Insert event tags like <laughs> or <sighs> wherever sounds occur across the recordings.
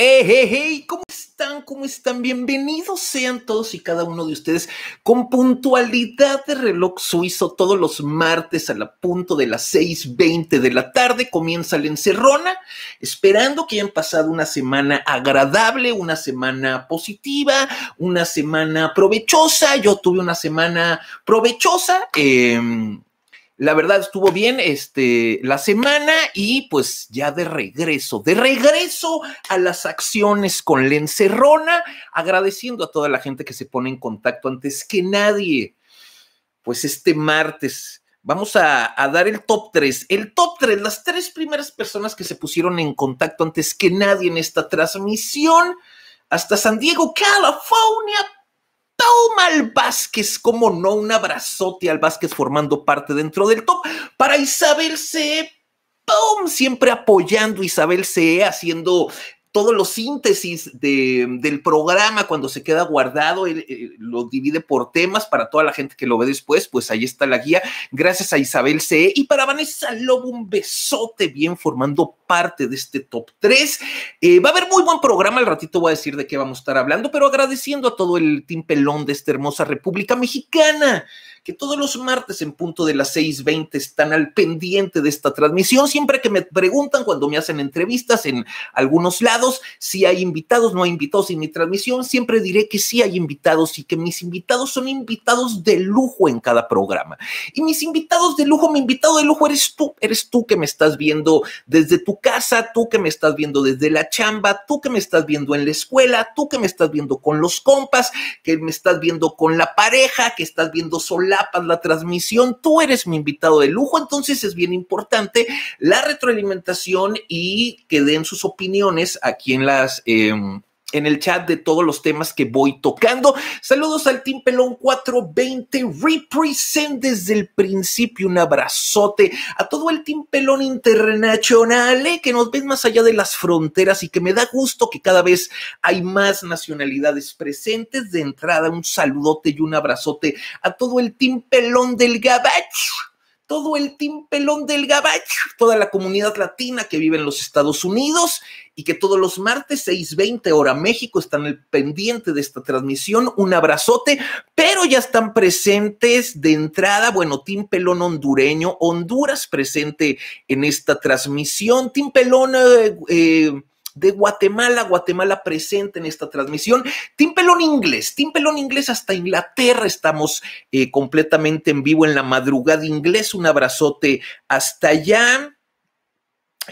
Hey, hey, hey, ¿cómo están? ¿Cómo están? Bienvenidos sean todos y cada uno de ustedes con puntualidad de reloj suizo todos los martes a la punto de las 6:20 de la tarde comienza la encerrona, esperando que hayan pasado una semana agradable, una semana positiva, una semana provechosa. Yo tuve una semana provechosa. Eh, la verdad estuvo bien este, la semana y pues ya de regreso, de regreso a las acciones con Lencerrona, agradeciendo a toda la gente que se pone en contacto antes que nadie. Pues este martes vamos a, dar el top 3. El top 3, las tres primeras personas que se pusieron en contacto antes que nadie en esta transmisión hasta San Diego, California, ¡Pum! al Vázquez, como no, un abrazote al Vázquez formando parte dentro del top. Para Isabel C. ¡Pum! Siempre apoyando a Isabel C. haciendo todos los síntesis de, del programa cuando se queda guardado, él, eh, lo divide por temas para toda la gente que lo ve después, pues ahí está la guía. Gracias a Isabel C. Y para Vanessa Lobo, un besote bien formando parte de este top 3. Eh, va a haber muy buen programa, al ratito voy a decir de qué vamos a estar hablando, pero agradeciendo a todo el team pelón de esta hermosa República Mexicana, que todos los martes en punto de las 6.20 están al pendiente de esta transmisión. Siempre que me preguntan cuando me hacen entrevistas en algunos lados, si hay invitados, no hay invitados en mi transmisión, siempre diré que sí hay invitados y que mis invitados son invitados de lujo en cada programa. Y mis invitados de lujo, mi invitado de lujo eres tú, eres tú que me estás viendo desde tu casa, tú que me estás viendo desde la chamba, tú que me estás viendo en la escuela, tú que me estás viendo con los compas, que me estás viendo con la pareja, que estás viendo solapas la transmisión, tú eres mi invitado de lujo, entonces es bien importante la retroalimentación y que den sus opiniones aquí en las... Em, en el chat de todos los temas que voy tocando. Saludos al Team Pelón 420, represent desde el principio, un abrazote a todo el Team Pelón Internacional eh, que nos ven más allá de las fronteras y que me da gusto que cada vez hay más nacionalidades presentes. De entrada, un saludote y un abrazote a todo el Team Pelón del Gabach todo el Pelón del gabacho, toda la comunidad latina que vive en los Estados Unidos y que todos los martes 6.20 hora México están al pendiente de esta transmisión. Un abrazote, pero ya están presentes de entrada, bueno, timpelón hondureño, Honduras presente en esta transmisión, timpelón... eh, eh de Guatemala. Guatemala presente en esta transmisión. Timpelón Inglés, Timpelón Inglés hasta Inglaterra. Estamos eh, completamente en vivo en la madrugada inglés. Un abrazote hasta allá.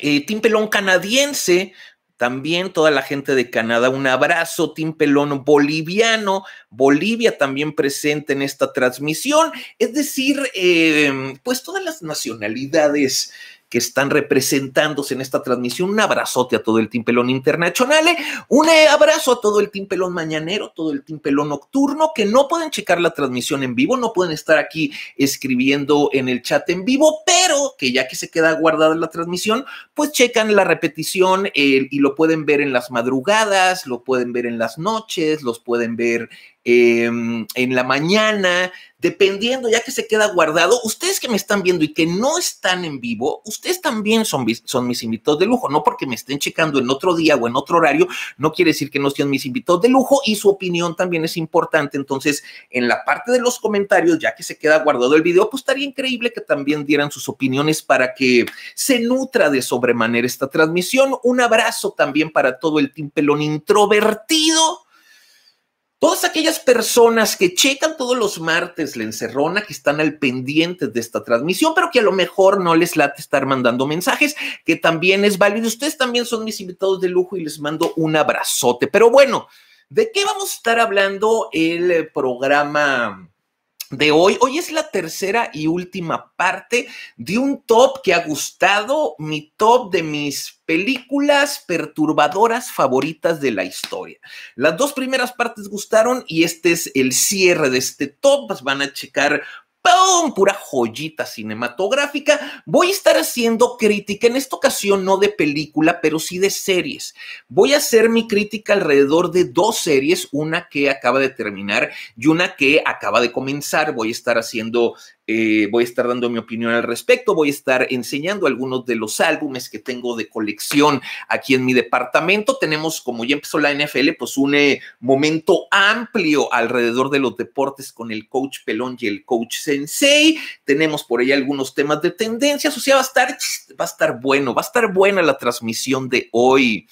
Eh, canadiense, también toda la gente de Canadá, un abrazo, Timpelón boliviano, Bolivia también presente en esta transmisión, es decir, eh, pues todas las nacionalidades que están representándose en esta transmisión. Un abrazote a todo el Timpelón Internacional, ¿eh? un eh, abrazo a todo el Timpelón Mañanero, todo el Timpelón Nocturno, que no pueden checar la transmisión en vivo, no pueden estar aquí escribiendo en el chat en vivo, pero que ya que se queda guardada la transmisión, pues checan la repetición y lo pueden ver en las madrugadas, lo pueden ver en las noches, los pueden ver em, en la mañana, dependiendo, ya que se queda guardado, ustedes que me están viendo y que no están en vivo, ustedes también son mis, son mis invitados de lujo, no porque me estén checando en otro día o en otro horario, no quiere decir que no sean mis invitados de lujo y su opinión también es importante. Entonces, en la parte de los comentarios, ya que se queda guardado el video, pues estaría increíble que también dieran sus opiniones para que se nutra de sobremanera esta transmisión. Un abrazo también para todo el pelón introvertido Todas aquellas personas que checan todos los martes la encerrona, que están al pendiente de esta transmisión, pero que a lo mejor no les late estar mandando mensajes, que también es válido. Ustedes también son mis invitados de lujo y les mando un abrazote. Pero bueno, ¿de qué vamos a estar hablando el programa? de hoy. Hoy es la tercera y última parte de un top que ha gustado, mi top de mis películas perturbadoras favoritas de la historia. Las dos primeras partes gustaron y este es el cierre de este top. Van a checar ¡pum! Pura joyita cinematográfica. Voy a estar haciendo crítica, en esta ocasión no de película, pero sí de series. Voy a hacer mi crítica alrededor de dos series, una que acaba de terminar y una que acaba de comenzar. Voy a estar haciendo eh, voy a estar dando mi opinión al respecto, voy a estar enseñando algunos de los álbumes que tengo de colección aquí en mi departamento. Tenemos, como ya empezó la NFL, pues un eh, momento amplio alrededor de los deportes con el coach Pelón y el coach Sensei. Tenemos por ahí algunos temas de tendencias, o sea, va a estar, va a estar bueno, va a estar buena la transmisión de hoy.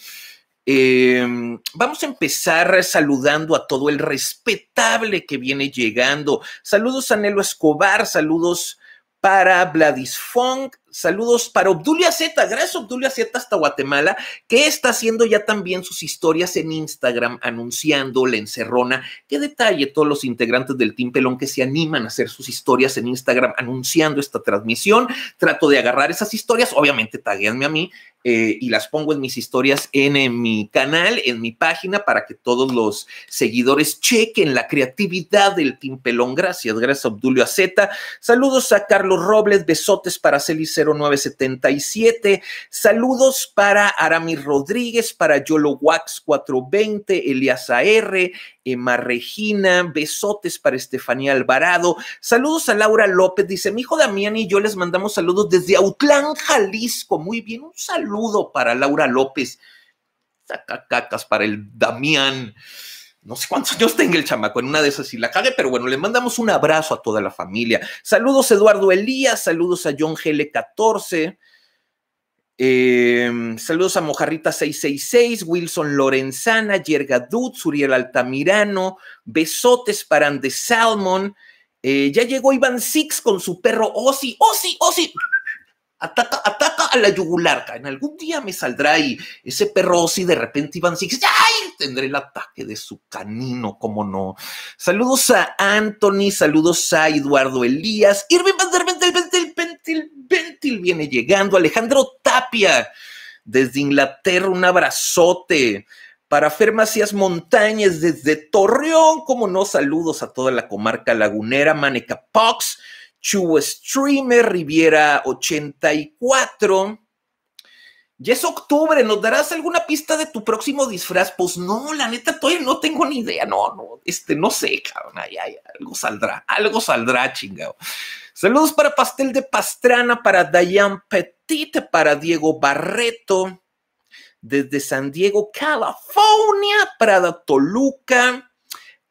Em, vamos a empezar saludando a todo el respetable que viene llegando. Saludos a Nelo Escobar, saludos para Vladis Funk. Saludos para Obdulia Z. Gracias, Obdulia Z, hasta Guatemala, que está haciendo ya también sus historias en Instagram anunciando la encerrona. Qué detalle, todos los integrantes del Team Pelón que se animan a hacer sus historias en Instagram anunciando esta transmisión. Trato de agarrar esas historias. Obviamente, taguéanme a mí eh, y las pongo en mis historias en, mi canal, en mi página, para que todos los seguidores chequen la creatividad del Team Pelón. Gracias, gracias, Obdulia Z. Saludos a Carlos Robles. Besotes para Celice 0977. Saludos para Aramis Rodríguez, para Yolo Wax 420, Elias AR, Emma Regina, besotes para Estefanía Alvarado. Saludos a Laura López, dice, mi hijo Damián y yo les mandamos saludos desde Autlán, Jalisco. Muy bien, un saludo para Laura López. Cacacacas para el Damián no sé cuántos años tenga el chamaco, en una de esas y la cague, pero bueno, le mandamos un abrazo a toda la familia. Saludos Eduardo Elías, saludos a John GL14, eh, saludos a Mojarrita666, Wilson Lorenzana, Yerga Dutz, Uriel Altamirano, besotes para Andes Salmon. Eh, ya llegó Iván Six con su perro Ozzy. Ozzy, Ozzy, ataca, ataca a la yugularca. en algún día me saldrá y ese perro si de repente Iván Six, Tendré el ataque de su canino, cómo no. Saludos a Anthony, saludos a Eduardo Elías, Irving Van Ventil, Ventil, Ventil, Ventil viene llegando, Alejandro Tapia, desde Inglaterra, un abrazote. Para Fermacias Montañas desde Torreón, como no, saludos a toda la comarca lagunera, Maneca Pox, Chubo Streamer, Riviera 84. Ya es octubre, ¿nos darás alguna pista de tu próximo disfraz? Pues no, la neta, todavía no tengo ni idea. No, no, este, no sé, cabrón. Ay, ay, algo saldrá, algo saldrá, chingado. Saludos para Pastel de Pastrana, para Dayan Petit, para Diego Barreto, desde San Diego, California, para Toluca.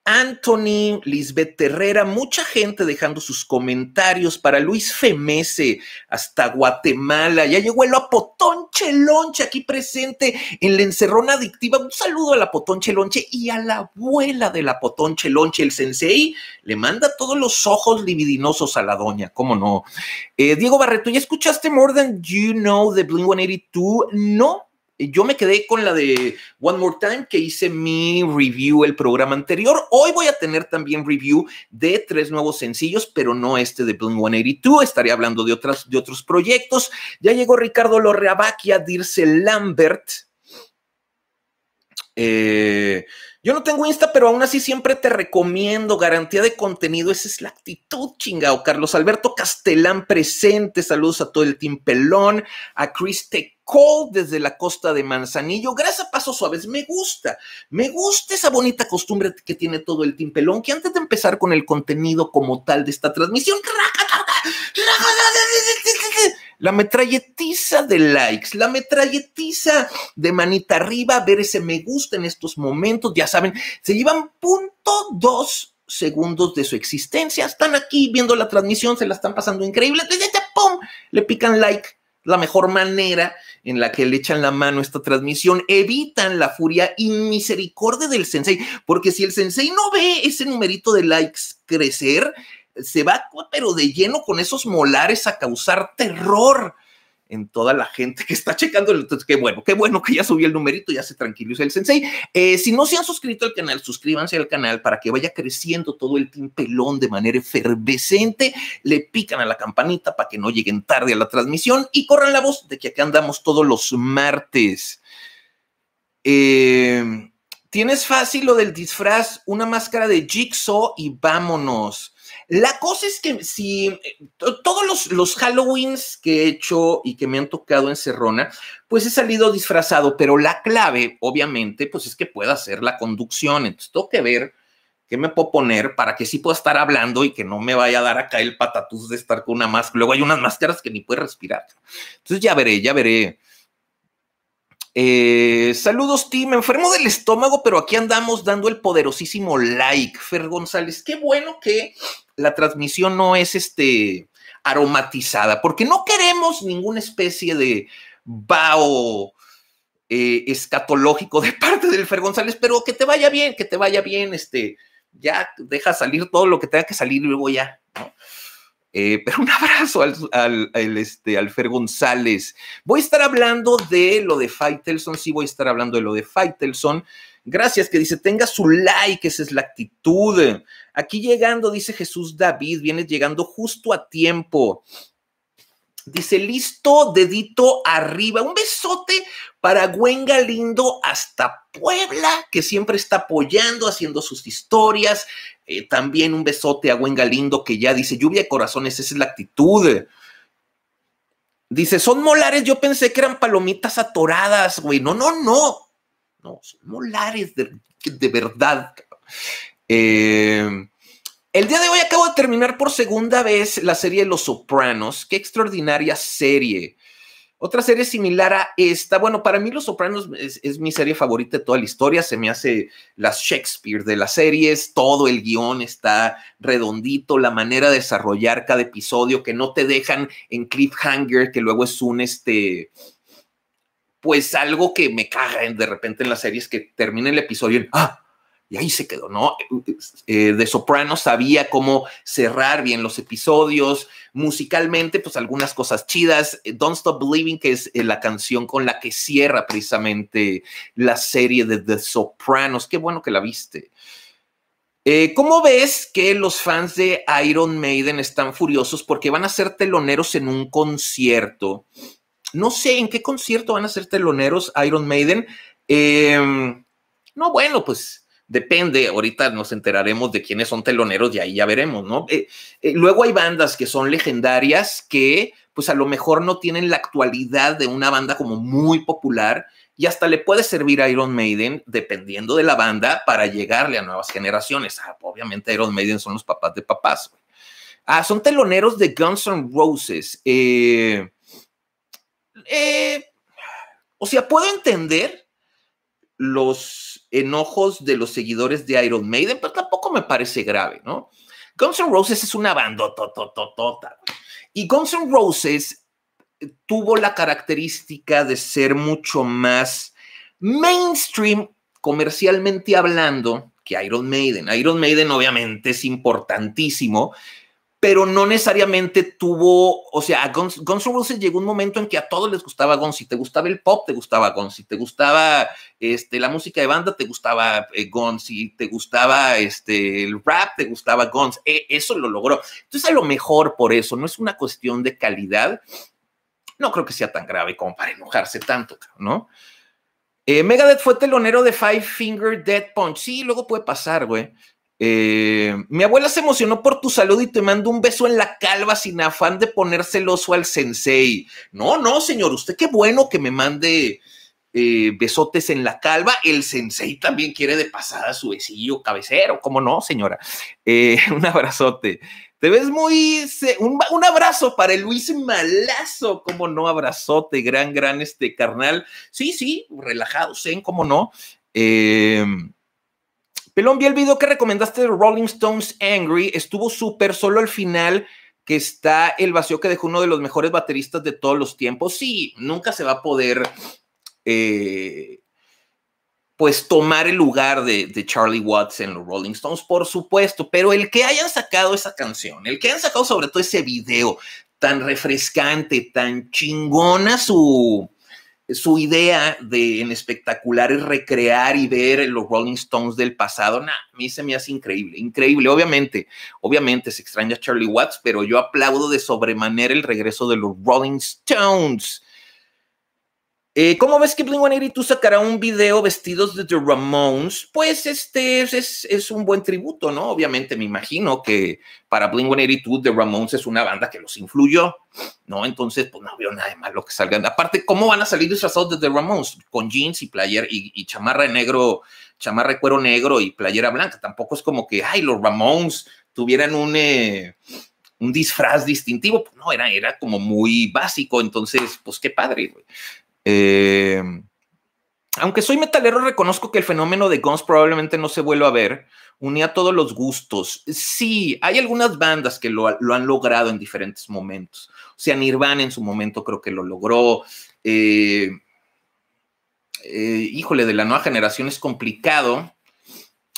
Anthony, Lisbeth Herrera, mucha gente dejando sus comentarios para Luis Femese hasta Guatemala. Ya llegó el Apotonche Lonche aquí presente en la encerrona adictiva. Un saludo la Apotonche Lonche y a la abuela la Apotonche Lonche, el sensei. Le manda todos los ojos libidinosos a la doña, cómo no. Eh, Diego Barreto, ¿ya escuchaste More Than You Know de Blink 182? No, yo me quedé con la de One More Time que hice mi review el programa anterior. Hoy voy a tener también review de tres nuevos sencillos, pero no este de Bloom 182. Estaré hablando de, otras, de otros proyectos. Ya llegó Ricardo a Dirce Lambert. Eh, yo no tengo Insta, pero aún así siempre te recomiendo garantía de contenido. Esa es la actitud, chingao. Carlos Alberto Castelán presente. Saludos a todo el team Pelón, a Chris Cole desde la costa de Manzanillo. Gracias, Paso suaves. Me gusta, me gusta esa bonita costumbre que tiene todo el team Pelón, que antes de empezar con el contenido como tal de esta transmisión, raja la metralletiza de likes, la metralletiza de manita arriba, ver ese me gusta en estos momentos, ya saben, se llevan punto dos segundos de su existencia. Están aquí viendo la transmisión, se la están pasando increíble. Le pican like. La mejor manera en la que le echan la mano esta transmisión, evitan la furia y misericordia del sensei, porque si el sensei no ve ese numerito de likes crecer, se va, pero de lleno con esos molares a causar terror en toda la gente que está checando. Entonces, qué bueno, qué bueno que ya subí el numerito, ya se tranquiliza el sensei. Eh, si no se han suscrito al canal, suscríbanse al canal para que vaya creciendo todo el timpelón de manera efervescente. Le pican a la campanita para que no lleguen tarde a la transmisión y corran la voz de que acá andamos todos los martes. Eh, Tienes fácil lo del disfraz, una máscara de jigsaw y vámonos. La cosa es que si eh, todos los, Halloweens que he hecho y que me han tocado en Cerrona, pues he salido disfrazado, pero la clave, obviamente, pues es que pueda hacer la conducción. Entonces tengo que ver qué me puedo poner para que sí pueda estar hablando y que no me vaya a dar acá el patatús de estar con una máscara. Luego hay unas máscaras que ni puedes respirar. Entonces ya veré, ya veré. Eh, saludos, saludos, Me Enfermo del estómago, pero aquí andamos dando el poderosísimo like. Fer González, qué bueno que la transmisión no es este, aromatizada, porque no queremos ninguna especie de vaho eh, escatológico de <laughs> parte del Fer González, pero que te vaya bien, que te vaya bien, este, ya deja salir todo lo que tenga que salir luego ya. Eh, pero un <laughs> abrazo al, este, al Fer González. Voy a estar hablando de lo de Faitelson, sí voy a estar hablando de lo de Faitelson. Gracias, que dice, tenga su like, esa es la actitud. Aquí llegando, dice Jesús David, vienes llegando justo a tiempo. Dice, listo, dedito arriba. Un besote para Huenga Lindo, hasta Puebla, que siempre está apoyando, haciendo sus historias. Eh, también un besote a Huenga Lindo, que ya dice, lluvia de corazones, esa es la actitud. Dice, son molares, yo pensé que eran palomitas atoradas, güey. No, no, no. No, son molares de, verdad. Eh, el día de hoy acabo de terminar por segunda vez la serie Los Sopranos. Qué extraordinaria serie. Otra serie similar a esta, bueno, para mí Los Sopranos es, mi serie favorita de toda la historia, se me hace la Shakespeare de las series, todo el guión está redondito, la manera de desarrollar cada episodio, que no te dejan en cliffhanger, que luego es un, este, pues algo que me caga de repente en las series que termina el episodio ah, y ahí se quedó, ¿no? The eh, de Soprano sabía cómo cerrar bien los episodios, musicalmente, pues algunas cosas chidas. Eh, Don't Stop Believing, que es eh, la canción con la que cierra precisamente la serie de The Sopranos. Qué bueno que la viste. ¿Cómo ves que los fans de Iron Maiden están furiosos porque van a ser teloneros en un concierto? No sé en qué concierto van a ser teloneros Iron Maiden. Em, no, bueno, pues depende. Ahorita nos enteraremos de quiénes son teloneros y ahí ya veremos, ¿no? Eh, eh, luego hay bandas que son legendarias que, pues a lo mejor no tienen la actualidad de una banda como muy popular y hasta le puede servir a Iron Maiden, dependiendo de la banda, para llegarle a nuevas generaciones. Ah, obviamente Iron Maiden son los papás de papás. Ah, son teloneros de Guns N' Roses. Eh, eh, o sea, puedo entender los enojos de los seguidores de Iron Maiden, pero tampoco me parece grave, ¿no? Guns N' Roses es una banda total Y Guns N' Roses eh, tuvo la característica de ser mucho más mainstream comercialmente hablando que Iron Maiden. Iron Maiden obviamente es importantísimo pero no necesariamente tuvo, o sea, a Guns, N' Roses llegó un momento en que a todos les gustaba Guns, si te gustaba el pop, te gustaba Guns, si te gustaba este, la música de banda, te gustaba eh, Guns, si te gustaba este, el rap, te gustaba Guns, e, eso lo logró. Entonces a lo mejor por eso, no es una cuestión de calidad, no creo que sea tan grave como para enojarse tanto, ¿no? Eh, Megadeth fue telonero de Five Finger Dead Punch. Sí, luego puede pasar, güey. Eh, mi abuela se emocionó por tu salud y te mando un beso en la calva sin afán de poner celoso al sensei. No, no, señor, usted qué bueno que me mande eh, besotes en la calva. El sensei también quiere de pasada su besillo cabecero, ¿cómo no, señora? Eh, <laughs> un abrazote. Te ves muy... Un, abrazo para el Luis Malazo, ¿cómo no? Abrazote, gran, gran este carnal. Sí, sí, relajado, zen, ¿cómo no? Eh... Pelón, vi el video que recomendaste de Rolling Stones Angry. Estuvo súper solo al final que está el vacío que dejó uno de los mejores bateristas de todos los tiempos. Sí, nunca se va a poder eh, pues tomar el lugar de, de, Charlie Watts en los Rolling Stones, por supuesto, pero el que hayan sacado esa canción, el que hayan sacado sobre todo ese video tan refrescante, tan chingona su, su idea de en espectacular es recrear y ver los Rolling Stones del pasado. a mí se me hace increíble, increíble. Obviamente, obviamente se extraña Charlie Watts, pero yo aplaudo de sobremanera el regreso de los Rolling Stones. ¿Cómo ves que Blink-182 sacará un video vestidos de The Ramones? Pues este es, un buen tributo, ¿no? Obviamente, me imagino que para Blink-182 The Ramones es una banda que los influyó, ¿no? Entonces, pues no veo nada de malo que salgan. Aparte, ¿cómo van a salir disfrazados de The Ramones? Con jeans y player y, chamarra negro, chamarra de cuero negro y playera blanca. Tampoco es como que, ay, los Ramones tuvieran un... un disfraz distintivo, no, era, era como muy básico, entonces, pues qué padre, güey. Em, aunque soy metalero, reconozco que el fenómeno de Guns probablemente no se vuelva a ver. Unía todos los gustos. Sí, hay algunas bandas que lo, han logrado en diferentes momentos. O sea, Nirvana en su momento creo que lo logró. Eh, eh, híjole, de la nueva generación es complicado.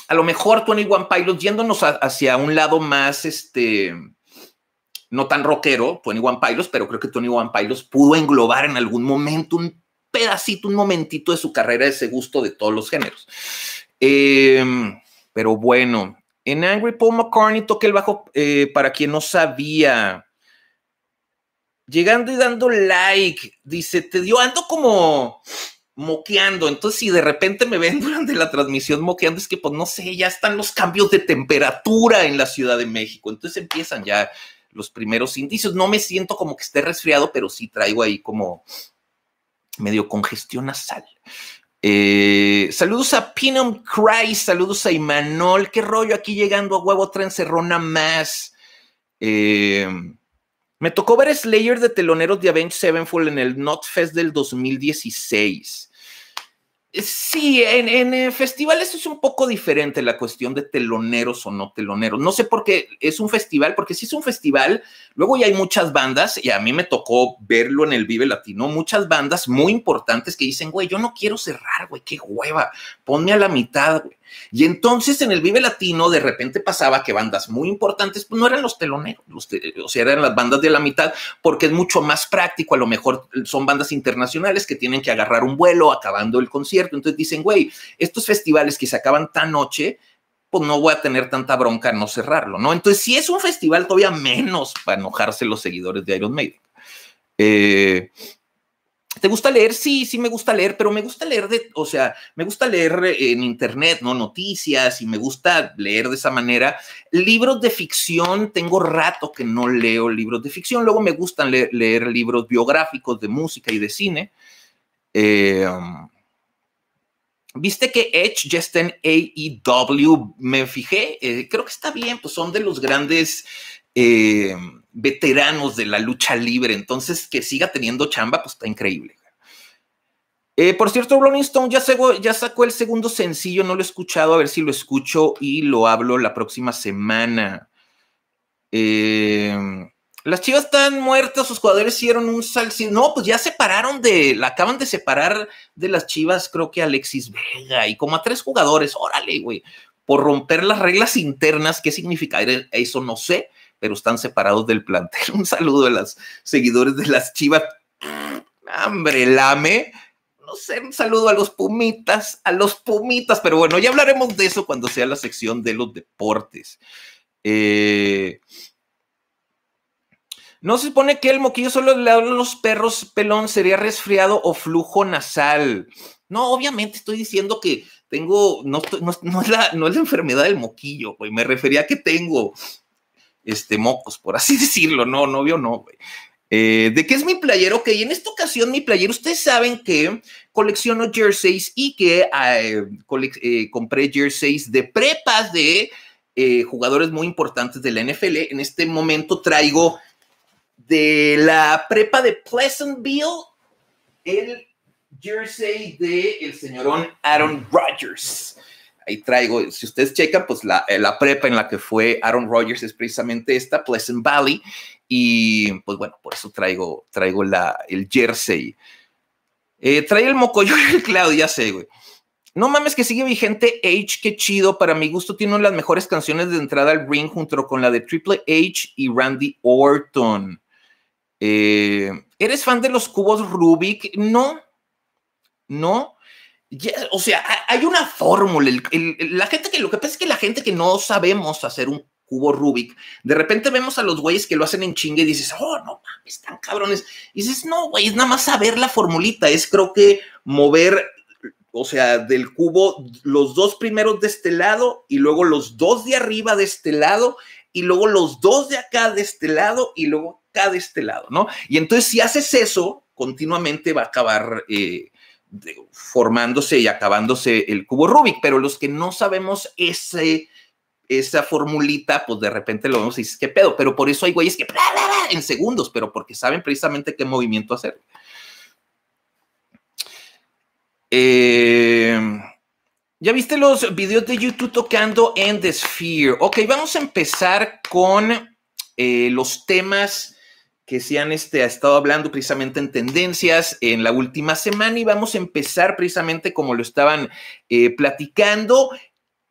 A lo mejor One Pilots yéndonos hacia un lado más, este, no tan rockero, Tony One Pilos, pero creo que Tony One Pilos pudo englobar en algún momento un pedacito, un momentito de su carrera, ese gusto de todos los géneros. Em, pero bueno, en Angry Paul McCartney toqué el bajo eh, para quien no sabía. Llegando y dando like, dice, te dio, ando como moqueando. Entonces, si de repente me ven <laughs> durante la transmisión moqueando, es que, pues, no sé, ya están los cambios de temperatura en la Ciudad de México. Entonces empiezan ya los primeros indicios. No me siento como que esté resfriado, pero sí traigo ahí como medio congestión nasal. Eh, saludos a Pinum Christ. saludos a Imanol. Qué rollo aquí llegando a huevo tren cerrona más. Eh, me tocó ver Slayer de teloneros de Avenged Sevenfold en el Not Fest del 2016. Sí, en, en, eh, festivales es un poco diferente la cuestión de teloneros o no teloneros. No sé por qué es un festival, porque si es un festival, luego ya hay muchas bandas, y a mí me tocó verlo en el Vive Latino, muchas bandas muy importantes que dicen, güey, yo no quiero cerrar, güey, qué hueva, ponme a la mitad, y entonces en el Vive Latino de repente pasaba que bandas muy importantes pues no eran los teloneros, o sea, eran las bandas de la mitad, porque es mucho más práctico, a lo mejor son bandas internacionales que tienen que agarrar un vuelo acabando el concierto, entonces dicen, güey, estos festivales que se acaban tan noche, pues no voy a tener tanta bronca no cerrarlo, ¿no? Entonces si es un festival todavía menos para enojarse los seguidores de Iron Maiden. Eh, ¿Te gusta leer? Sí, sí me gusta leer, pero me gusta leer de, o sea, me gusta leer eh, en internet, ¿no? Noticias y me gusta leer de esa manera. Libros de ficción, tengo rato que no leo libros de ficción, luego me gustan leer, libros biográficos de música y de cine. Em, Viste que Edge Justin AEW, me fijé, eh, creo que está bien, pues son de los grandes... Em, veteranos de la lucha libre. Entonces, que siga teniendo chamba, pues está increíble. Eh, por cierto, Rolling Stone ya, sacó, el segundo sencillo, no lo he escuchado, a ver si lo escucho y lo hablo la próxima semana. Eh, las chivas están muertas, sus jugadores hicieron un salsino. No, pues ya separaron de, la acaban de separar de las chivas, creo que Alexis Vega y como a tres jugadores, órale, güey, por romper las reglas internas, ¿qué significa eso? No sé pero están separados del plantel. <laughs> Un saludo a los seguidores de las Chivas. Hambre, lame. No sé, un saludo a los Pumitas, a los Pumitas, pero bueno, ya hablaremos de eso cuando sea la sección de los deportes. Eh, no se supone que el moquillo solo le a los perros pelón, sería resfriado o flujo nasal. No, obviamente estoy diciendo que tengo, no, es, la, no es la enfermedad del moquillo, güey. me refería a que tengo este, mocos, por así <laughs> decirlo. No, novio, no, eh, ¿De qué es mi playero? Ok, en esta ocasión mi playero, ustedes saben que colecciono jerseys y que eh, eh, compré jerseys de prepas de jugadores muy importantes de la NFL. En este momento traigo de la prepa de Pleasantville el jersey de el señorón Aaron Rodgers ahí traigo, si ustedes checan, pues eh, la, prepa en la que fue Aaron Rodgers es precisamente esta, Pleasant Valley, y pues bueno, por eso traigo, traigo la, el jersey. Eh, trae el mocoyo <laughs> el Claudio, ya sé, güey. No mames que sigue vigente H, qué chido. Para mi gusto tiene una de las mejores canciones de entrada al ring junto con la de Triple H y Randy Orton. Eh, ¿Eres fan de los cubos Rubik? No, no o sea, hay una fórmula. la gente que lo que pasa es que la gente que no sabemos hacer un cubo Rubik, de repente vemos a los güeyes que lo hacen en chingue y dices, oh, no mames, están cabrones. Y dices, no, güey, es nada más saber la formulita. Es creo que mover, o sea, del cubo los dos primeros de este lado y luego los dos de arriba de este lado y luego los dos de acá de este lado y luego acá de este lado, ¿no? Y entonces si haces eso, continuamente va a acabar. Eh, formándose y acabándose el cubo Rubik, pero los que no sabemos ese, esa formulita, pues de repente lo vemos y dices, ¿qué pedo? Pero por eso hay güeyes que en segundos, pero porque saben precisamente qué movimiento hacer. Eh, ¿Ya viste los videos de YouTube tocando en The Sphere? Ok, vamos a empezar con eh, los temas que se han este, ha estado hablando precisamente en tendencias en la última semana y vamos a empezar precisamente como lo estaban eh, platicando.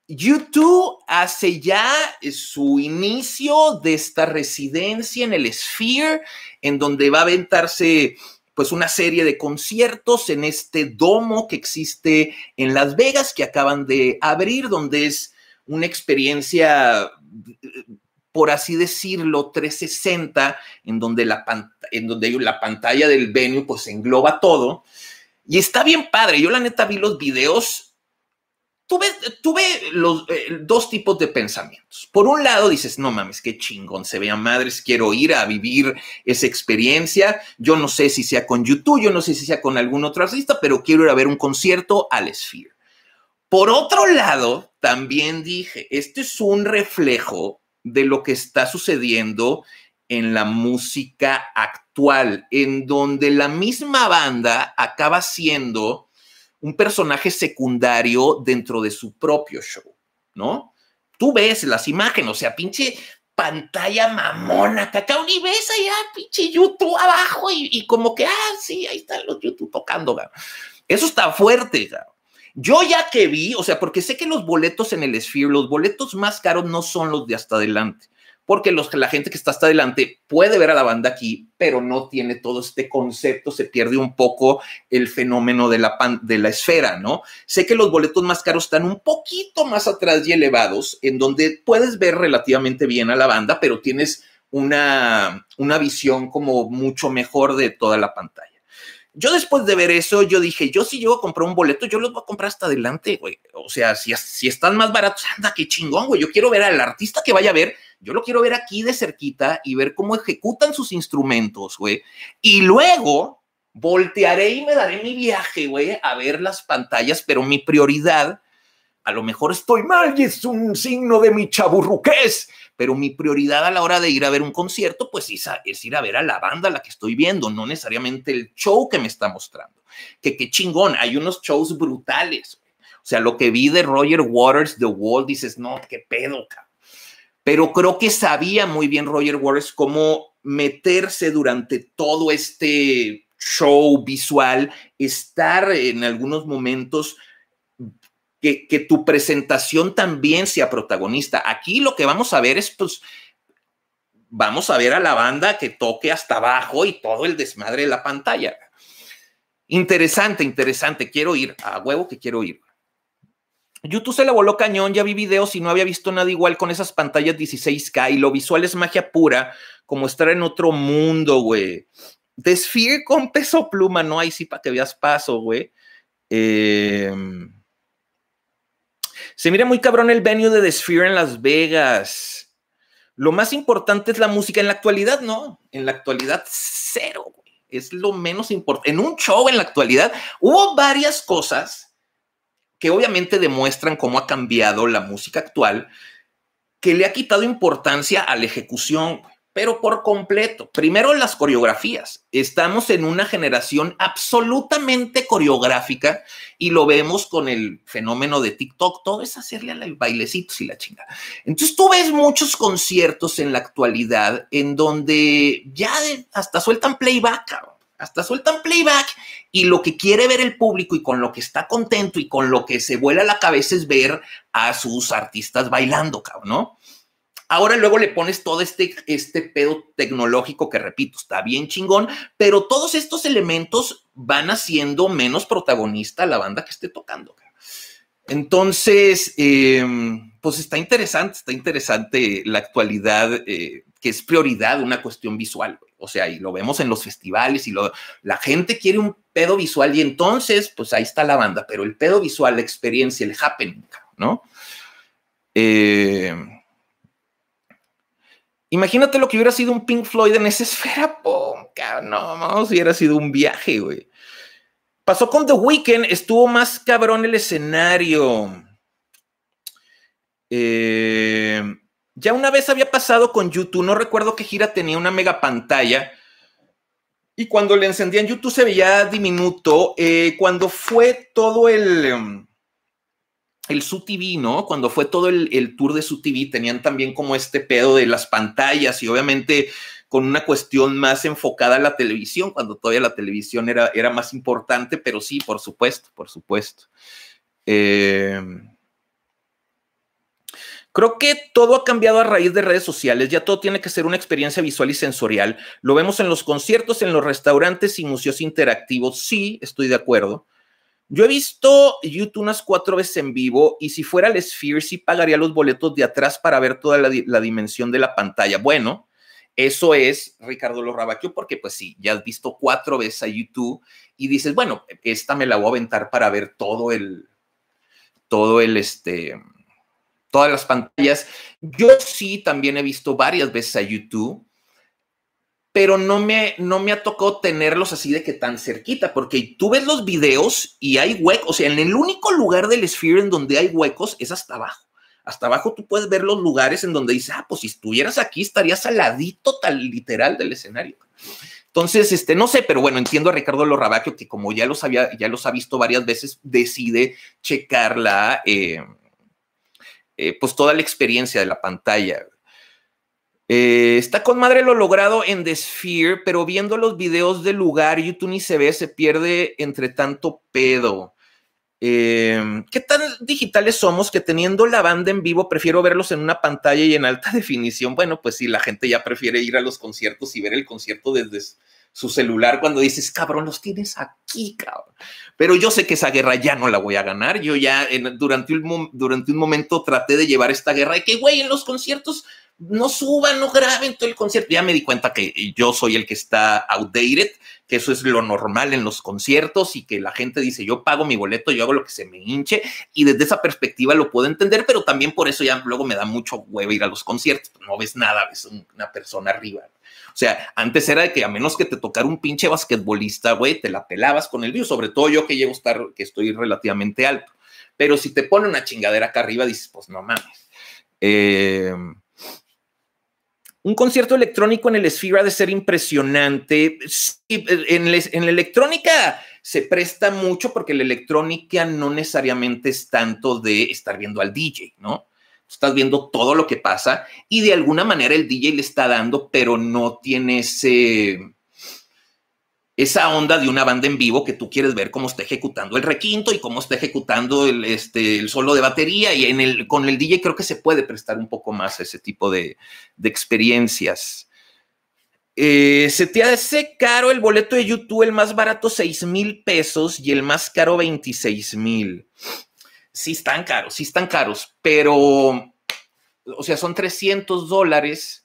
YouTube hace ya eh, su inicio de esta residencia en el Sphere, en donde va a aventarse pues una serie de conciertos en este domo que existe en Las Vegas que acaban de abrir, donde es una experiencia por así decirlo, 360, en donde la, en donde la pantalla del venue pues engloba todo. Y está bien padre. Yo la neta vi los videos. Tuve, tuve los eh, dos tipos de pensamientos. Por un lado dices, no mames, qué chingón, se vea madres, quiero ir a vivir esa experiencia. Yo no sé si sea con YouTube, yo no sé si sea con algún otro artista, pero quiero ir a ver un concierto al Sphere. Por otro lado, también dije, este es un reflejo de lo que está sucediendo en la música actual, en donde la misma banda acaba siendo un personaje secundario dentro de su propio show, ¿no? Tú ves las imágenes, o sea, pinche pantalla mamona, cacao, y ves allá, pinche YouTube abajo y, como que, ah, sí, ahí están los YouTube tocando, gano. Eso está fuerte, gano. Yo ya que vi, o sea, porque sé que los boletos en el Sphere, los boletos más caros no son los de hasta adelante, porque los, la gente que está hasta adelante puede ver a la banda aquí, pero no tiene todo este concepto, se pierde un poco el fenómeno de la, pan, de la esfera, ¿no? Sé que los boletos más caros están un poquito más atrás y elevados, en donde puedes ver relativamente bien a la banda, pero tienes una, una visión como mucho mejor de toda la pantalla. Yo después de ver eso, yo dije, yo si llego a comprar un boleto, yo los voy a comprar hasta adelante, güey. O sea, si, si están más baratos, anda, qué chingón, güey. Yo quiero ver al artista que vaya a ver, yo lo quiero ver aquí de cerquita y ver cómo ejecutan sus instrumentos, güey. Y luego voltearé y me daré mi viaje, güey, a ver las pantallas, pero mi prioridad, a lo mejor estoy mal y es un signo de mi chaburruquez pero mi prioridad a la hora de ir a ver un concierto, pues es, ir a ver a la banda a la que estoy viendo, no necesariamente el show que me está mostrando. Que qué chingón, hay unos shows brutales. O sea, lo que vi de Roger Waters, The Wall, dices, no, qué pedo, cabrón. Pero creo que sabía muy bien Roger Waters cómo meterse durante todo este show visual, estar en algunos momentos que, tu presentación también sea protagonista. Aquí lo que vamos a ver es, pues, vamos a ver a la banda que toque hasta abajo y todo el desmadre de la pantalla. Interesante, interesante. Quiero ir. A huevo que quiero ir. YouTube se la voló cañón, ya vi videos y no había visto nada igual con esas pantallas 16K y lo visual es magia pura, como estar en otro mundo, güey. Desfíe con peso pluma, no hay sí para que veas paso, güey. Eh, se mira muy cabrón el venue de The Sphere en Las Vegas. Lo más importante es la música. En la actualidad, no. En la actualidad, cero. Güey. Es lo menos importante. En un show, en la actualidad, hubo varias cosas que obviamente demuestran cómo ha cambiado la música actual, que le ha quitado importancia a la ejecución pero por completo. Primero las coreografías. Estamos en una generación absolutamente coreográfica y lo vemos con el fenómeno de TikTok. Todo es hacerle al bailecito, y la chinga. Entonces tú ves muchos conciertos en la actualidad en donde ya hasta sueltan playback, cabrón. hasta sueltan playback y lo que quiere ver el público y con lo que está contento y con lo que se vuela la cabeza es ver a sus artistas bailando, cabrón, ¿no? Ahora luego le pones todo este, este pedo tecnológico que, repito, está bien chingón, pero todos estos elementos van haciendo menos protagonista a la banda que esté tocando. Entonces, em, pues está interesante, está interesante la actualidad, eh, que es prioridad una cuestión visual. O sea, y lo vemos en los festivales y lo, la gente quiere un pedo visual y entonces, pues ahí está la banda, pero el pedo visual, la experiencia, el happening, ¿no? Eh, Imagínate lo que hubiera sido un Pink Floyd en esa esfera, ¡pum! Cabrón, no, vamos si hubiera sido un viaje, güey. Pasó con The Weeknd, estuvo más cabrón el escenario. Eh, ya una vez había pasado con YouTube, no recuerdo qué gira tenía una mega pantalla. Y cuando le encendían YouTube se veía diminuto. Eh, cuando fue todo el el Su TV, ¿no? Cuando fue todo el, tour de Su TV, tenían también como este pedo de las pantallas y obviamente con una cuestión más enfocada a la televisión, cuando todavía la televisión era, era más importante, pero sí, por supuesto, por supuesto. Em, creo que todo ha cambiado a raíz de redes sociales, ya todo tiene que ser una experiencia visual y sensorial. Lo vemos en los conciertos, en los restaurantes y museos interactivos. Sí, estoy de acuerdo. Yo he visto YouTube unas cuatro veces en vivo y si fuera el Sphere sí pagaría los boletos de atrás para ver toda la, dimensión de la pantalla. Bueno, eso es Ricardo Lorrabaquio porque pues sí, ya has visto cuatro veces a YouTube y dices, bueno, esta me la voy a aventar para ver todo el, todo el, este, todas las pantallas. Yo sí también he visto varias veces a YouTube pero no me, no me ha tocado tenerlos así de que tan cerquita, porque tú ves los videos y hay huecos, o sea, en el único lugar del Sphere en donde hay huecos es hasta abajo. Hasta abajo tú puedes ver los lugares en donde dice, ah, pues si estuvieras aquí estarías al ladito tal literal del escenario. Entonces, este, no sé, pero bueno, entiendo a Ricardo Lorrabacchio que como ya los había, ya los ha visto varias veces, decide checar la, eh, eh, pues toda la experiencia de la pantalla. Eh, está con madre lo logrado en The Sphere, pero viendo los videos del lugar, YouTube ni se ve, se pierde entre tanto pedo. Em, ¿Qué tan digitales somos que teniendo la banda en vivo prefiero verlos en una pantalla y en alta <laughs> definición? Bueno, pues si la gente ya prefiere ir a los conciertos y ver el concierto desde su celular cuando dices, cabrón, los tienes aquí, cabrón. Pero yo sé que esa guerra ya no la voy a ganar. Yo ya durante, un, durante un momento traté de llevar esta guerra y que, güey, en los conciertos no suban, no graben todo el concierto. Ya me di cuenta que yo soy el que está outdated, que eso es lo normal en los conciertos y que la gente dice, yo pago mi boleto, yo hago lo que se me hinche y desde esa perspectiva lo puedo entender, pero también por eso ya luego me da mucho huevo ir a los conciertos, no ves nada, ves una persona arriba. O sea, antes era de que a menos que te tocara un pinche basquetbolista, güey, te la pelabas con el virus, sobre todo yo que llevo a estar, que estoy relativamente alto. Pero si te pone una chingadera acá arriba, dices, pues no mames. Eh, un concierto electrónico en el Esfera de ser impresionante. en, en, la electrónica se presta mucho porque la electrónica no necesariamente es tanto de estar viendo al DJ, ¿no? Estás viendo todo lo que pasa y de alguna manera el DJ le está dando, pero no tiene ese, esa onda de una banda en vivo que tú quieres ver cómo está ejecutando el requinto y cómo está ejecutando el, este, el solo de batería. Y en el, con el DJ creo que se puede prestar un poco más a ese tipo de, experiencias. Eh, se te hace caro el boleto de YouTube, el más barato 6 mil pesos y el más caro 26 mil. Sí están caros, sí están caros, pero, o sea, son 300 dólares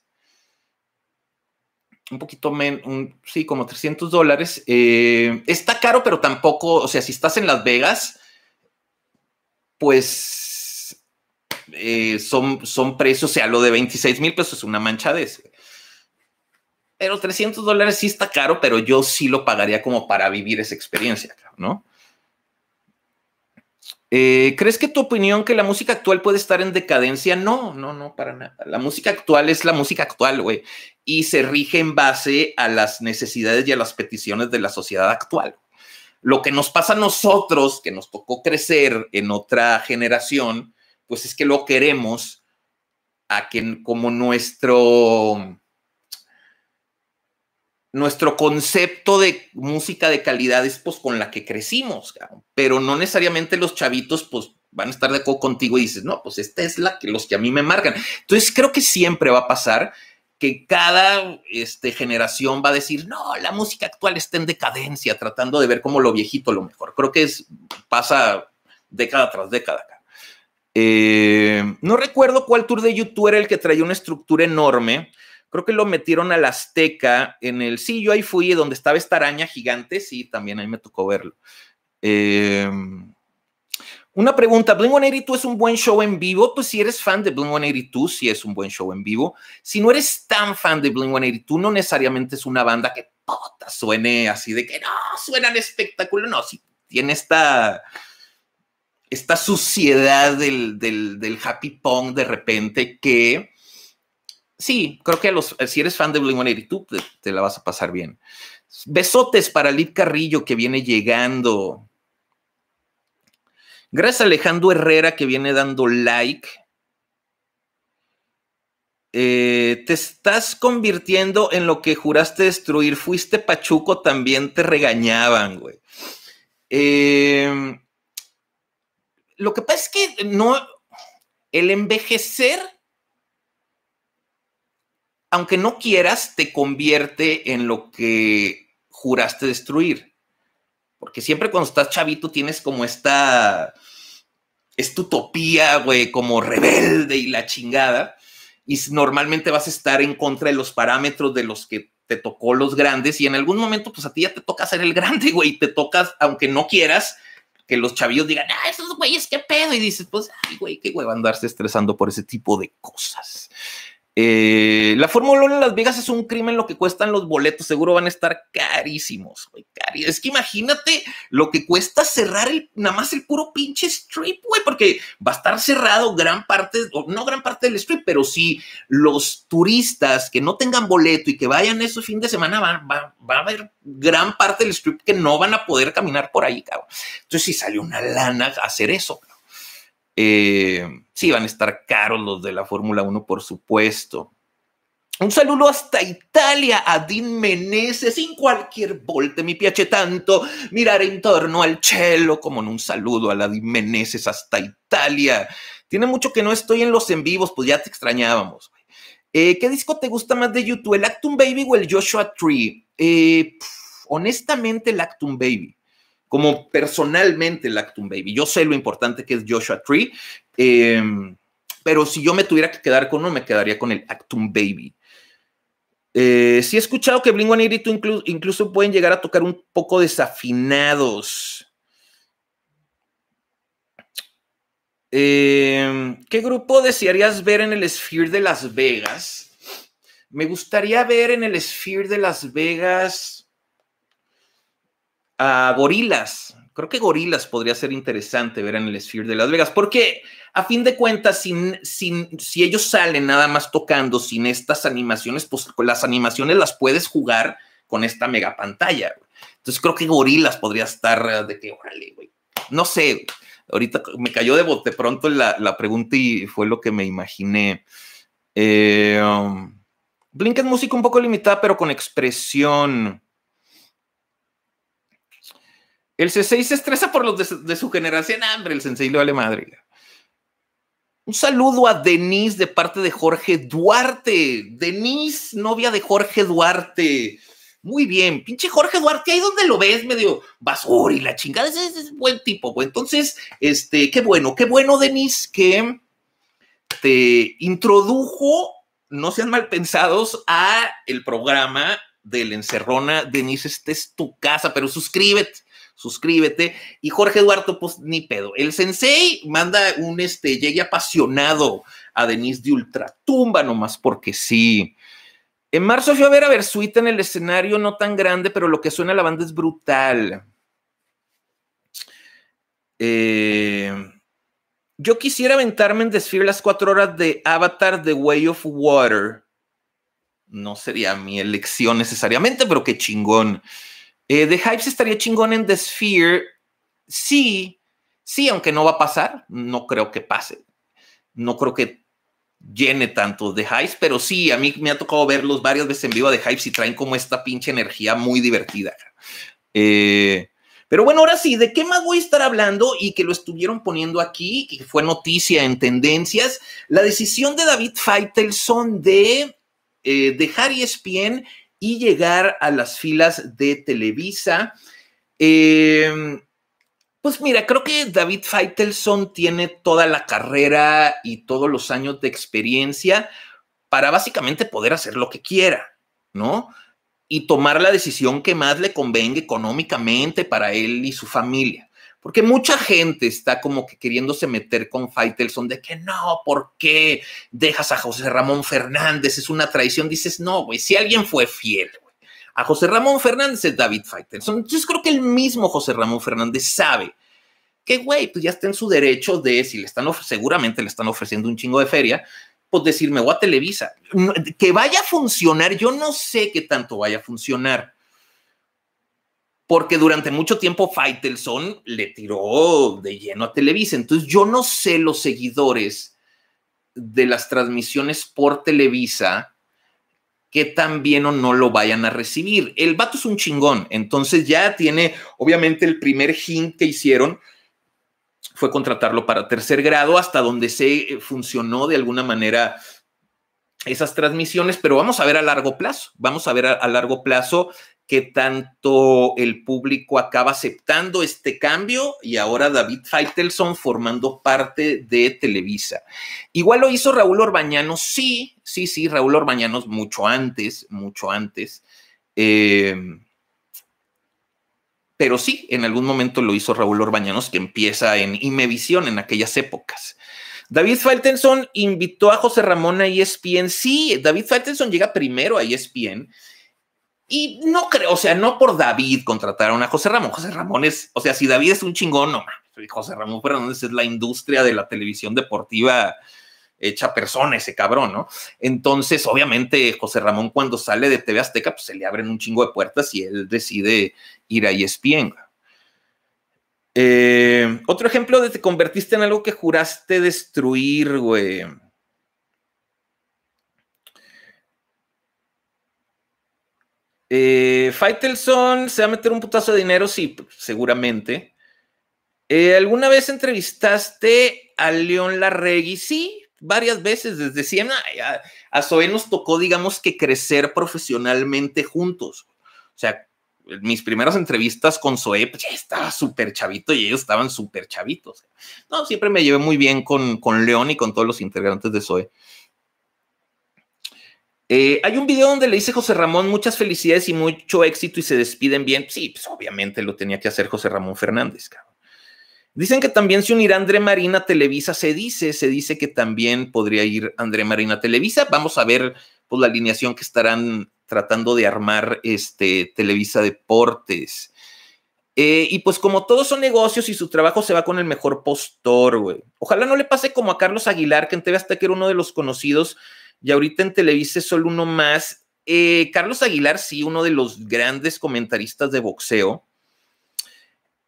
un poquito menos, sí, como 300 dólares. Eh, está caro, pero tampoco, o sea, si estás en Las Vegas, pues eh, son, son precios, o sea, lo de 26 mil pesos es una mancha ese. Pero 300 dólares sí está caro, pero yo sí lo pagaría como para vivir esa experiencia, ¿no? Eh, ¿Crees que tu opinión que la música actual puede estar en decadencia? No, no, no, para nada. La música actual es la música actual, güey. Y se rige en base a las necesidades y a las peticiones de la sociedad actual. Lo que nos pasa a nosotros, que nos tocó crecer en otra generación, pues es que lo queremos a que como nuestro nuestro concepto de música de calidad es pues con la que crecimos, pero no necesariamente los chavitos pues van a estar de acuerdo contigo y dices, no, pues esta es la que los que a mí me marcan. Entonces creo que siempre va a pasar que cada este, generación va a decir, no, la música actual está en decadencia, tratando de ver como lo viejito lo mejor. Creo que es, pasa década tras década. Eh, no recuerdo cuál tour de YouTube era el que traía una estructura enorme, creo que lo metieron al Azteca en el, sí, yo ahí fui, donde estaba esta araña gigante, sí, también ahí me tocó verlo. Em, una pregunta, Blink 182 es un buen show en vivo. Pues si eres fan de Blink 182, sí es un buen show en vivo. Si no eres tan fan de Blink 182, no necesariamente es una banda que suene así de que no, suenan espectáculo. No, si tiene esta, esta suciedad del, del happy Pong de repente que sí, creo que los, eh, si eres fan de Blink 182, te, te la vas a pasar bien. Besotes para Lid Carrillo que viene llegando. Gracias Alejandro Herrera que viene dando like. Eh, te estás convirtiendo en lo que juraste destruir. Fuiste Pachuco, también te regañaban, güey. Em, lo que pasa es que no. El envejecer aunque no quieras, te convierte en lo que juraste destruir. Porque siempre cuando estás chavito tienes como esta, tu utopía, güey, como rebelde y la chingada. Y normalmente vas a estar en contra de los parámetros de los que te tocó los grandes y en algún momento pues a ti ya te toca ser el grande, güey, y te tocas, aunque no quieras, que los chavillos digan, ah, esos güeyes, qué pedo, y dices, pues, ay, güey, qué güey, andarse estresando por ese tipo de cosas. Eh, la Fórmula 1 en Las Vegas es un crimen lo que cuestan los boletos, seguro van a estar carísimos. Güey, Es que imagínate lo que cuesta cerrar el, nada más el puro pinche strip, güey, porque va a estar cerrado gran parte, no gran parte del strip, pero si los turistas que no tengan boleto y que vayan ese fin de semana, va, a haber gran parte del strip que no van a poder caminar por ahí, cabrón. Entonces, si sale una lana hacer eso. Eh, sí, van a estar caros los de la Fórmula 1, por supuesto. Un saludo hasta Italia a Dean Meneses. sin cualquier volte mi piace tanto mirar en torno al cielo, como en un saludo a la Dean Meneses hasta Italia. Tiene mucho que no estoy en los en vivos, pues ya te extrañábamos. Eh, ¿Qué disco te gusta más de YouTube, el Actum Baby o el Joshua Tree? Eh, honestamente, el Actum Baby como personalmente el Actum Baby. Yo sé lo importante que es Joshua Tree, em, pero si yo me tuviera que quedar con uno, me quedaría con el Actum Baby. Si eh, sí he escuchado que Bling y incluso, incluso pueden llegar a tocar un poco desafinados. Em, ¿Qué grupo desearías ver en el Sphere de Las Vegas? Me gustaría ver en el Sphere de Las Vegas a gorilas. Creo que gorilas podría ser interesante ver en el Sphere de Las Vegas, porque a fin de cuentas, sin, si ellos salen nada más tocando sin estas animaciones, pues las animaciones las puedes jugar con esta mega pantalla. Entonces creo que gorilas podría estar eh, de que, órale, güey. No sé, ahorita me cayó de bote pronto la, la, pregunta y fue lo que me imaginé. Eh, um, música un poco limitada, pero con expresión. El C6 se estresa por los de su, generación. André, ah, el sensei le vale madre. Un saludo a Denise de parte de Jorge Duarte. Denise, novia de Jorge Duarte. Muy bien, pinche Jorge Duarte, ahí donde lo ves, medio basura y la chingada, Ese es, buen tipo. Entonces, este, qué bueno, qué bueno, Denise, que te introdujo, no sean mal pensados, a el programa del Encerrona. Denise, este es tu casa, pero suscríbete suscríbete. Y Jorge Eduardo pues ni pedo. El sensei manda un este, llegue apasionado a Denise de Ultratumba, nomás porque sí. En marzo fui a ver a Versuita en el escenario, no tan grande, pero lo que suena a la banda es brutal. Eh, yo quisiera aventarme en desfile las cuatro horas de Avatar The Way of Water. No sería mi elección necesariamente, pero qué chingón. Eh, The Hypes estaría chingón en The Sphere. Sí, sí, aunque no va a pasar. No creo que pase. No creo que llene tanto de Hypes, pero sí, a mí me ha tocado verlos varias veces en vivo de Hypes y traen como esta pinche energía muy divertida. Eh, pero bueno, ahora sí, ¿de qué más voy a estar hablando? Y que lo estuvieron poniendo aquí, que fue noticia en tendencias, la decisión de David Feitelson de eh, dejar ESPN y llegar a las filas de Televisa. Em, pues mira, creo que David Feitelson tiene toda la carrera y todos los años de experiencia para básicamente poder hacer lo que quiera, ¿no? Y tomar la decisión que más le convenga económicamente para él y su familia porque mucha gente está como que queriéndose meter con Faitelson de que no, ¿por qué dejas a José Ramón Fernández? Es una traición. Dices, no, güey, si alguien fue fiel, a José Ramón Fernández es David Faitelson. Yo creo que el mismo José Ramón Fernández sabe que, güey, pues ya está en su derecho de, si le están, seguramente le están ofreciendo un chingo de feria, pues decirme, voy a Televisa. Que vaya a funcionar, yo no sé qué tanto vaya a funcionar porque durante mucho tiempo Faitelson le tiró de lleno a Televisa. Entonces yo no sé los seguidores de las transmisiones por Televisa que tan bien o no lo vayan a recibir. El vato es un chingón, entonces ya tiene, obviamente el primer hint que hicieron fue contratarlo para tercer grado, hasta donde se eh, funcionó de alguna manera esas transmisiones, pero vamos a ver a largo plazo, vamos a ver a largo plazo qué tanto el público acaba aceptando este cambio y ahora David Feitelson formando parte de Televisa. Igual lo hizo Raúl Orbañanos, sí, sí, sí, Raúl Orbañanos mucho antes, mucho antes. Eh, pero sí, en algún momento lo hizo Raúl Orbañanos, que empieza en Imevisión en aquellas épocas. David Faitelson invitó a José Ramón a ESPN. Sí, David Faitelson llega primero a ESPN y no creo, o sea, no por David contrataron a José Ramón. José Ramón es, o sea, si David es un chingón, no, José Ramón Fernández es la industria de la televisión deportiva hecha persona ese cabrón, ¿no? Entonces, obviamente, José Ramón cuando sale de TV Azteca, pues se le abren un chingo de puertas y él decide ir a ESPN. Eh, otro ejemplo de te convertiste en algo que juraste destruir, güey. Eh, Faitelson se va a meter un putazo de dinero, sí, seguramente. Eh, ¿Alguna vez entrevistaste a León Larregui? Sí, varias veces, desde Siena A, Zoé nos tocó, digamos, que crecer profesionalmente juntos. O sea, mis primeras entrevistas con Zoe, pues, estaba súper chavito y ellos estaban súper chavitos. No, siempre me llevé muy bien con, con León y con todos los integrantes de Zoe. Eh, hay un video donde le dice José Ramón muchas felicidades y mucho éxito y se despiden bien. Sí, pues obviamente lo tenía que hacer José Ramón Fernández. Cabrón. Dicen que también se unirá André Marina Televisa, se dice, se dice que también podría ir André Marina Televisa. Vamos a ver pues, la alineación que estarán tratando de armar este Televisa Deportes. Eh, y pues como todos son negocios y su trabajo se va con el mejor postor, güey. Ojalá no le pase como a Carlos Aguilar, que en TV que era uno de los conocidos y ahorita en Televisa solo uno más. Eh, Carlos Aguilar, sí, uno de los grandes comentaristas de boxeo.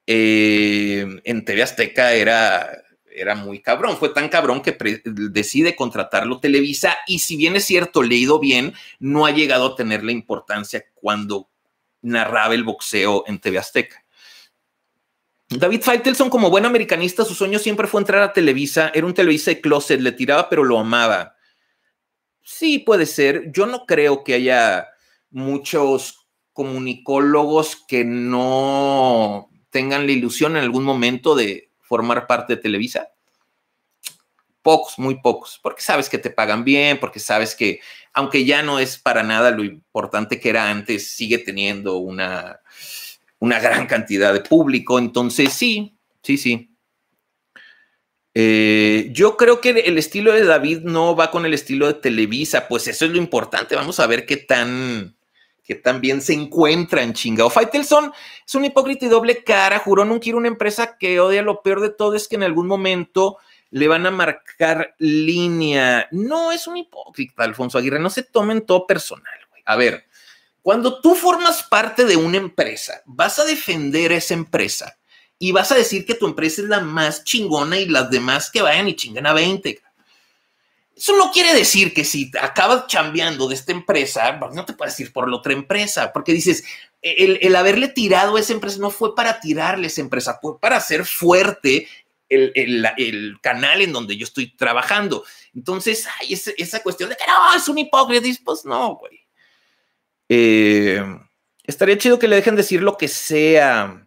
Eh, en TV Azteca era, era muy cabrón. Fue tan cabrón que decide contratarlo Televisa y si bien es cierto, leído bien, no ha llegado a tener la importancia cuando narraba el boxeo en TV Azteca. David Feitelson, como buen americanista, su sueño siempre fue entrar a Televisa. Era un Televisa de closet, le tiraba, pero lo amaba. Sí, puede ser. Yo no creo que haya muchos comunicólogos que no tengan la ilusión en algún momento de formar parte de Televisa. Pocos, muy pocos, porque sabes que te pagan bien, porque sabes que, aunque ya no es para nada lo importante que era antes, sigue teniendo una, una gran cantidad de público. Entonces, sí, sí, sí. Eh, yo creo que el estilo de David no va con el estilo de Televisa, pues eso es lo importante. Vamos a ver qué tan, tan bien se encuentran, O Faitelson es un hipócrita y doble cara, juró nunca ir a una empresa que odia. Lo peor de todo es que en algún momento le van a marcar línea. No es un hipócrita, Alfonso Aguirre, no se tomen todo personal, güey. A ver, cuando tú formas parte de una empresa, vas a defender a esa empresa y vas a decir que tu empresa es la más chingona y las demás que vayan y chingan a 20. Eso no quiere decir que si acabas chambeando de esta empresa, pues, no te puedes ir por la otra empresa, porque dices, el, haberle tirado a esa empresa no fue para tirarle esa empresa, fue para hacer fuerte el, canal en donde yo estoy trabajando. Entonces, hay esa, cuestión de que no, es un hipócrita. Pues no, güey. Eh, estaría chido que le dejen decir lo que sea.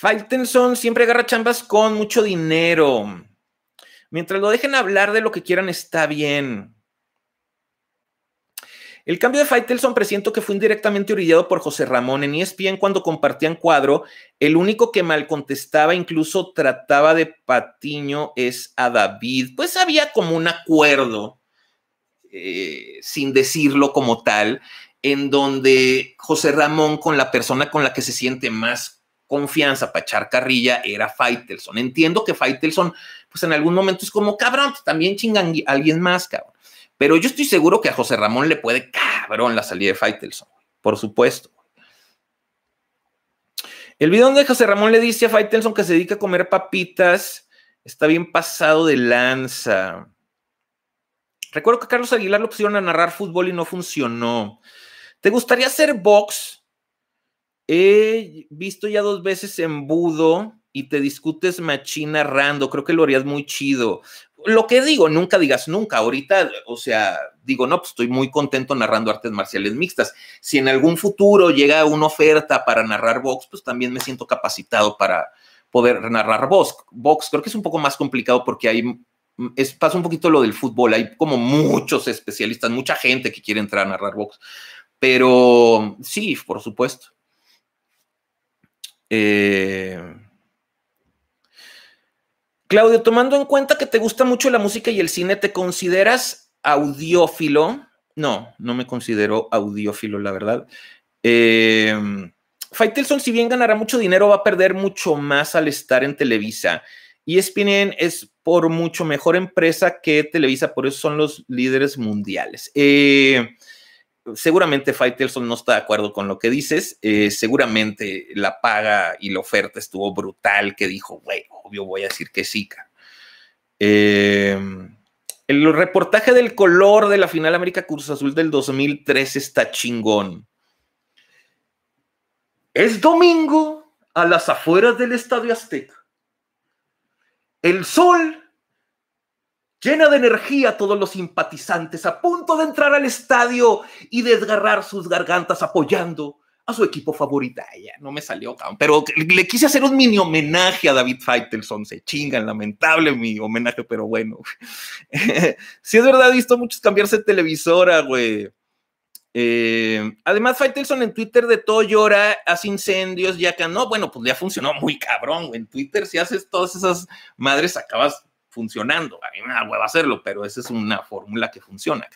Faitelson siempre agarra chambas con mucho dinero. Mientras lo dejen hablar de lo que quieran, está bien. El cambio de Faitelson presiento que fue indirectamente orillado por José Ramón en ESPN cuando compartían cuadro. El único que mal contestaba, incluso trataba de Patiño, es a David. Pues había como un acuerdo, eh, sin decirlo como tal, en donde José Ramón, con la persona con la que se siente más confianza para echar carrilla era Faitelson. Entiendo que Faitelson, pues en algún momento es como, cabrón, pues, también chingan alguien más, cabrón. Pero yo estoy seguro que a José Ramón le puede, cabrón, la salida de Faitelson, por supuesto. El video donde José Ramón le dice a Faitelson que se dedica a comer papitas está bien pasado de lanza. Recuerdo que Carlos Aguilar lo pusieron a narrar fútbol y no funcionó. ¿Te gustaría hacer box? He visto ya dos veces embudo y te discutes machina narrando, Creo que lo harías muy chido. Lo que digo, nunca digas nunca. Ahorita, o sea, digo, no, pues estoy muy contento narrando artes marciales mixtas. Si en algún futuro llega una oferta para narrar box, pues también me siento capacitado para poder narrar box. Box creo que es un poco más complicado porque hay pasa un poquito lo del fútbol. Hay como muchos especialistas, mucha gente que quiere entrar a narrar box. Pero sí, por supuesto. Eh, Claudio, tomando en cuenta que te gusta mucho la música y el cine, ¿te consideras audiófilo? No, no me considero audiófilo, la verdad. Eh, Faitelson, si bien ganará mucho dinero, va a perder mucho más al estar en Televisa. y ESPN es por mucho mejor empresa que Televisa, por eso son los líderes mundiales. Eh, seguramente Faitelson no está de acuerdo con lo que dices. Eh, seguramente la paga y la oferta estuvo brutal, que dijo, güey, obvio voy a decir que sí. Em, el reportaje del color de la final América Cruz Azul del 2003 está chingón. Es domingo a las afueras del Estadio Azteca. El sol Llena de energía todos los simpatizantes a punto de entrar al estadio y desgarrar sus gargantas apoyando a su equipo favorita. Ya no me salió, pero le quise hacer un mini homenaje a David Faitelson. Se chingan, lamentable mi homenaje, pero bueno. si <laughs> es verdad, he visto muchos cambiarse de televisora, güey. Eh, además, Faitelson en Twitter de todo llora, hace incendios, ya que no, bueno, pues ya funcionó muy cabrón, güey. En Twitter, si haces todas esas madres, acabas funcionando. A mí me da hueva hacerlo, pero esa es una fórmula que funciona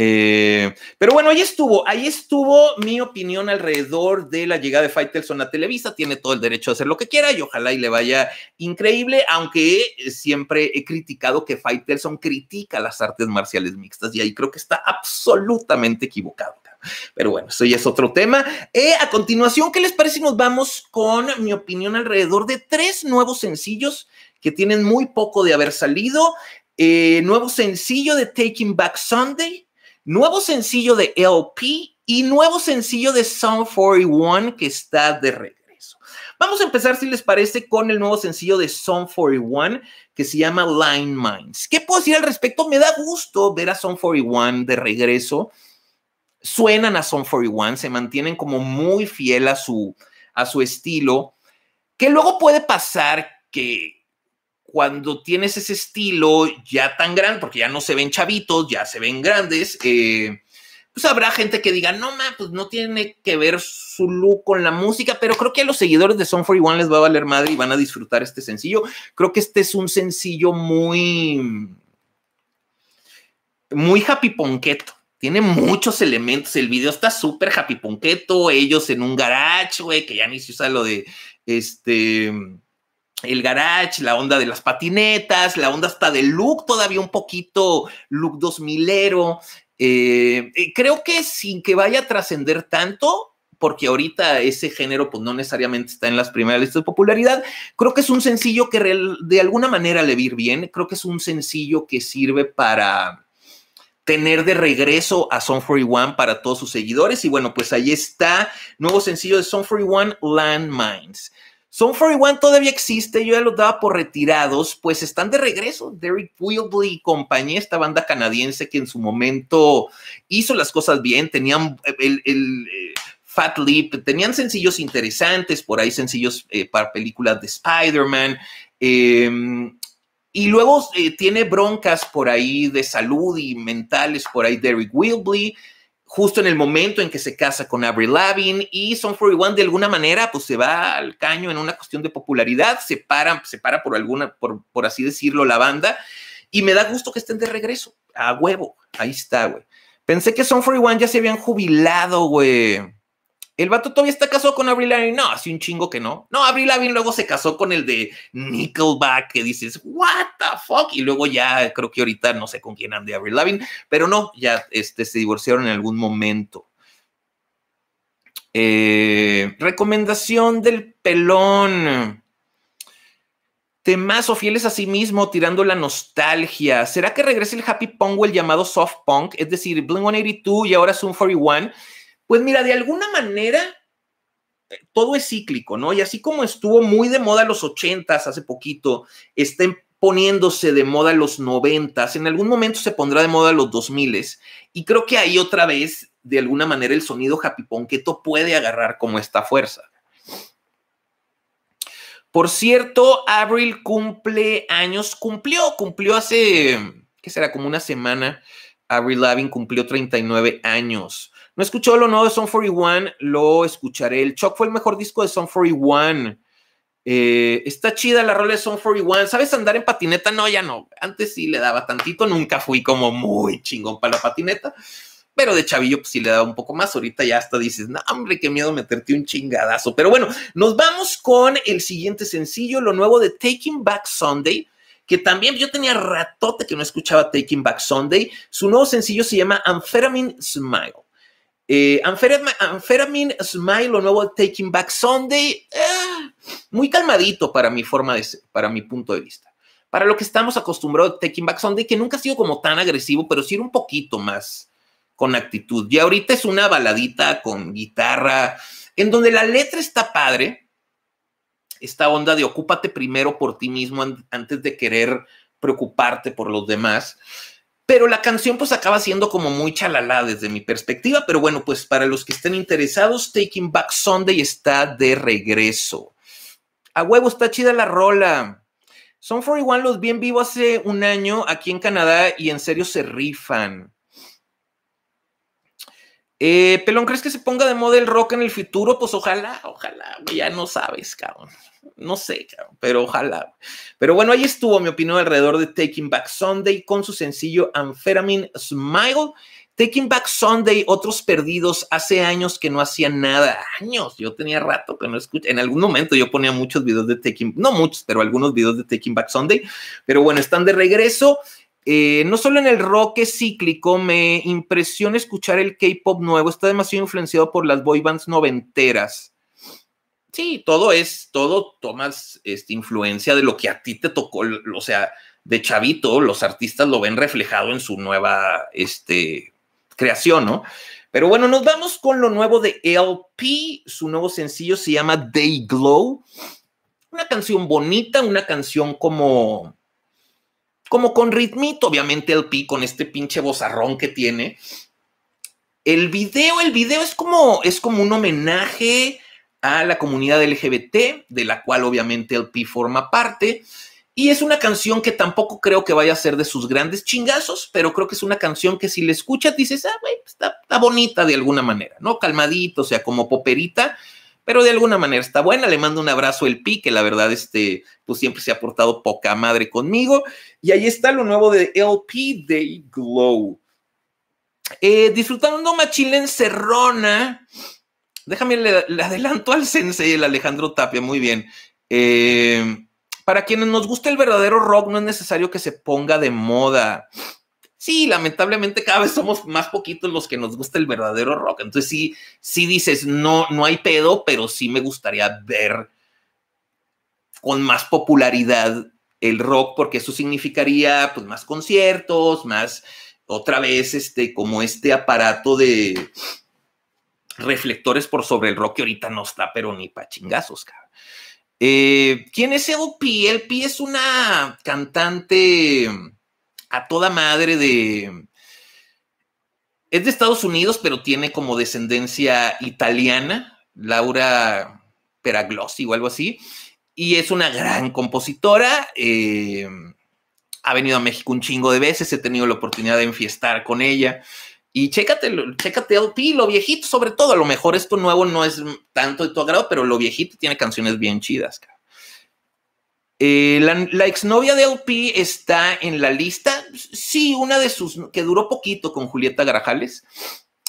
eh, pero bueno, ahí estuvo, ahí estuvo mi opinión alrededor de la llegada de Faitelson a Televisa. Tiene todo el derecho a hacer lo que quiera y ojalá y le vaya increíble, aunque eh, siempre he criticado que Faitelson critica las artes marciales mixtas y ahí creo que está absolutamente equivocado. Pero bueno, eso ya es otro tema. Eh, a continuación, ¿qué les parece si nos vamos con mi opinión alrededor de tres nuevos sencillos que tienen muy poco de haber salido. Eh, nuevo sencillo de Taking Back Sunday, nuevo sencillo de LP y nuevo sencillo de Sound 41 que está de regreso. Vamos a empezar, si les parece, con el nuevo sencillo de Sound 41 que se llama Line Minds. ¿Qué puedo decir al respecto? Me da gusto ver a Sound 41 de regreso. Suenan a Sound 41, se mantienen como muy fiel a su, a su estilo. Que luego puede pasar que cuando tienes ese estilo ya tan grande, porque ya no se ven chavitos, ya se ven grandes, eh, pues habrá gente que diga, no, mames, pues no tiene que ver su look con la música, pero creo que a los seguidores de Son 41 les va a valer madre y van a disfrutar este sencillo. Creo que este es un sencillo muy, muy happy ponqueto tiene muchos elementos. El video está súper happy ponqueto, ellos en un garage, güey, que ya ni se usa lo de este el garage, la onda de las patinetas, la onda hasta de look todavía un poquito, look 2000ero. Eh, eh, creo que sin que vaya a trascender tanto, porque ahorita ese género pues no necesariamente está en las primeras listas de popularidad, creo que es un sencillo que de alguna manera le vir bien, creo que es un sencillo que sirve para tener de regreso a Son 41 para todos sus seguidores y bueno, pues ahí está, nuevo sencillo de Son 41, Landmines. Mines. Son 41 todavía existe, yo ya los daba por retirados, pues están de regreso. Derek Wilbley y compañía, esta banda canadiense que en su momento hizo las cosas bien, tenían eh, el, eh, Fat Lip, tenían sencillos interesantes, por ahí sencillos eh, para películas de Spider-Man. Em, y luego tiene broncas por ahí de salud y mentales por ahí Derek Wilbley justo en el momento en que se casa con Avril Lavin y Son 41 de alguna manera pues se va al caño en una cuestión de popularidad, se para, se para por alguna, por, por así decirlo, la banda y me da gusto que estén de regreso, a huevo, ahí está, güey. Pensé que Son 41 ya se habían jubilado, güey. El vato todavía está casado con Avril Lavigne. No, así un chingo que no. No, Avril Lavigne luego se casó con el de Nickelback, que dices, what the fuck? Y luego ya, creo que ahorita no sé con quién ande Avril Lavigne, pero no, ya este, se divorciaron en algún momento. Eh, recomendación del pelón. Temas o fieles a sí mismo, tirando la nostalgia. ¿Será que regrese el happy punk o el llamado soft punk? Es decir, Blink 182 y ahora Zoom 41 pues mira, de alguna manera eh, todo es cíclico, ¿no? Y así como estuvo muy de moda los ochentas hace poquito, estén poniéndose de moda los noventas, en algún momento se pondrá de moda los dos miles, y creo que ahí otra vez, de alguna manera, el sonido happy ponqueto puede agarrar como esta fuerza. Por cierto, Avril cumple años, cumplió, cumplió hace, ¿qué será? Como una semana. Avril Lavin cumplió 39 años. No escuchó lo nuevo de Son 41, lo escucharé. El Choc fue el mejor disco de Son 41. Eh, está chida la rola de Son 41. ¿Sabes andar en patineta? No, ya no. Antes sí le daba tantito, nunca fui como muy chingón para la patineta. Pero de chavillo, pues sí le daba un poco más. Ahorita ya hasta dices, no, hombre, qué miedo meterte un chingadazo. Pero bueno, nos vamos con el siguiente sencillo, lo nuevo de Taking Back Sunday que también yo tenía ratote que no escuchaba Taking Back Sunday. Su nuevo sencillo se llama Amphetamine Smile. Eh, Smile o nuevo Taking Back Sunday, eh, muy calmadito para mi forma de para mi punto de vista. Para lo que estamos acostumbrados Taking Back Sunday, que nunca ha sido como tan agresivo, pero sí un poquito más con actitud. Y ahorita es una baladita con guitarra, en donde la letra está padre, esta onda de ocúpate primero por ti mismo antes de querer preocuparte por los demás. Pero la canción pues acaba siendo como muy chalala desde mi perspectiva, pero bueno, pues para los que estén interesados, Taking Back Sunday está de regreso. A huevo, está chida la rola. Son 41 los bien vivo hace un año aquí en Canadá y en serio se rifan. Eh, Pelón, ¿crees que se ponga de moda el rock en el futuro? Pues ojalá, ojalá, ya no sabes, cabrón. No sé, cabrón, pero ojalá. Pero bueno, ahí estuvo mi opinión alrededor de Taking Back Sunday con su sencillo Amphetamine Smile. Taking Back Sunday, otros perdidos, hace años que no hacían nada, años, yo tenía rato que no escuché, en algún momento yo ponía muchos videos de Taking, no muchos, pero algunos videos de Taking Back Sunday, pero bueno, están de regreso, eh, no solo en el rock cíclico, me impresiona escuchar el K-pop nuevo, está demasiado influenciado por las boy bands noventeras. Sí, todo es, todo tomas esta influencia de lo que a ti te tocó, o sea, de chavito, los artistas lo ven reflejado en su nueva este, creación, ¿no? Pero bueno, nos vamos con lo nuevo de LP, su nuevo sencillo se llama Day Glow, una canción bonita, una canción como como con ritmito, obviamente el P con este pinche bozarrón que tiene. El video, el video es como, es como un homenaje a la comunidad LGBT, de la cual obviamente el Pi forma parte. Y es una canción que tampoco creo que vaya a ser de sus grandes chingazos, pero creo que es una canción que si la escuchas dices, ah, güey, está, está bonita de alguna manera, ¿no? Calmadito, o sea, como poperita pero de alguna manera está buena. Le mando un abrazo el Pi, que la verdad, este, pues siempre se ha portado poca madre conmigo. Y ahí está lo nuevo de LP Day Glow. Eh, disfrutando disfrutando en Serrona. Déjame, le, adelanto al sensei, el Alejandro Tapia, muy bien. Eh, para quienes nos gusta el verdadero rock, no es necesario que se ponga de moda. Sí, lamentablemente cada vez somos más poquitos los que nos gusta el verdadero rock. Entonces sí, sí dices, no, no hay pedo, pero sí me gustaría ver con más popularidad el rock, porque eso significaría pues más conciertos, más otra vez este, como este aparato de reflectores por sobre el rock que ahorita no está, pero ni pa' chingazos, cabrón. Eh, ¿Quién es El P es una cantante a toda madre de... Es de Estados Unidos, pero tiene como descendencia italiana, Laura Peraglossi o algo así, y es una gran compositora. Eh, ha venido a México un chingo de veces, he tenido la oportunidad de enfiestar con ella. Y chécate, chécate LP, lo viejito, sobre todo. A lo mejor esto nuevo no es tanto de tu agrado, pero lo viejito tiene canciones bien chidas, cara. Eh, la, exnovia de LP está en la lista. Sí, una de sus que duró poquito con Julieta Grajales.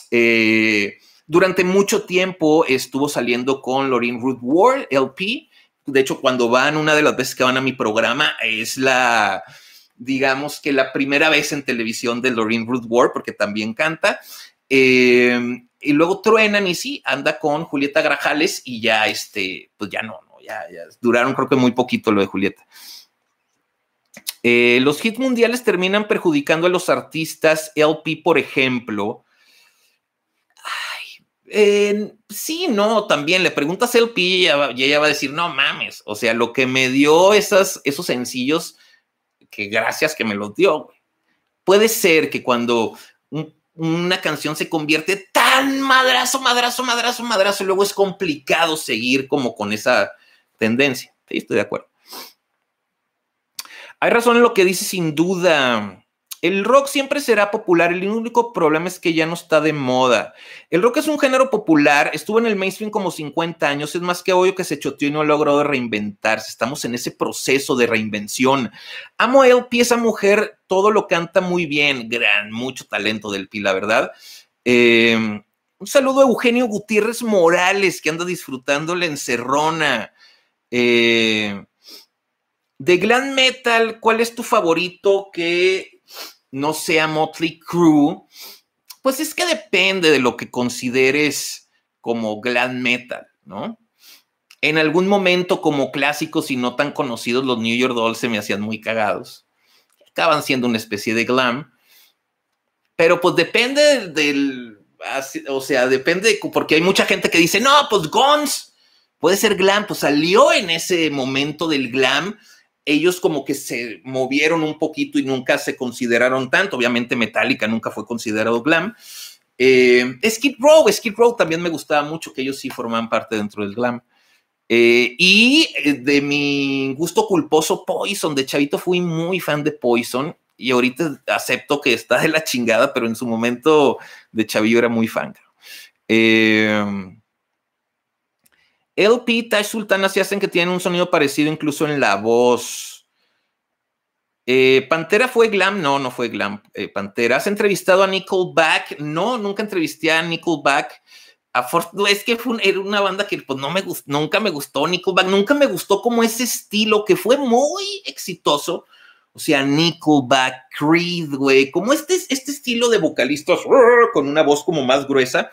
Eh, durante mucho tiempo estuvo saliendo con Lorin Ruth Ward, LP. De hecho, cuando van, una de las veces que van a mi programa es la, digamos que la primera vez en televisión de Lorin Ruth Ward, porque también canta. Eh, y luego truenan y sí, anda con Julieta Grajales y ya, este, pues ya no, duraron creo que muy poquito lo de Julieta. Eh, los hits mundiales terminan perjudicando a los artistas LP, por ejemplo. Ay, sí, no, también le preguntas a LP y ella, va a decir, no mames, o sea, lo que me dio esas, esos sencillos, que gracias que me los dio. Puede ser que cuando una canción se convierte tan madrazo, madrazo, madrazo, madrazo, luego es complicado seguir como con esa tendencia. estoy de acuerdo. Hay razón en lo que dice sin duda. El rock siempre será popular, el único problema es que ya no está de moda. El rock es un género popular, estuvo en el mainstream como 50 años, es más que obvio que se choteó y no ha logrado reinventarse, estamos en ese proceso de reinvención. Amo a pieza esa mujer, todo lo canta muy bien, gran, mucho talento del Pi, la verdad. Eh, un saludo a Eugenio Gutiérrez Morales, que anda disfrutando la encerrona. Eh, de glam metal, ¿cuál es tu favorito que no sea Motley Crue? Pues es que depende de lo que consideres como glam metal, ¿no? En algún momento como clásicos y no tan conocidos los New York Dolls se me hacían muy cagados. Acaban siendo una especie de glam. Pero pues depende del, o sea, depende, porque hay mucha gente que dice, no, pues Guns puede ser glam, pues salió en ese momento del glam. Ellos como que se movieron un poquito y nunca se consideraron tanto. Obviamente Metallica nunca fue considerado glam. Eh, Skid Row, Skid Row también me gustaba mucho, que ellos sí formaban parte dentro del glam. Eh, y eh, de mi gusto culposo, Poison. De chavito fui muy fan de Poison y ahorita acepto que está de la chingada, pero en su momento de chavillo era muy fan. Eh, LP, y Sultana se hacen que tienen un sonido parecido incluso en la voz. Eh, Pantera fue glam, no, no fue glam. Eh, Pantera, ¿has entrevistado a Nickelback? No, nunca entrevisté a Nickelback. A es que fue era una banda que pues, no me nunca me gustó Nickelback, nunca me gustó como ese estilo que fue muy exitoso. O sea, Nickelback, Creed, güey, como este, este estilo de vocalistas con una voz como más gruesa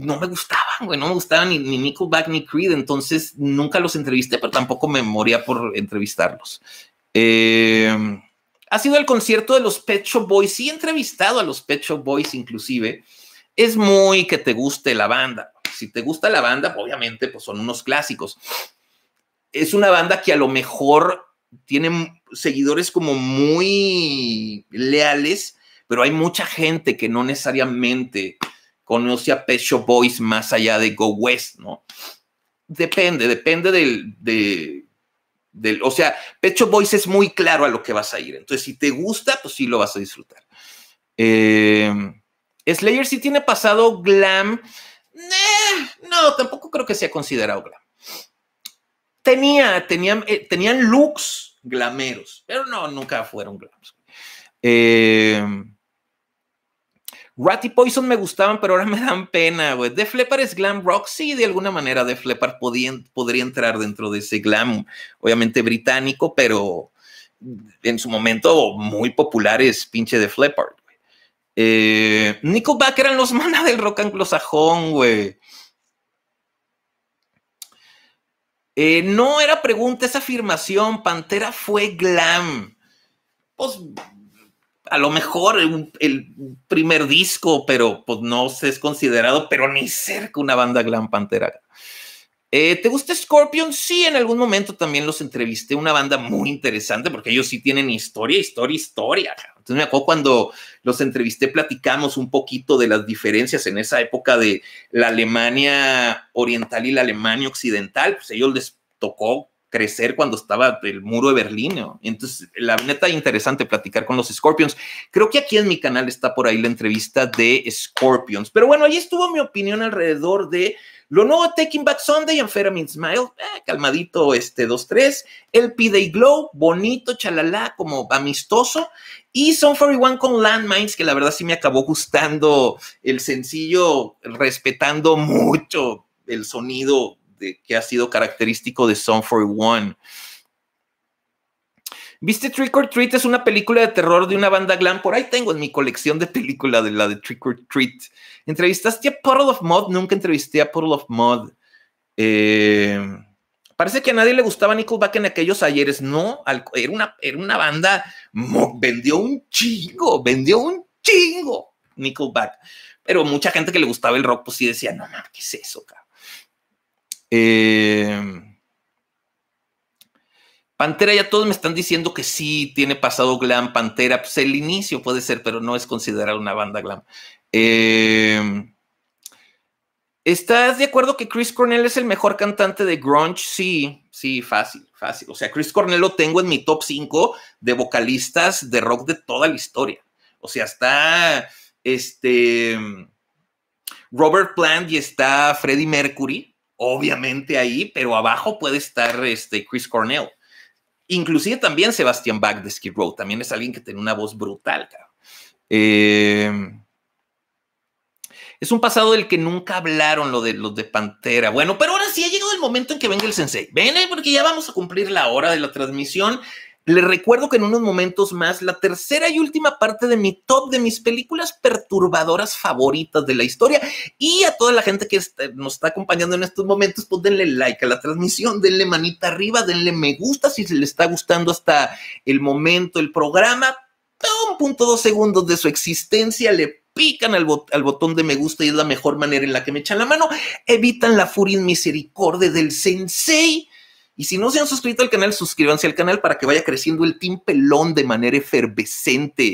no me gustaban, güey, no me gustaban ni, ni Nickelback ni Creed, entonces nunca los entrevisté, pero tampoco me moría por entrevistarlos. Em, ha sido el concierto de los Pecho Boys, sí he entrevistado a los Pecho Boys inclusive, es muy que te guste la banda, si te gusta la banda, obviamente, pues son unos clásicos. Es una banda que a lo mejor tiene seguidores como muy leales, pero hay mucha gente que no necesariamente conoce a Pecho Boys más allá de Go West, ¿no? Depende, depende del, del, o sea, Pecho Boys es muy claro a lo que vas a ir. Entonces, si te gusta, pues sí lo vas a disfrutar. Eh, Slayer sí tiene pasado glam. no, tampoco creo que sea considerado glam. Tenía, tenían, eh, tenían looks glameros, pero no, nunca fueron glam. Eh, Ratty Poison me gustaban, pero ahora <laughs> me dan pena, güey. De Fleppard es glam rock, sí, de alguna manera De Fleppard podría entrar dentro de ese glam, obviamente británico, pero en su momento muy populares, pinche De Fleppard. Eh, Nickelback eran los <laughs> manas del rock anglosajón, güey. Eh, no era pregunta, esa afirmación. Pantera fue glam. Pues a lo mejor el, primer disco, pero pues no se es considerado, pero ni cerca una banda glam pantera. Eh, ¿Te gusta Scorpion? Sí, en algún momento también los entrevisté, una banda muy interesante porque ellos sí tienen historia, historia, historia. Entonces me acuerdo cuando los entrevisté platicamos un poquito de las diferencias en esa época de la Alemania oriental y la Alemania occidental, pues ellos les tocó crecer cuando estaba el muro de Berlín. Entonces, la neta, interesante platicar con los Scorpions. Creo que aquí en mi canal está por ahí la entrevista de Scorpions. Pero bueno, ahí estuvo mi opinión alrededor de lo nuevo Taking Back Sunday, Amphetamine Smile, eh, calmadito, este 2-3. El P-Day Glow, bonito, chalala, como amistoso. Y Son one con Landmines, que la verdad sí me acabó gustando el sencillo, respetando mucho el sonido que ha sido característico de for One. ¿Viste Trick or Treat? Es una película de terror de una banda glam. Por ahí tengo en mi colección de películas de la de Trick or Treat. ¿Entrevistaste a Puddle of Mod? Nunca entrevisté a Puddle of Mod. Eh, parece que a nadie le gustaba Nickelback en aquellos ayeres. No, era una, era una banda. Vendió un chingo, vendió un chingo Nickelback. Pero mucha gente que le gustaba el rock, pues sí decía, no mames, ¿qué es eso? Cara? Em, Pantera, ya todos me están diciendo que sí tiene pasado glam. Pantera, pues el inicio puede ser, pero no es considerada una banda glam. Em, ¿Estás de acuerdo que Chris Cornell es el mejor cantante de grunge? Sí, sí, fácil, fácil. O sea, Chris Cornell lo tengo en mi top 5 de vocalistas de rock de toda la historia. O sea, está este Robert Plant y está Freddie Mercury obviamente ahí, pero abajo puede estar este Chris Cornell. Inclusive también Sebastian Bach de Skid Row, también es alguien que tiene una voz brutal. Eh, es un pasado del que nunca hablaron lo de los de Pantera. Bueno, pero ahora sí ha llegado el momento en que venga el sensei. Ven, eh, porque ya vamos a cumplir la hora de la transmisión. Les recuerdo que en unos momentos más, la tercera y última parte de mi top de mis películas perturbadoras favoritas de la historia. Y a toda la gente que este, nos está acompañando en estos momentos, pues denle like a la transmisión, denle manita arriba, denle me gusta si se le está gustando hasta el momento el programa. Un punto dos segundos de su existencia le pican al, al, botón de me gusta y es la mejor manera en la que me echan la mano. Evitan la furia misericordia del sensei y si no se han suscrito al canal, suscríbanse al canal para que vaya creciendo el Team Pelón de manera efervescente.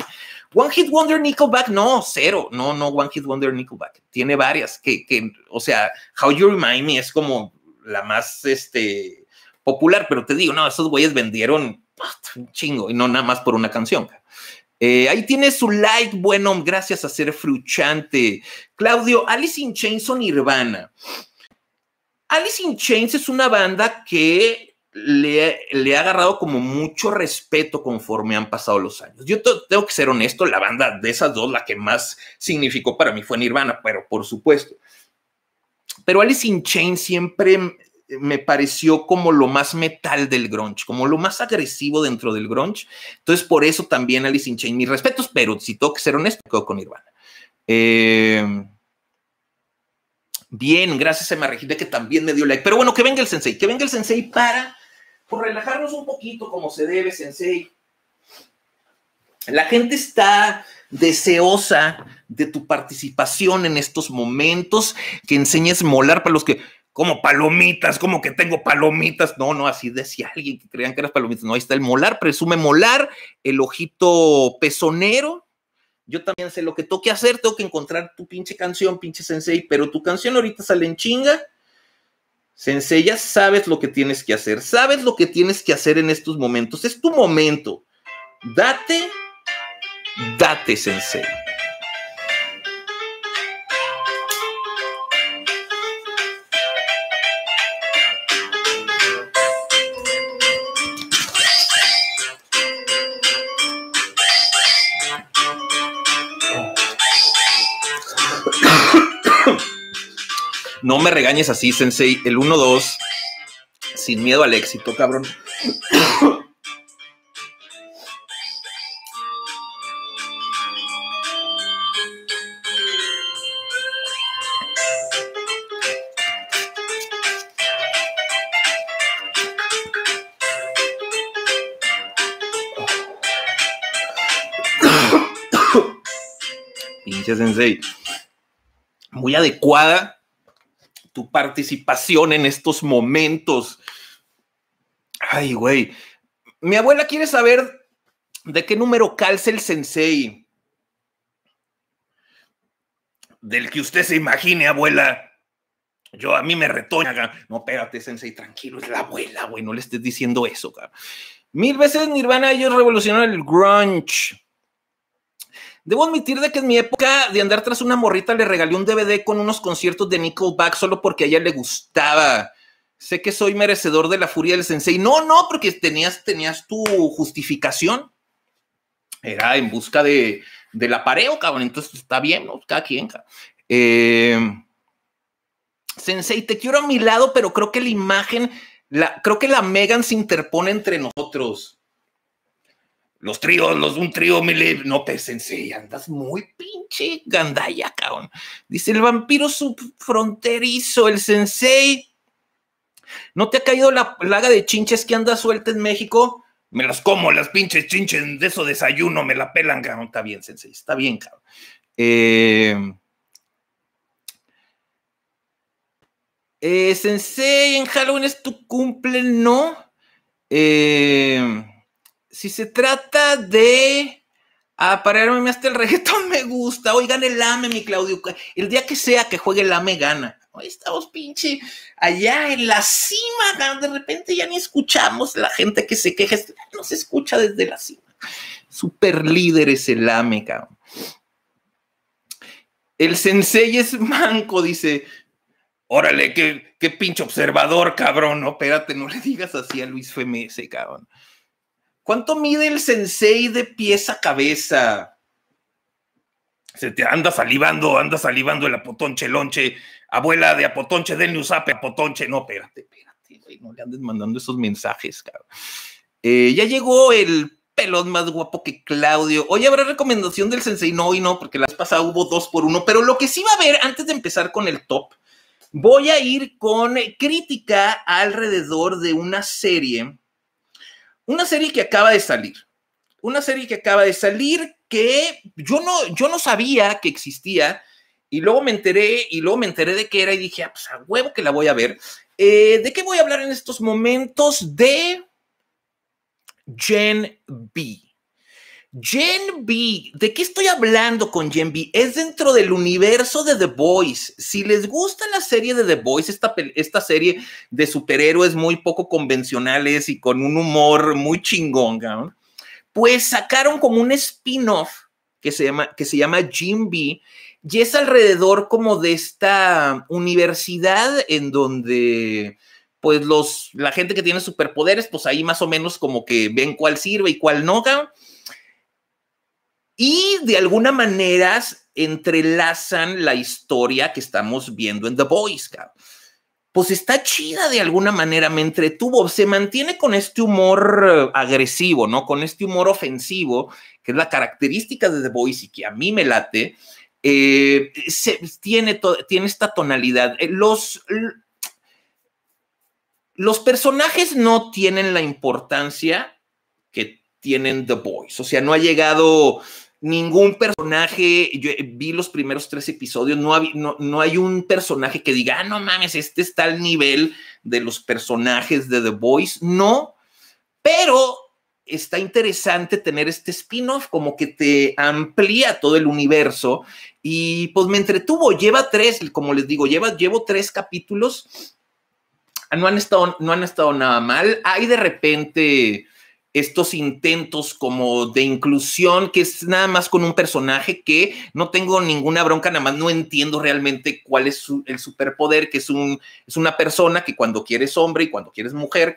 One Hit Wonder Nickelback, no, cero. No, no, One Hit Wonder Nickelback. Tiene varias que, o sea, How You Remind Me es como la más este, popular, pero te digo, no, esos güeyes vendieron un chingo y no nada más por una canción. Eh, ahí tiene su like, bueno, gracias a ser fruchante. Claudio, Alice in Chains Nirvana. Alice in Chains es una banda que le, ha agarrado como mucho respeto conforme han pasado los años. Yo tengo que ser honesto, la banda de esas dos, la que más significó para mí fue Nirvana, pero por supuesto. Pero Alice in Chains siempre me pareció como lo más metal del grunge, como lo más agresivo dentro del grunge. Entonces, por eso también Alice in Chains, mis respetos, pero si tengo que ser honesto, quedo con Nirvana. Eh, Bien, gracias a Regina, que también me dio like. Pero bueno, que venga el sensei, que venga el sensei para por relajarnos un poquito como se debe, sensei. La gente está deseosa de tu participación en estos momentos, que enseñes molar para los que, como palomitas, como que tengo palomitas. No, no, así decía alguien que creían que eras palomitas. No, ahí está el molar, presume molar, el ojito pezonero yo también sé lo que tengo que hacer, tengo que encontrar tu pinche canción, pinche sensei, pero tu canción ahorita sale en chinga. Sensei, ya sabes lo que tienes que hacer, sabes lo que tienes que hacer en estos momentos, es tu momento. Date, date, sensei. No me regañes así, Sensei. El 1-2, sin miedo al éxito, cabrón. <coughs> Pinche Sensei. Muy adecuada tu participación en estos momentos. Ay, güey. Mi abuela quiere saber de qué número calce el sensei. Del que usted se imagine, abuela. Yo a mí me retoña. No, espérate, sensei, tranquilo, es la abuela, güey, no le estés diciendo eso, cara. Mil veces Nirvana ellos revolucionaron el grunge. Debo admitir de que en mi época de andar tras una morrita le regalé un DVD con unos conciertos de Nickelback solo porque a ella le gustaba. Sé que soy merecedor de la furia del sensei. No, no, porque tenías, tenías tu justificación. Era en busca de, la apareo, cabrón. Entonces está bien, ¿no? Cada quien. Eh, sensei, te quiero a mi lado, pero creo que la imagen, creo que la Megan se interpone entre nosotros los tríos, los un trío, mili, no te sensei, andas muy pinche gandaya, cabrón. Dice el vampiro subfronterizo, el sensei. ¿No te ha caído la plaga de chinches que anda suelta en México? Me las como, las pinches chinches de eso desayuno, me la pelan, cabrón. Está bien, sensei, está bien, cabrón. Eh, eh, sensei, en Halloween es tu cumple, ¿no? Eh, si se trata de aparearme ah, hasta el reggaetón, <laughs> me gusta. Oigan, el AME, mi Claudio. El día que sea que juegue el AME, gana. Hoy estamos, pinche, allá en la cima. De repente ya ni escuchamos la gente que se queja. No se escucha desde la cima. Super líder es el AME, cabrón. El sensei es manco, dice. Órale, qué, pinche observador, cabrón. No, espérate, no le digas así a Luis FMS, cabrón. ¿Cuánto mide el sensei de pies a cabeza? Se te anda salivando, anda salivando el apotonche lonche. Abuela de apotonche, denle usape, apotonche. No, espérate, espérate, güey, no le andes mandando esos mensajes, cabrón. Eh, ya llegó el pelón más guapo que Claudio. Hoy habrá recomendación del sensei. No, hoy no, porque vez pasada hubo dos por uno. Pero lo que sí va a haber, antes de empezar con el top, voy a ir con crítica alrededor de una serie una serie que acaba de salir. Una serie que acaba de salir que yo no, yo no sabía que existía y luego me enteré y luego me enteré de qué era y dije, ah, pues a huevo que la voy a ver. Eh, ¿De qué voy a hablar en estos momentos? De Gen B. Gen B, ¿de qué estoy hablando con Gen B? Es dentro del universo de The Boys. Si les gusta la serie de The Boys, esta, serie de superhéroes muy poco convencionales y con un humor muy chingón, pues sacaron como un spin-off que se llama, que se llama Gen B y es alrededor como de esta universidad en donde pues los, la gente que tiene superpoderes, pues ahí más o menos como que ven cuál sirve y cuál no, ¿no? y de alguna manera entrelazan la historia que estamos viendo en The Boys, Pues está chida de alguna manera, me entretuvo, se mantiene con este humor eh, agresivo, ¿no? Con este humor ofensivo, que es la característica de The Boys y que a mí me late, eh, se, tiene, tiene esta tonalidad. Eh, los, los personajes no tienen la importancia que tienen The Boys, o sea, no ha llegado ningún personaje, yo eh, vi los primeros tres episodios, no, no, hay un personaje que diga, ah, no mames, este está al nivel de los personajes de The Voice, no, pero está interesante tener este spin-off, como que te amplía todo el universo y pues me entretuvo, lleva tres, como les digo, lleva, llevo tres capítulos, no han estado, no han estado nada mal, hay de repente estos intentos como de inclusión, que es nada más con un personaje que no tengo ninguna bronca, nada más no entiendo realmente cuál es el superpoder, que es, un, es una persona que cuando quieres hombre y cuando quieres mujer,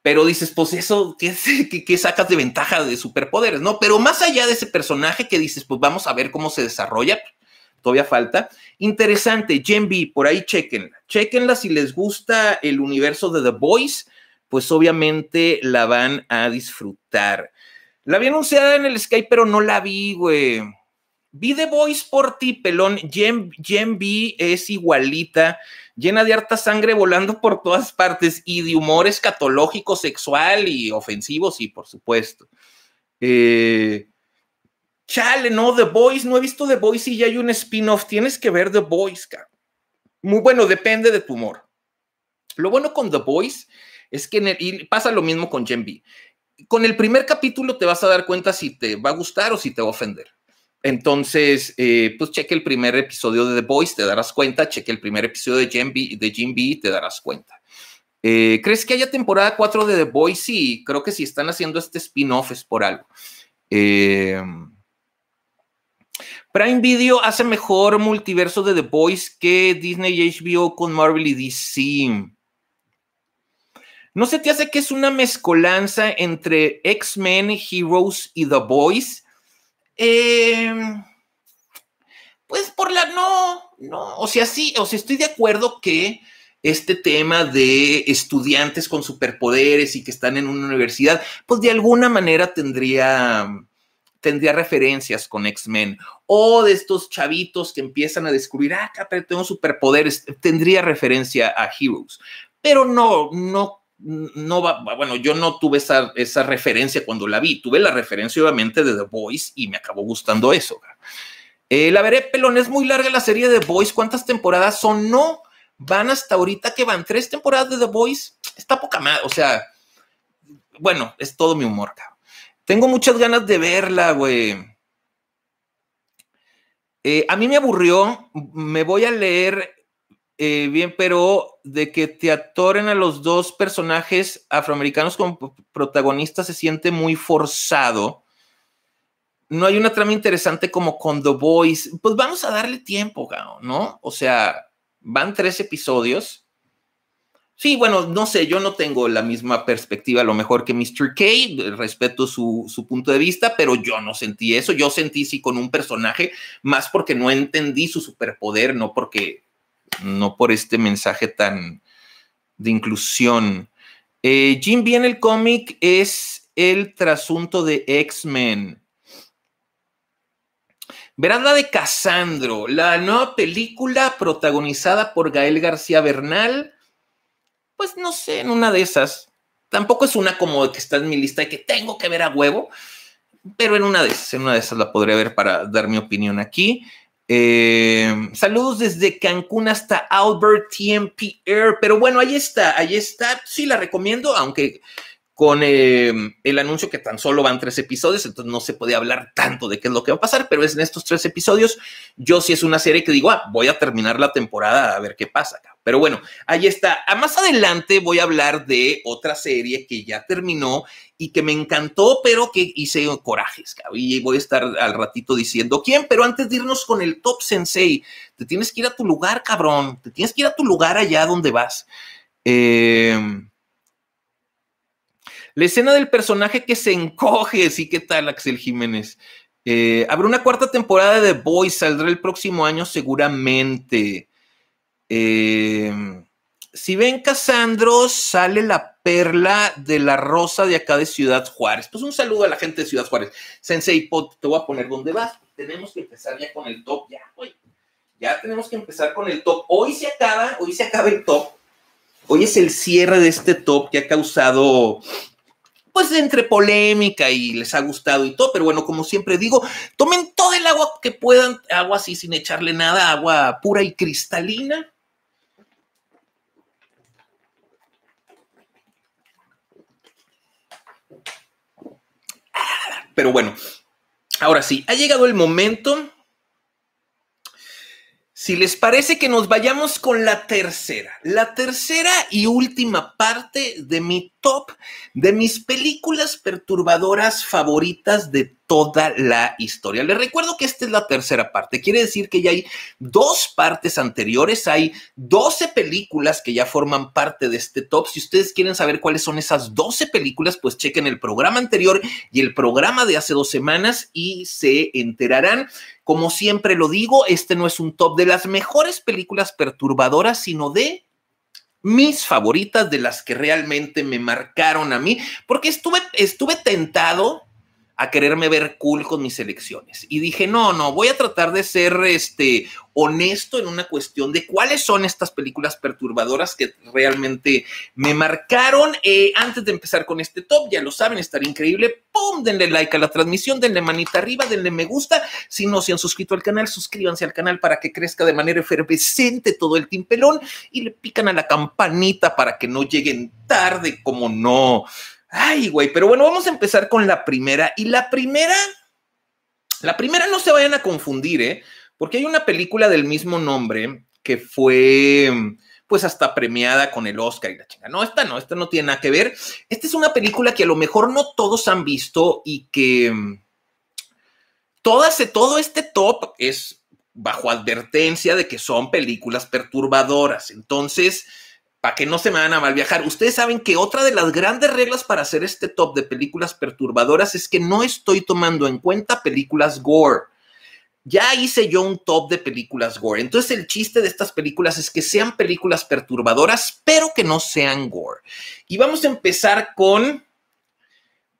Pero dices, pues eso, <laughs> ¿qué, sacas de ventaja de superpoderes? No, pero más allá de ese personaje que dices, pues vamos a ver cómo se desarrolla, todavía falta. Interesante, Gen B, por ahí chequenla. Chequenla si les gusta el universo de The Voice pues obviamente la van a disfrutar. La vi anunciada en el Skype, pero no la vi, güey. Vi The Voice por ti, pelón. Jen, Jen B es igualita, llena de harta sangre volando por todas partes y de humor escatológico, sexual y ofensivo, sí, por supuesto. Eh, chale, no, The Voice, no he visto The Voice y ya hay un spin-off. Tienes que ver The Voice, cabrón. Muy bueno, depende de tu humor. Lo bueno con The Voice es que pasa lo mismo con Gen Con el primer capítulo te vas a dar cuenta si te va a gustar o si te va a ofender. Entonces, eh, pues cheque el primer episodio de The Voice, te darás cuenta. Cheque el primer episodio de Gen B, de te darás cuenta. Eh, ¿Crees que haya temporada 4 de The Boys? Sí, creo que si están haciendo este spin-off es por algo. Eh, Prime Video hace mejor multiverso de The Boys que Disney HBO con Marvel y DC. ¿No se te hace que es una mezcolanza entre X-Men, Heroes y The Boys? Em, pues por la no, no, o sea, sí, o sea, estoy de acuerdo que este tema de estudiantes con superpoderes y que están en una universidad, pues de alguna manera tendría, tendría referencias con X-Men. O de estos chavitos que empiezan a descubrir, ah, pero tengo superpoderes, tendría referencia a Heroes. Pero no, no no va, bueno, yo no tuve esa, referencia cuando la vi, tuve la referencia obviamente de The Voice y me acabó gustando eso. Eh, la veré, pelón, es muy larga la serie de The Voice, ¿cuántas temporadas son? No, van hasta ahorita que van tres temporadas de The Voice, está poca madre. o sea, bueno, es todo mi humor, Tengo muchas ganas de verla, güey. Eh, a mí me aburrió, me voy a leer eh, bien, pero de que te atoren a los dos personajes afroamericanos como protagonistas se siente muy forzado. No hay una trama interesante como con The Boys. Pues vamos a darle tiempo, ¿no? O sea, van tres episodios. Sí, bueno, no sé, yo no tengo la misma perspectiva a lo mejor que Mr. K, eh, respeto su, su, punto de vista, pero yo no sentí eso, yo sentí sí con un personaje, más porque no entendí su superpoder, no porque no por este mensaje tan de inclusión. Eh, Jim bien el cómic es el trasunto de X-Men. la de Casandro, la nueva película protagonizada por Gael García Bernal. Pues no sé, en una de esas. Tampoco es una como que está en mi lista y que tengo que ver a huevo, pero en una de esas, en una de esas la podría ver para dar mi opinión aquí. Eh, saludos desde Cancún hasta Albert TMP Air. Pero bueno, ahí está, ahí está. Sí, la recomiendo, aunque con em, el anuncio que tan solo van tres episodios, entonces no se puede hablar tanto de qué es lo que va a pasar, pero es en estos tres episodios. Yo sí es una serie que digo, ah, voy a terminar la temporada a ver qué pasa Pero bueno, ahí está. A más adelante voy a hablar de otra serie que ya terminó y que me encantó, pero que hice corajes. Y voy a estar al ratito diciendo quién, pero antes de irnos con el top sensei, te tienes que ir a tu lugar, cabrón. Te tienes que ir a tu lugar allá donde vas. Eh la escena del personaje que se encoge, sí, ¿qué tal, Axel Jiménez? Eh, habrá una cuarta temporada de Boy, saldrá el próximo año seguramente. Eh, si ven Casandro, sale la perla de la rosa de acá de Ciudad Juárez. Pues un saludo a la gente de Ciudad Juárez. Sensei Pot, te voy a poner dónde vas. Tenemos que empezar ya con el top. Ya, hoy Ya tenemos que empezar con el top. Hoy se acaba, hoy se acaba el top. Hoy es el cierre de este top que ha causado es pues, entre polémica y les ha gustado y todo, pero bueno, como siempre digo, tomen todo el agua que puedan, agua así sin echarle nada, agua pura y cristalina. Pero bueno, ahora sí, ha llegado el momento. Si les parece que nos vayamos con la tercera, la tercera y última parte de mi top de mis películas perturbadoras favoritas de toda la historia. Les recuerdo que esta es la tercera parte. Quiere decir que ya hay dos partes anteriores. Hay 12 películas que ya forman parte de este top. Si ustedes quieren saber cuáles son esas 12 películas, pues chequen el programa anterior y el programa de hace dos semanas y se enterarán. Como siempre lo digo, este no es un top de las mejores películas perturbadoras, sino de mis favoritas de las que realmente me marcaron a mí, porque estuve, estuve tentado a quererme ver cool con mis elecciones. Y dije, no, no, voy a tratar de ser este, honesto en una cuestión de cuáles son estas películas perturbadoras que realmente me marcaron. Eh, antes de empezar con este top, ya lo saben, estar increíble. ¡Pum! Denle like a la transmisión, denle manita arriba, denle me gusta. Si no se han suscrito al canal, suscríbanse al canal para que crezca de manera efervescente todo el timpelón y le pican a la campanita para que no lleguen tarde, como no Ay, güey, pero bueno, vamos a empezar con la primera. Y la primera, la primera no se vayan a confundir, ¿eh? Porque hay una película del mismo nombre que fue, pues, hasta premiada con el Oscar y la chinga. No, esta no, esta no tiene nada que ver. Esta es una película que a lo mejor no todos han visto y que mm, todas, eh, todo este top es bajo advertencia de que son películas perturbadoras. Entonces, para que no se me van a mal viajar. Ustedes saben que otra de las grandes reglas para hacer este top de películas perturbadoras es que no estoy tomando en cuenta películas gore. Ya hice yo un top de películas gore. Entonces el chiste de estas películas es que sean películas perturbadoras, pero que no sean gore. Y vamos a empezar con,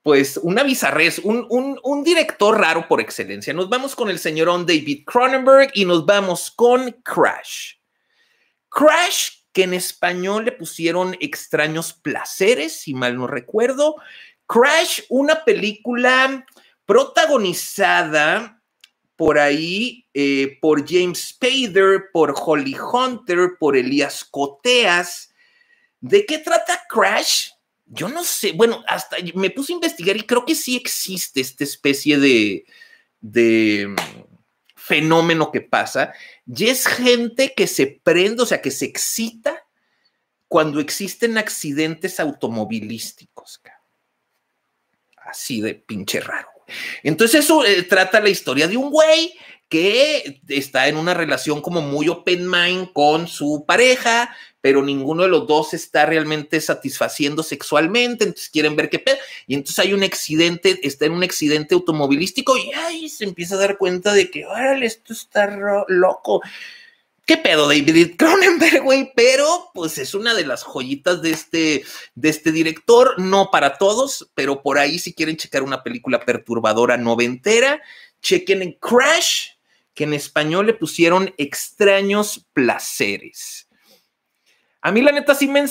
pues, una bizarrez, un, director raro por excelencia. Nos vamos con el señorón David Cronenberg y nos vamos con Crash. Crash en español le pusieron extraños placeres, si mal no recuerdo. Crash, una película protagonizada por ahí eh, por James Spader, por Holly Hunter, por Elías Coteas. ¿De qué trata Crash? Yo no sé, bueno, hasta me puse a investigar y creo que sí existe esta especie de, de fenómeno que pasa y es gente que se prende, o sea, que se excita cuando existen accidentes automovilísticos. Así de pinche raro. Entonces eso eh, trata la historia de un güey que está en una relación como muy open mind con su pareja, pero ninguno de los dos está realmente satisfaciendo sexualmente, entonces quieren ver qué pedo. Y entonces hay un accidente, está en un accidente automovilístico y ahí se empieza a dar cuenta de que, órale, esto está loco. ¿Qué pedo, David Cronenberg, güey? Pero, pues, es una de las joyitas de este, de este director. No para todos, pero por ahí, si quieren checar una película perturbadora noventera, chequen en Crash, que en español le pusieron extraños placeres. A mí la neta sí me,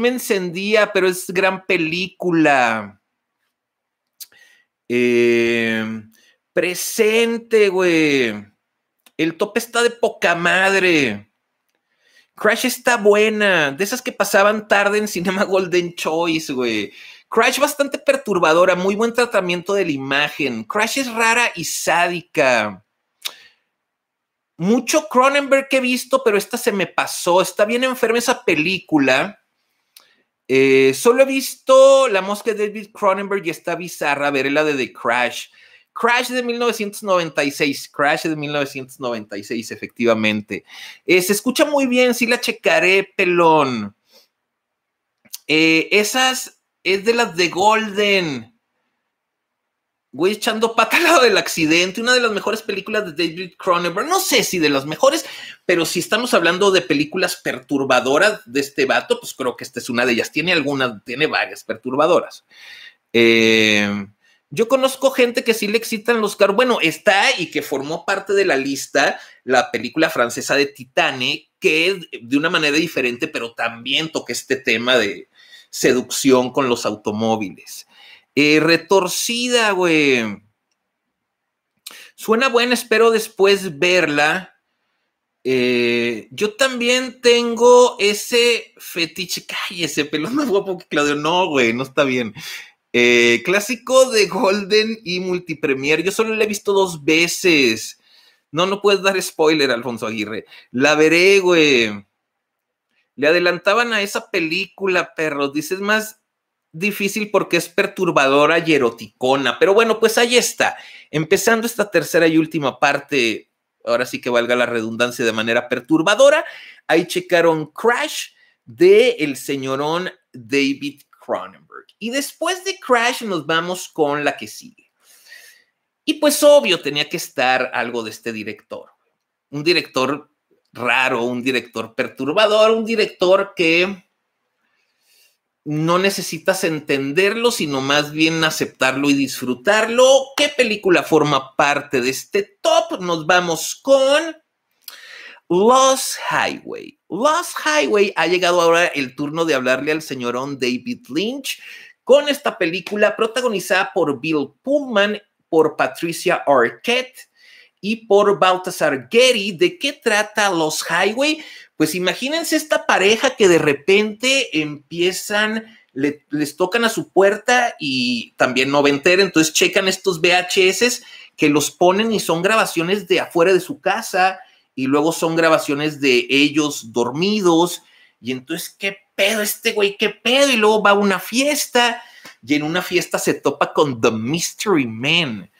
me encendía, pero es gran película. Eh, presente, güey. El tope está de poca madre. Crash está buena. De esas que pasaban tarde en Cinema Golden Choice, güey. Crash bastante perturbadora, muy buen tratamiento de la imagen. Crash es rara y sádica mucho Cronenberg que he visto, pero esta se me pasó. Está bien enferma esa película. Eh, solo he visto La Mosca de David Cronenberg y está bizarra. Veré la de The Crash. Crash de 1996, Crash de 1996, efectivamente. Eh, se escucha muy bien, sí la checaré, pelón. Eh, esas es de las de Golden güey echando pata al lado del accidente, una de las mejores películas de David Cronenberg, no sé si de las mejores, pero si estamos hablando de películas perturbadoras de este vato, pues creo que esta es una de ellas. Tiene algunas, tiene varias perturbadoras. Eh, yo conozco gente que sí le excitan los carros. Bueno, está y que formó parte de la lista la película francesa de Titane, que de una manera diferente, pero también toca este tema de seducción con los automóviles. Eh, retorcida, güey. Suena buena, espero después verla. Eh, yo también tengo ese fetiche. ese pelón más <laughs> guapo que Claudio. No, güey, no está bien. Eh, clásico de Golden y Multipremier. Yo solo la he visto dos veces. No, no puedes dar spoiler, Alfonso Aguirre. La veré, güey. Le adelantaban a esa película, perro, Dices más, difícil porque es perturbadora y eroticona. Pero bueno, pues ahí está. Empezando esta tercera y última parte, ahora sí que valga la redundancia de manera perturbadora, ahí checaron Crash de el señorón David Cronenberg. Y después de Crash nos vamos con la que sigue. Y pues obvio tenía que estar algo de este director. Un director raro, un director perturbador, un director que no necesitas entenderlo, sino más bien aceptarlo y disfrutarlo. ¿Qué película forma parte de este top? Nos vamos con Lost Highway. Lost Highway ha llegado ahora el turno de hablarle al señorón David Lynch con esta película protagonizada por Bill Pullman, por Patricia Arquette y por Baltasar Getty. ¿De qué trata Los Highway? Pues imagínense esta pareja que de repente empiezan, les tocan a su puerta y también no entera, entonces checan estos VHS que los ponen y son grabaciones de afuera de su casa y luego son grabaciones de ellos dormidos y entonces qué pedo este güey, qué pedo y luego va a una fiesta y en una fiesta se topa con The Mystery Man,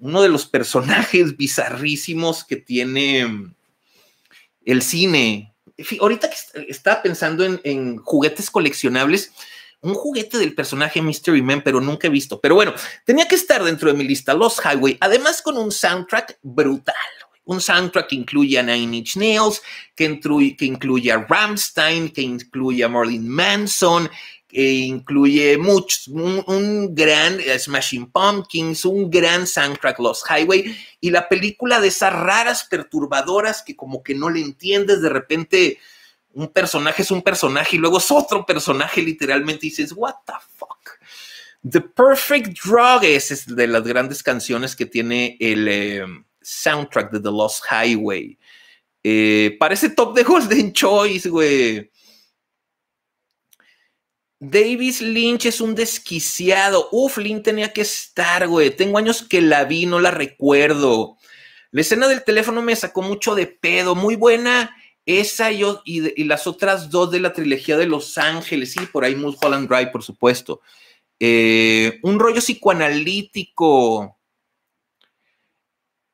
uno de los personajes bizarrísimos que tiene el cine eh, ahorita que estaba pensando en, juguetes coleccionables, un juguete del personaje Mystery Man, pero nunca he visto. Pero bueno, tenía que estar dentro de mi lista, Los Highway, además con un soundtrack brutal. Un soundtrack que incluye a Nine Inch Nails, que, incluye, a Ramstein, que incluye a Marlene Manson, que incluye muchos, un, gran eh, Smashing Pumpkins, un gran soundtrack Lost Highway y la película de esas raras perturbadoras que como que no le entiendes de repente un personaje es un personaje y luego es otro personaje literalmente dices what the fuck The Perfect Drug es, de las grandes canciones que tiene el eh, soundtrack de The Lost Highway eh, parece top de Golden Choice güey Davis Lynch es un desquiciado. Uf, Lynch tenía que estar, güey. Tengo años que la vi, no la recuerdo. La escena del teléfono me sacó mucho de pedo. Muy buena esa y, las otras dos de la trilogía de Los Ángeles. Sí, por ahí Mulholland Drive, por supuesto. Eh, un rollo psicoanalítico.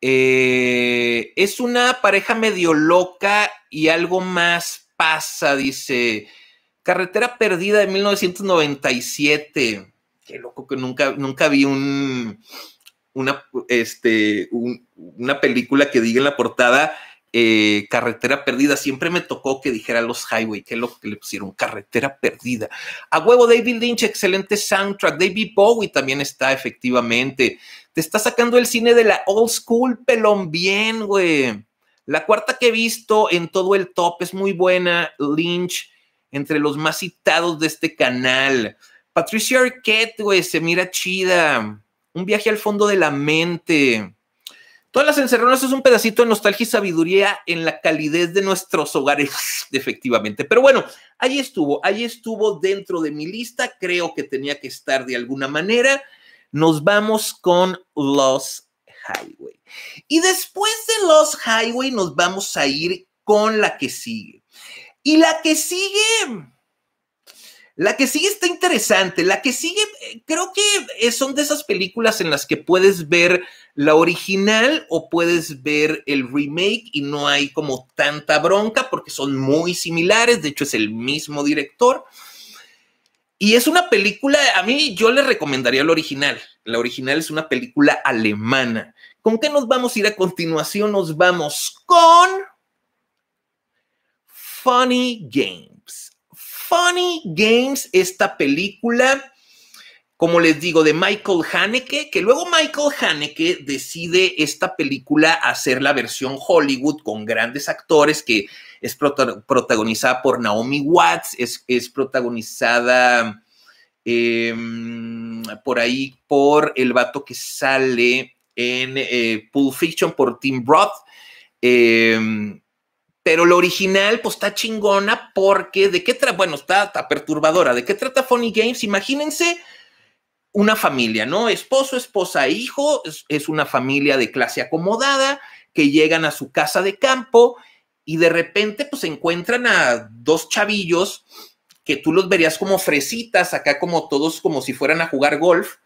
Eh, es una pareja medio loca y algo más pasa, dice. Carretera Perdida de 1997. Qué loco que nunca, nunca vi una, este, una película que diga en la portada eh, Carretera Perdida. Siempre me tocó que dijera Los Highway. Qué loco que le pusieron Carretera Perdida. A huevo, David Lynch, excelente soundtrack. David Bowie también está, efectivamente. Te está sacando el cine de la old school, pelón bien, güey. La cuarta que he visto en todo el top es muy buena, Lynch entre los más citados de este canal. Patricia Arquette, güey, se mira chida. Un viaje al fondo de la mente. Todas las encerronas es un pedacito de nostalgia y sabiduría en la calidez de nuestros hogares, <laughs> efectivamente. Pero bueno, ahí estuvo, ahí estuvo dentro de mi lista. Creo que tenía que estar de alguna manera. Nos vamos con Los Highway. Y después de Los Highway nos vamos a ir con la que sigue. Y la que sigue, la que sigue está interesante. La que sigue, eh, creo que eh, son de esas películas en las que puedes ver la original o puedes ver el remake y no hay como tanta bronca porque son muy similares. De hecho, es el mismo director. Y es una película, a mí yo le recomendaría la original. La original es una película alemana. ¿Con qué nos vamos a ir a continuación? Nos vamos con Funny Games. Funny Games, esta película, como les digo, de Michael Haneke, que luego Michael Haneke decide esta película hacer la versión Hollywood con grandes actores, que es protagonizada por Naomi Watts, es, es protagonizada em, por ahí por el vato que sale en eh, Pulp Fiction, por Tim Roth. Em, pero lo original, pues está chingona porque de qué trata, bueno, está, perturbadora, de qué trata Funny Games, imagínense una familia, ¿no? Esposo, esposa, hijo, es, una familia de clase acomodada que llegan a su casa de campo y de repente pues encuentran a dos chavillos que tú los verías como fresitas, acá como todos como si fueran a jugar golf,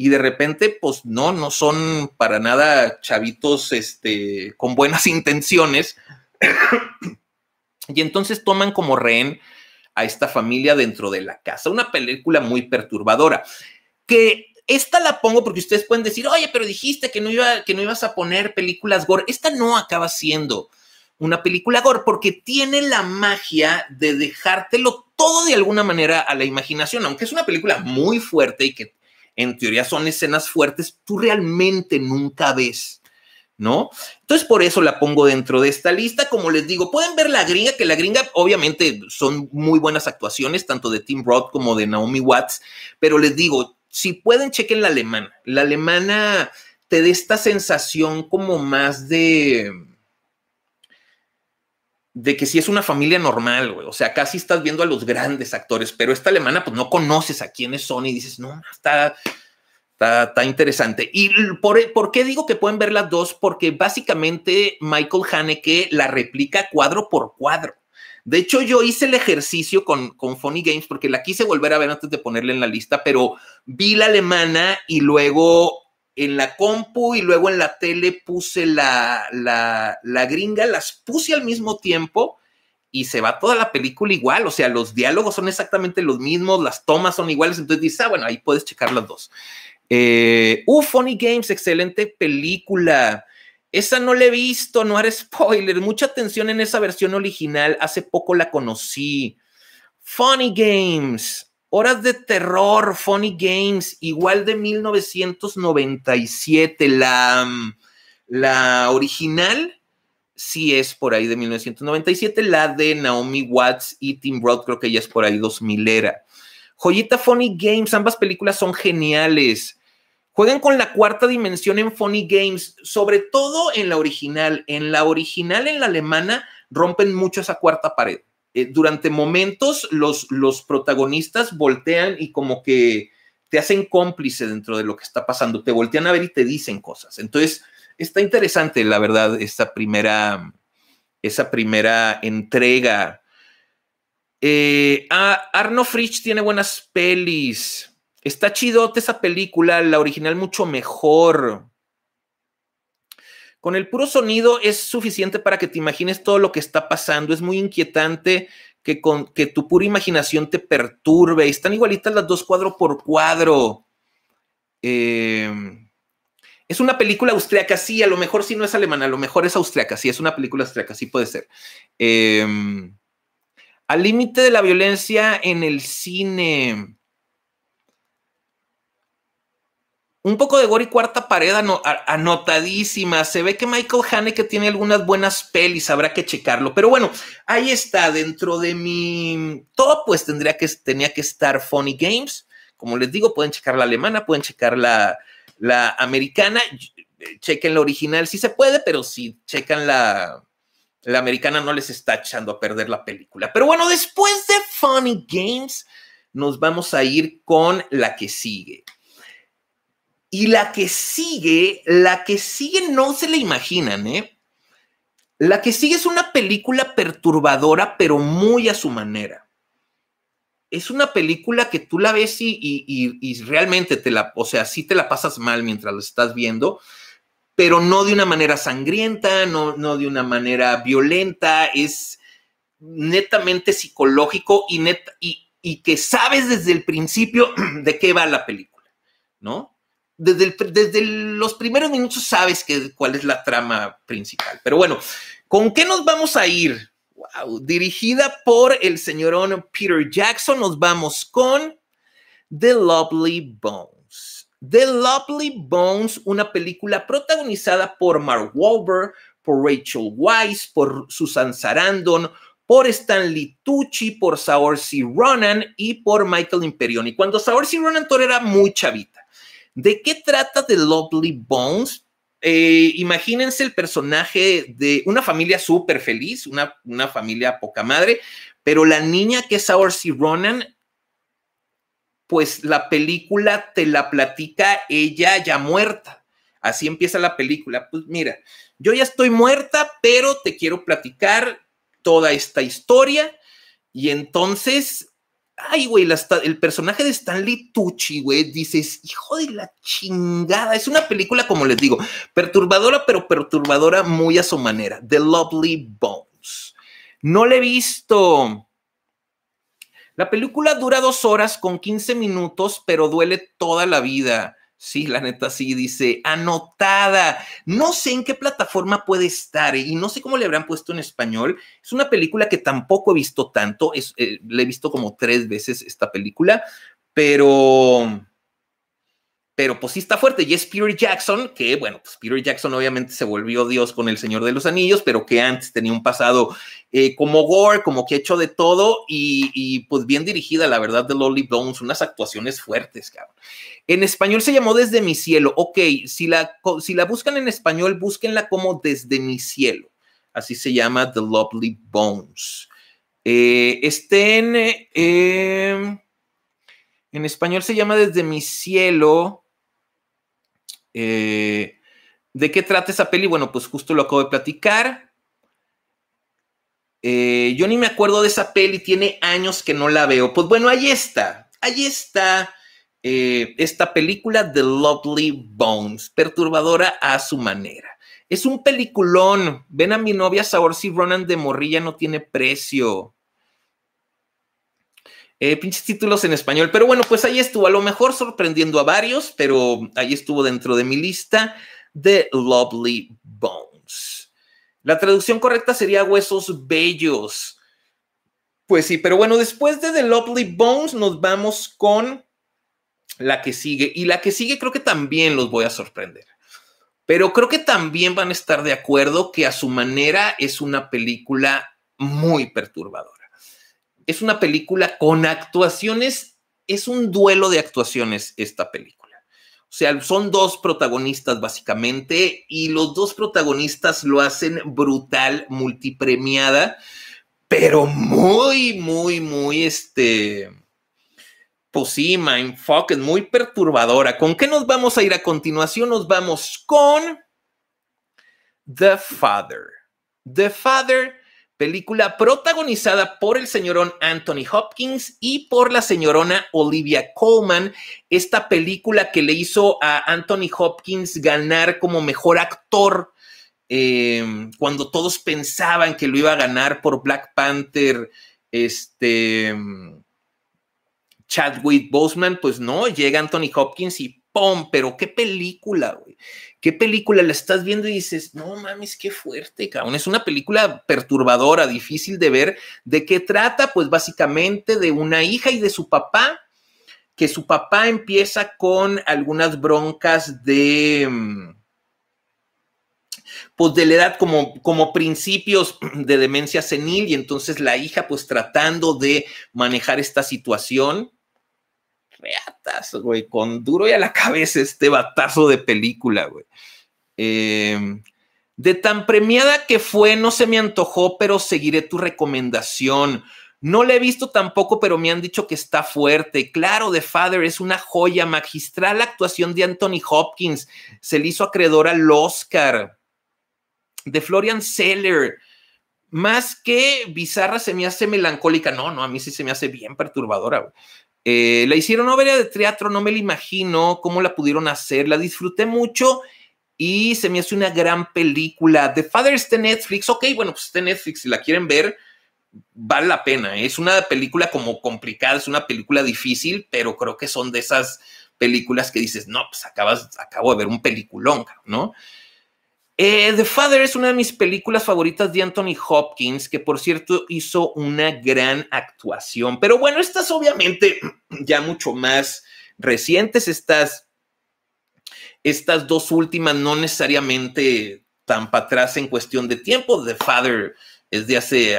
y de repente, pues no, no son para nada chavitos este, con buenas <laughs> intenciones, <coughs> y entonces toman como rehén a esta familia dentro de la casa. Una película muy perturbadora. Que esta la pongo porque ustedes pueden decir, oye, pero dijiste que no, iba, que no ibas a poner películas gore. Esta no acaba siendo una película gore porque tiene la magia de dejártelo todo de alguna manera a la imaginación. Aunque es una película muy fuerte y que en teoría son escenas fuertes, tú realmente nunca ves ¿no? Entonces por eso la pongo dentro de esta lista. Como les digo, pueden ver la gringa, que la gringa obviamente son muy buenas actuaciones, tanto de Tim Roth como de Naomi Watts, pero les digo, si pueden, chequen la alemana. La alemana te da esta sensación como más de de que si es una familia normal, güey. O sea, casi estás viendo a los grandes actores, pero esta alemana, pues no conoces a quiénes son y dices, no, está, Está, interesante. ¿Y por, e, por qué digo que pueden ver las dos? Porque básicamente Michael Haneke la replica cuadro por cuadro. De hecho, yo hice el ejercicio con, con Funny Games porque la quise volver a ver antes de ponerla en la lista, pero vi la alemana y luego en la compu y luego en la tele puse la, la, gringa, las puse al mismo tiempo y se va toda la película igual, o sea, los diálogos son exactamente los mismos, las tomas son iguales, entonces dice ah, bueno, ahí puedes checar las dos. Eh, uh, Funny Games, excelente película. Esa no la he visto, no haré spoiler. Mucha atención en esa versión original. Hace poco la conocí. Funny Games, Horas de Terror, Funny Games, igual de 1997. La, mm, la original sí es por ahí de 1997. La de Naomi Watts y Tim Roth creo que ya es por ahí 2000 era. Joyita Funny Games, ambas películas son geniales. Juegan con la cuarta dimensión en Funny Games, sobre todo en la original. En la original, en la alemana, rompen mucho esa cuarta pared. Eh, durante momentos, los, los protagonistas voltean y como que te hacen cómplice dentro de lo que está pasando. Te voltean a ver y te dicen cosas. Entonces, está interesante, la verdad, esta primera, esa primera entrega. Eh, ah, Arno Fritsch tiene buenas pelis. Está chidote esa película, la original mucho mejor. Con el puro sonido es suficiente para que te imagines todo lo que está pasando. Es muy inquietante que, con, que tu pura imaginación te perturbe. Están igualitas las dos cuadro por cuadro. Em, es una película austriaca, sí, a lo mejor sí no es alemana, a lo mejor es austriaca, sí, es una película austriaca, sí puede ser. Em, al límite de la violencia en el cine. un poco de gore y cuarta pared anotadísima. Se ve que Michael Haneke tiene algunas buenas pelis, habrá que checarlo. Pero bueno, ahí está, dentro de mi top, pues tendría que, tenía que estar Funny Games. Como les digo, pueden checar la alemana, pueden checar la, la americana. Eh, chequen la original si se puede, pero si checan la, la americana no les está echando a perder la película. Pero bueno, después de Funny Games, nos vamos a ir con la que sigue. Y la que sigue, la que sigue no se la imaginan, ¿eh? La que sigue es una película perturbadora, pero muy a su manera. Es una película que tú la ves y, realmente te la, o sea, sí te la pasas mal mientras la estás viendo, pero no de una manera sangrienta, no, de una manera violenta, es netamente psicológico y, net, y, y que sabes desde el principio <clears throat> de qué va la película, ¿no? desde, desde los primeros minutos sabes que, cuál es la trama principal. Pero bueno, ¿con qué nos vamos a ir? Dirigida por el señor Peter Jackson, nos vamos con The Lovely Bones. The Lovely Bones, una película protagonizada por Mark Wahlberg, por Rachel Weisz, por Susan Sarandon, por Stanley Tucci, por Saoirse Ronan y por Michael Imperioni. Cuando Saoirse Ronan era muy chavita, ¿De qué trata The Lovely Bones? Eh, imagínense el personaje de una familia súper feliz, una, familia poca madre, pero la niña que es Orsi Ronan, pues la película te la platica ella ya muerta. Así empieza la película. Pues mira, yo ya estoy muerta, pero te quiero platicar toda esta historia. Y entonces Ay, güey, el personaje de Stanley Tucci, güey, dices, hijo de la chingada. Es una película, como les digo, perturbadora, pero perturbadora muy a su manera. The Lovely Bones. No la he visto. La película dura dos horas con 15 minutos, pero duele toda la vida. Sí, la neta sí dice, anotada. No sé en qué plataforma puede estar eh, y no sé cómo le habrán puesto en español. Es una película que tampoco he visto tanto, es, eh, he visto como tres veces esta película, pero pero pues sí está fuerte. Y es Peter Jackson, que bueno, pues Peter Jackson obviamente se volvió Dios con El Señor de los Anillos, pero que antes tenía un pasado eh, como gore, como que hecho de todo y, pues bien dirigida, la verdad, The Lovely Bones, unas actuaciones fuertes, cabrón. En español se llamó Desde mi cielo. Ok, si la, si la buscan en español, búsquenla como Desde mi cielo. Así se llama The Lovely Bones. Eh, estén. Eh, en español se llama Desde mi cielo. Eh, ¿De qué trata esa peli? Bueno, pues justo lo acabo de platicar. Eh, yo ni me acuerdo de esa peli, tiene años que no la veo. Pues bueno, ahí está, ahí está eh, esta película, The Lovely Bones, perturbadora a su manera. Es un peliculón. Ven a mi novia Si Ronan de Morrilla, no tiene precio. Eh, pinches títulos en español. Pero bueno, pues ahí estuvo, a lo mejor sorprendiendo a varios, pero ahí estuvo dentro de mi lista The Lovely Bones. La traducción correcta sería Huesos Bellos. Pues sí, pero bueno, después de The Lovely Bones nos vamos con la que sigue. Y la que sigue creo que también los voy a sorprender. Pero creo que también van a estar de acuerdo que a su manera es una película muy perturbadora es una película con actuaciones, es un duelo de actuaciones esta película. O sea, son dos protagonistas básicamente y los dos protagonistas lo hacen brutal, multipremiada, pero muy, muy, muy, este, pues sí, mindfuck, es muy perturbadora. ¿Con qué nos vamos a ir a continuación? Nos vamos con The Father. The Father película protagonizada por el señorón Anthony Hopkins y por la señorona Olivia Colman, esta película que le hizo a Anthony Hopkins ganar como mejor actor em, cuando todos pensaban que lo iba a ganar por Black Panther, este em, Chadwick Boseman, pues no, llega Anthony Hopkins y pero qué película, güey. Qué película la estás viendo y dices, no mames, qué fuerte, cabrón. Es una película perturbadora, difícil de ver. ¿De qué trata? Pues básicamente de una hija y de su papá, que su papá empieza con algunas broncas de mm, pues de la edad como, como principios de demencia senil y entonces la hija pues tratando de manejar esta situación reatas, güey, con duro y a la cabeza este batazo de película, güey. Em, de tan premiada que fue, no se me antojó, pero seguiré tu recomendación. No la he visto tampoco, pero me han dicho que está fuerte. Claro, The Father es una joya, magistral actuación de Anthony Hopkins. Se le hizo acreedor al Oscar. De Florian Seller. Más que bizarra, se me hace melancólica. No, no, a mí sí se me hace bien perturbadora. Eh, la hicieron obra de teatro, no me la imagino cómo la pudieron hacer, la disfruté mucho y se me hace una gran película. The Father está en Netflix, ok, bueno, pues está en Netflix, si la quieren ver, vale la pena. ¿eh? Es una película como complicada, es una película difícil, pero creo que son de esas películas que dices, no, pues acabas, acabo de ver un peliculón, ¿no? Eh, The Father es una de mis películas favoritas de Anthony Hopkins, que por cierto hizo una gran actuación. Pero bueno, estas obviamente <clears throat> ya mucho más recientes, estas, estas dos últimas no necesariamente tan para atrás en cuestión de tiempo. The Father es de hace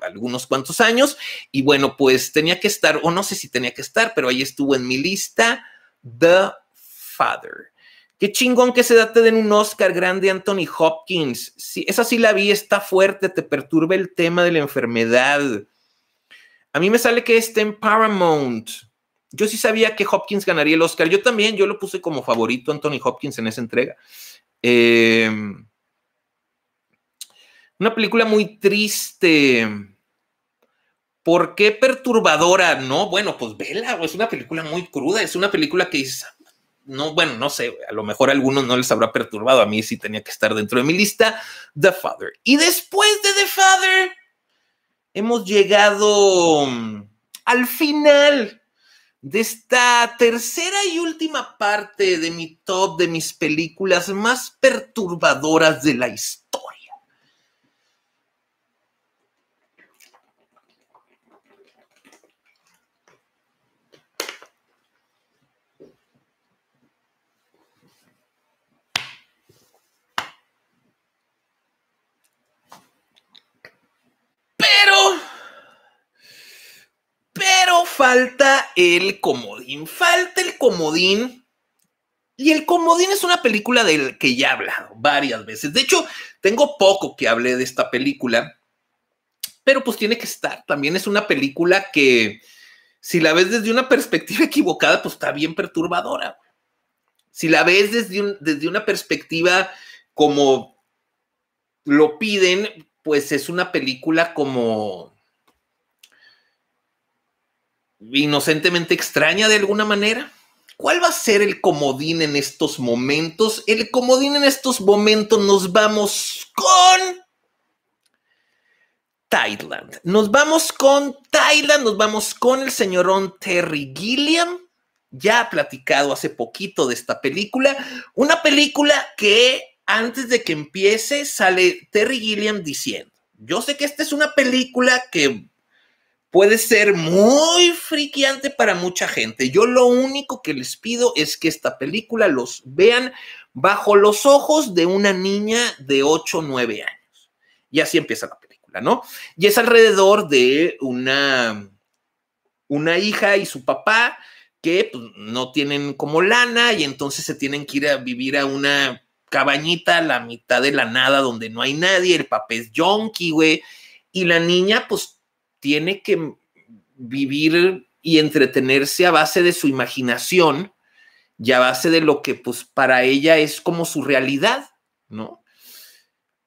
algunos cuantos años y bueno, pues tenía que estar, o no sé si tenía que estar, pero ahí estuvo en mi lista, The Father. Qué chingón que se date den un Oscar grande Anthony Hopkins. Sí, esa sí la vi, está fuerte, te perturba el tema de la enfermedad. A mí me sale que esté en Paramount. Yo sí sabía que Hopkins ganaría el Oscar. Yo también, yo lo puse como favorito Anthony Hopkins en esa entrega. Em, una película muy triste. ¿Por qué perturbadora? No, bueno, pues vela, es una película muy cruda, es una película que dices, no, bueno, no sé, a lo mejor a algunos no les habrá perturbado, a mí sí tenía que estar dentro de mi lista, The Father. Y después de The Father, hemos llegado mm, al final de esta tercera y última parte de mi top de mis películas más perturbadoras de la historia falta el comodín, falta el comodín. Y el comodín es una película del que ya he hablado varias veces. De hecho, tengo poco que hable de esta película, pero pues tiene que estar. También es una película que, si la ves desde una perspectiva <laughs> equivocada, pues está bien perturbadora. Si la ves desde, desde una perspectiva como lo piden, pues es una película como inocentemente extraña de alguna manera. ¿Cuál va a ser el comodín en estos momentos? El comodín en estos momentos nos vamos con Thailand. Nos vamos con Thailand, nos vamos con el señorón Terry Gilliam. Ya ha platicado hace poquito de esta película. Una película que antes de que empiece sale Terry Gilliam diciendo, yo sé que esta es una película que puede ser muy friqueante para mucha gente. Yo lo único que les pido es que esta película los vean bajo los ojos de una niña de 8 o 9 años. Y así empieza la película, ¿no? Y es alrededor de una, una hija y su papá que pues, no tienen como lana y entonces se tienen que ir a vivir a una cabañita a la mitad de la nada donde no hay nadie, el papá es junkie, güey, y la niña pues tiene que vivir y entretenerse a base de su imaginación y a base de lo que pues para ella es como su realidad, ¿no?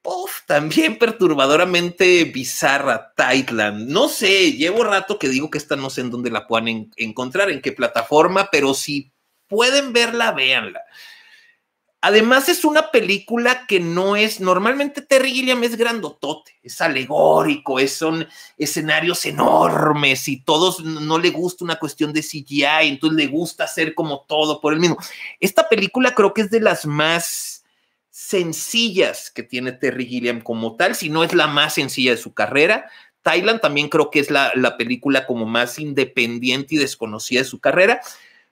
Uf, también perturbadoramente bizarra, land. No sé, llevo rato que digo que esta no sé en dónde la puedan encontrar, en qué plataforma, pero si pueden verla, véanla. Además, es una película que no es. Normalmente Terry Gilliam es grandotote, es alegórico, es, son escenarios enormes y todos no le gusta una cuestión de CGI, entonces le gusta hacer como todo por el mismo. Esta película creo que es de las más sencillas que tiene Terry Gilliam como tal, si no es la más sencilla de su carrera. Thailand también creo que es la, la película como más independiente y desconocida de su carrera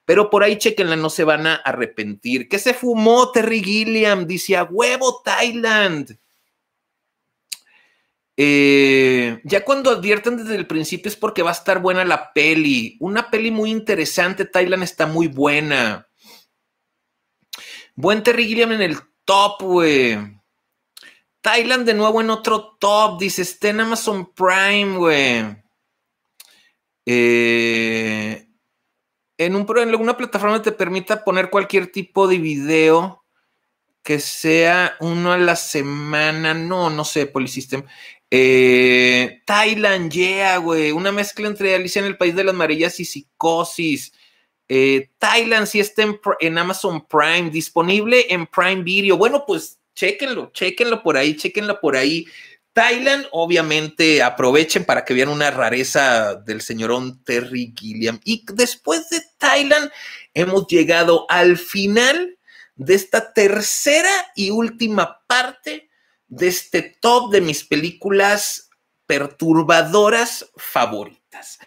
pero por ahí chequenla, no se van a arrepentir. ¿Qué se fumó Terry Gilliam? Dice, a huevo Thailand. Eh, ya cuando advierten desde el principio es porque va a estar buena la peli. Una peli muy interesante, Thailand está muy buena. Buen Terry Gilliam en el top, güey. Thailand de nuevo en otro top, dice, está en Amazon Prime, güey. Eh, en, un, en alguna plataforma te permita poner cualquier tipo de video que sea uno a la semana, no, no sé, Polisystem eh, Thailand, yeah, güey, una mezcla entre Alicia en el País de las Marillas y Psicosis. Eh, Thailand si está en, en, Amazon Prime, disponible en Prime Video. Bueno, pues chequenlo chequenlo por ahí, chéquenlo por ahí. Thailand, obviamente aprovechen para que vean una rareza del señorón Terry Gilliam. Y después de Thailand, hemos llegado al final de esta tercera y última parte de este top de mis películas perturbadoras favoritas.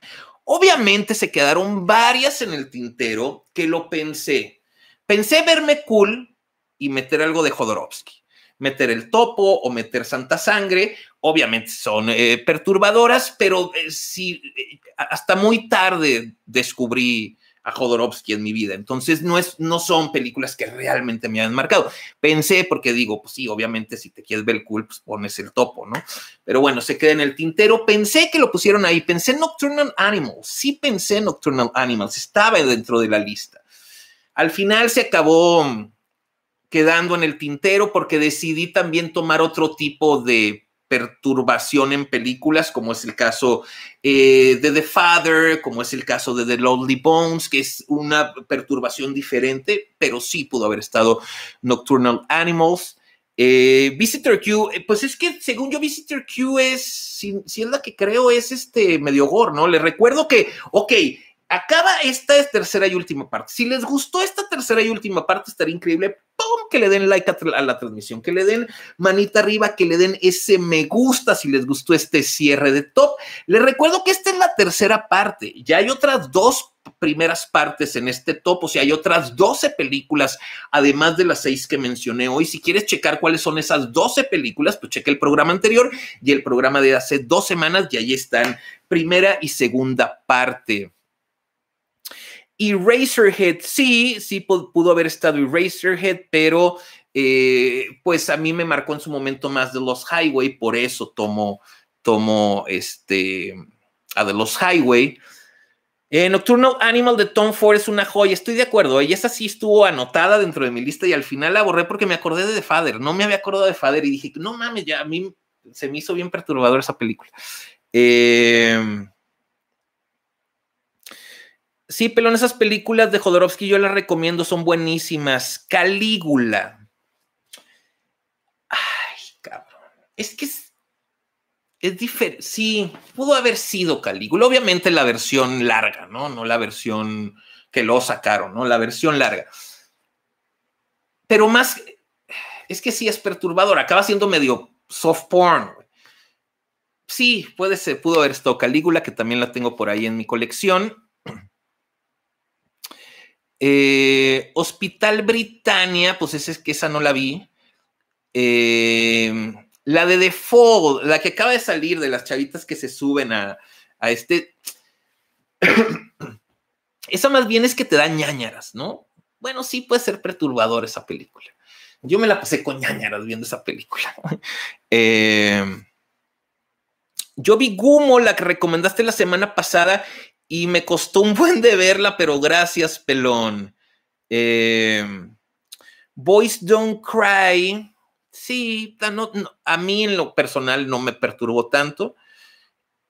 Obviamente se quedaron varias en el tintero que lo pensé. Pensé verme cool y meter algo de Jodorowsky meter el topo o meter Santa Sangre, obviamente son eh, perturbadoras, pero eh, si eh, hasta muy tarde descubrí a Jodorowsky en mi vida. Entonces, no, es, no son películas que realmente me han marcado. Pensé, porque digo, pues sí, obviamente, si te quieres ver cool, pues pones el topo, ¿no? Pero bueno, se queda en el tintero. Pensé que lo pusieron ahí. Pensé Nocturnal Animals. Sí pensé Nocturnal Animals. Estaba dentro de la lista. Al final se acabó quedando en el tintero porque decidí también tomar otro tipo de perturbación en películas, como es el caso eh, de The Father, como es el caso de The Lonely Bones, que es una perturbación diferente, pero sí pudo haber estado Nocturnal Animals. Eh, Visitor Q, eh, pues es que según yo, Visitor Q es, si, es la que creo, es este medio gore, ¿no? Le recuerdo que, ok, acaba esta es tercera y última parte. Si les gustó esta tercera y última parte, estaría increíble. ¡Pum! Que le den like a, la transmisión, que le den manita arriba, que le den ese me gusta si les gustó este cierre de top. Les recuerdo que esta es la tercera parte. Ya hay otras dos primeras partes en este top, o sea, hay otras 12 películas, además de las seis que mencioné hoy. Si quieres checar cuáles son esas 12 películas, pues cheque el programa anterior y el programa de hace dos semanas y ahí están primera y segunda parte. Eraserhead, sí, sí pudo haber estado Eraserhead, pero eh, pues a mí me marcó en su momento más de los Highway, por eso tomo, tomo este, a de los Highway. Eh, Nocturnal Animal de Tom Ford es una joya, estoy de acuerdo, y esa sí estuvo anotada dentro de mi lista y al final la borré porque me acordé de The Father, no me había acordado de Father y dije, no mames, ya a mí se me hizo bien perturbador esa película. Eh, Sí, pelón, esas películas de Jodorowsky yo las recomiendo, son buenísimas. Calígula. Ay, cabrón. Es que es, diferente. Sí, pudo haber sido Calígula. Obviamente la versión larga, ¿no? No la versión que lo sacaron, ¿no? La versión larga. Pero más, es que sí es perturbador. Acaba siendo medio soft porn. Sí, puede ser, pudo haber estado Calígula, que también la tengo por ahí en mi colección eh, Hospital Britannia, pues esa, esa no la vi. Em, la de Default, la que acaba de salir de las chavitas que se suben a, este. <coughs> esa más bien es que te da ñañaras, ¿no? Bueno, sí puede ser perturbador esa película. Yo me la pasé con ñañaras viendo esa película. <laughs> Em, yo vi Gumo, la que recomendaste la semana pasada, y me costó un buen de verla, pero gracias, pelón. Em, Boys Don't Cry, sí, a mí en lo personal no me perturbó tanto.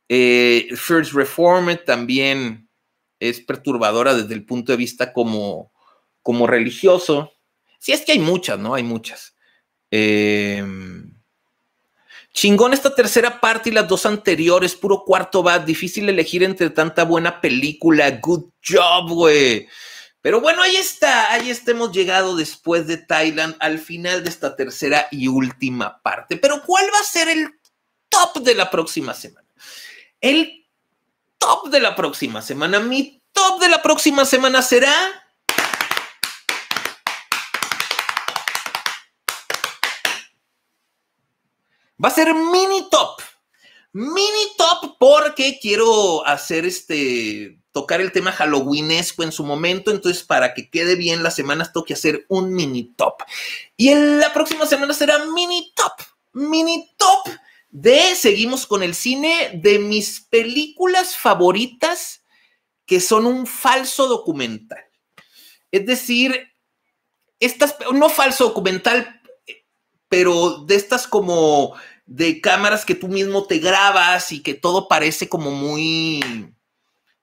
Eh, First Reformed también es perturbadora desde el punto de vista como, como religioso. Sí, es que hay muchas, ¿no? Hay muchas. Eh, Chingón esta tercera parte y las dos anteriores, puro cuarto va, difícil elegir entre tanta buena película. Good job, güey. Pero bueno, ahí está, ahí estemos llegado después de Thailand al final de esta tercera y última parte. Pero ¿cuál va a ser el top de la próxima semana? El top de la próxima semana, mi top de la próxima semana será Va a ser mini top. Mini top porque quiero hacer este, tocar el tema halloweenesco en su momento, entonces para que quede bien las semanas tengo que hacer un mini top. Y en la próxima semana será mini top, mini top de seguimos con el cine de mis películas favoritas que son un falso documental. Es decir, estas, no falso documental pero de estas como de cámaras que tú mismo te grabas y que todo parece como muy,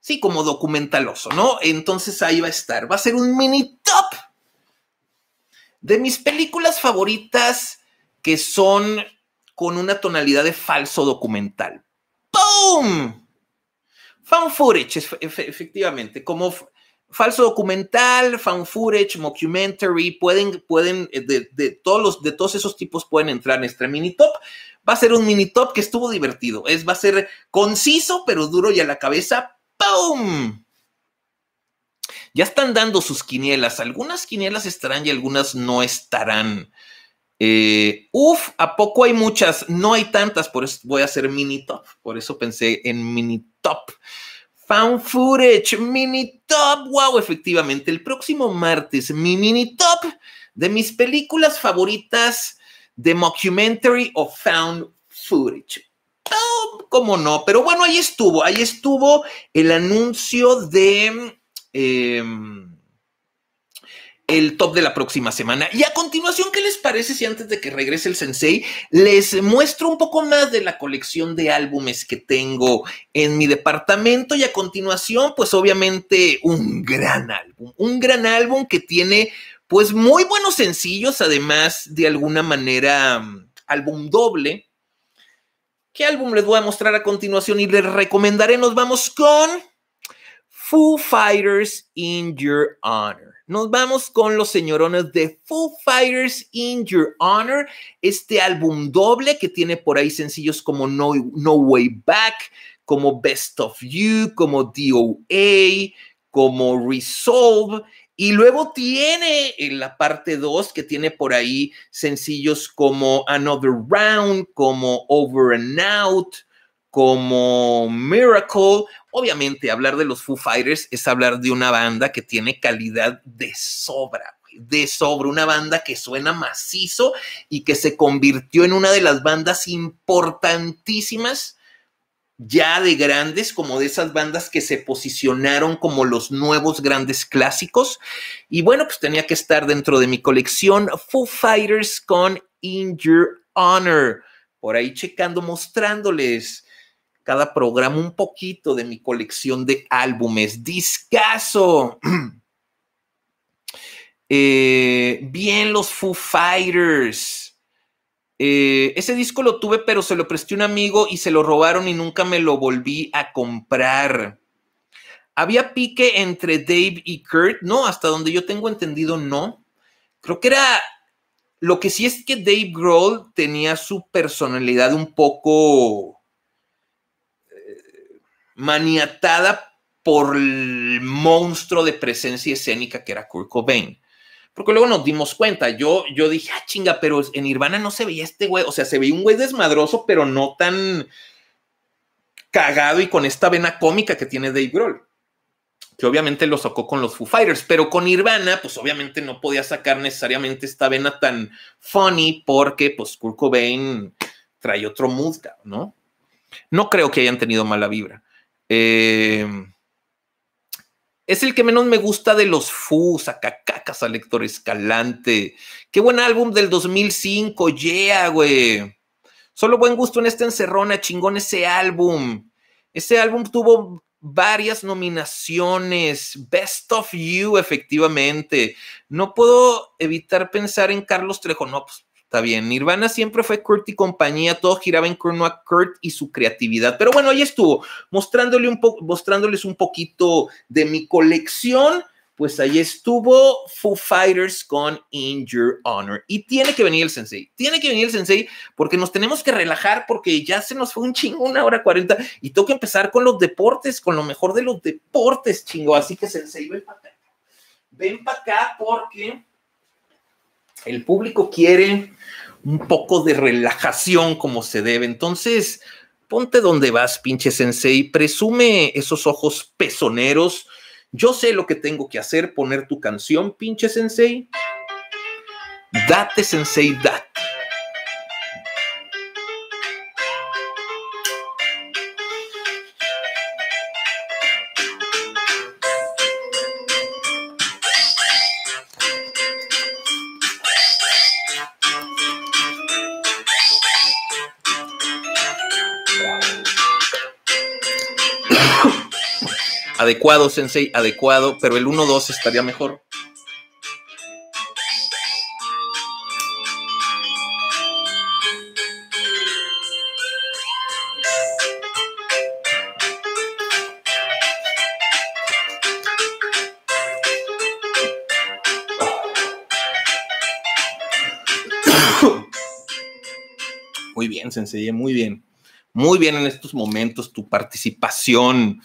sí, como documentaloso, ¿no? Entonces ahí va a estar. Va a ser un mini top de mis películas favoritas que son con una tonalidad de falso documental. ¡Boom! Fan footage, efectivamente, como falso documental, fan footage, mockumentary, pueden, pueden, eh, de, todos los, de todos esos tipos pueden entrar en este mini top. Va a ser un mini top que estuvo divertido. Es, va a ser conciso, pero duro y a la cabeza. ¡Pum! Ya están dando sus quinielas. Algunas quinielas estarán y algunas no estarán. Eh, uf, ¿a poco hay muchas? No hay tantas, por eso voy a hacer mini top. Por eso pensé en mini top. Found Footage, mini top. Wow, efectivamente, el próximo martes, mi mini top de mis películas favoritas de mockumentary of found footage. Oh, ¿Cómo no? Pero bueno, ahí estuvo, ahí estuvo el anuncio de. Em, el top de la próxima semana. Y a continuación, ¿qué les parece si antes de que regrese el sensei les muestro un poco más de la colección de álbumes que tengo en mi departamento? Y a continuación, pues obviamente un gran álbum, un gran álbum que tiene pues muy buenos sencillos, además de alguna manera mm, álbum doble. ¿Qué álbum les voy a mostrar a continuación y les recomendaré? Nos vamos con... Foo Fighters in Your Honor. Nos vamos con los señorones de Foo Fighters in Your Honor, este álbum doble que tiene por ahí sencillos como No, no Way Back, como Best of You, como DOA, como Resolve. Y luego tiene en la parte 2 que tiene por ahí sencillos como Another Round, como Over and Out, como Miracle. Obviamente, hablar de los Foo Fighters es hablar de una banda que tiene calidad de sobra, de sobra, una banda que suena macizo y que se convirtió en una de las bandas importantísimas ya de grandes, como de esas bandas que se posicionaron como los nuevos grandes clásicos. Y bueno, pues tenía que estar dentro de mi colección Foo Fighters con In Your Honor. Por ahí checando, mostrándoles cada programa un poquito de mi colección de álbumes. Discaso. <clears throat> Eh, bien los Foo Fighters. Eh, ese disco lo tuve, pero se lo presté un amigo y se lo robaron y nunca me lo volví a comprar. Había pique entre Dave y Kurt, no, hasta donde yo tengo entendido, no. Creo que era. Lo que sí es que Dave Grohl tenía su personalidad un poco maniatada por el monstruo de presencia escénica que era Kurt Cobain. Porque luego nos dimos cuenta, yo, yo dije, ah, chinga, pero en Nirvana no se veía este güey, o sea, se veía un güey desmadroso, pero no tan cagado y con esta vena cómica que tiene Dave Grohl, que obviamente lo sacó con los Foo Fighters, pero con Irvana, pues obviamente no podía sacar necesariamente esta vena tan funny porque pues Kurt Cobain trae otro mood, ¿no? No creo que hayan tenido mala vibra. Em, es el que menos me gusta de los FUS, a cacacas a lector Escalante. Qué buen álbum del 2005, yeah, güey. Solo buen gusto en esta encerrona, chingón ese álbum. Ese álbum tuvo varias nominaciones. Best of You, efectivamente. No puedo evitar pensar en Carlos Trejo. No, pues Está bien, Nirvana siempre fue Kurt y compañía, todo giraba en torno a Kurt y su creatividad. Pero bueno, ahí estuvo, mostrándole un mostrándoles un poquito de mi colección. Pues ahí estuvo Foo Fighters con In Your Honor. Y tiene que venir el sensei. Tiene que venir el sensei porque nos tenemos que relajar porque ya se nos fue un chingo, una hora cuarenta. Y tengo que empezar con los deportes, con lo mejor de los deportes, chingo. Así que sensei, ven para acá. Ven para acá porque el público quiere un poco de relajación como se debe. Entonces, ponte donde vas, pinche sensei. Presume esos ojos pezoneros. Yo sé lo que tengo que hacer, poner tu canción, pinche sensei. Date, sensei, date. adecuado, Sensei, adecuado, pero el 1-2 estaría mejor. <coughs> Muy bien, Sensei, muy bien. Muy bien en estos momentos tu participación.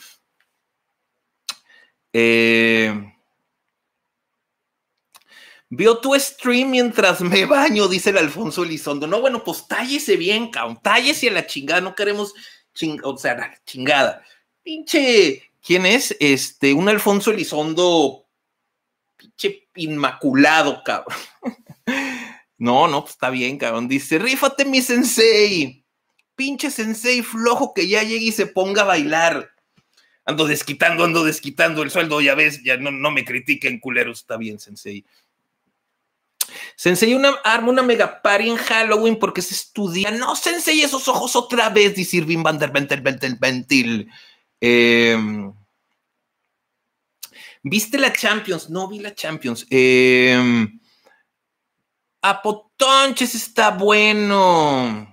Eh, Vio tu stream mientras me <laughs> baño, dice el Alfonso Elizondo. No, bueno, pues tállese bien, cabrón. Tállese a la chingada. No queremos o sea, la chingada. Pinche, ¿quién es? Este, un Alfonso Elizondo, pinche inmaculado, cabrón. <laughs> no, no, pues está bien, cabrón. Dice, rífate mi sensei. Pinche sensei flojo que ya llegue y se ponga a bailar ando desquitando, ando desquitando el sueldo, ya ves, ya no, no me critiquen, culeros, está bien, Sensei. Sensei, una, arma una mega party en Halloween porque se estudia. No, Sensei, esos ojos otra vez, dice Irving Van der Ventil. Ventil, em, Ventil. ¿Viste la Champions? No vi la Champions. Eh, Apotonches está bueno.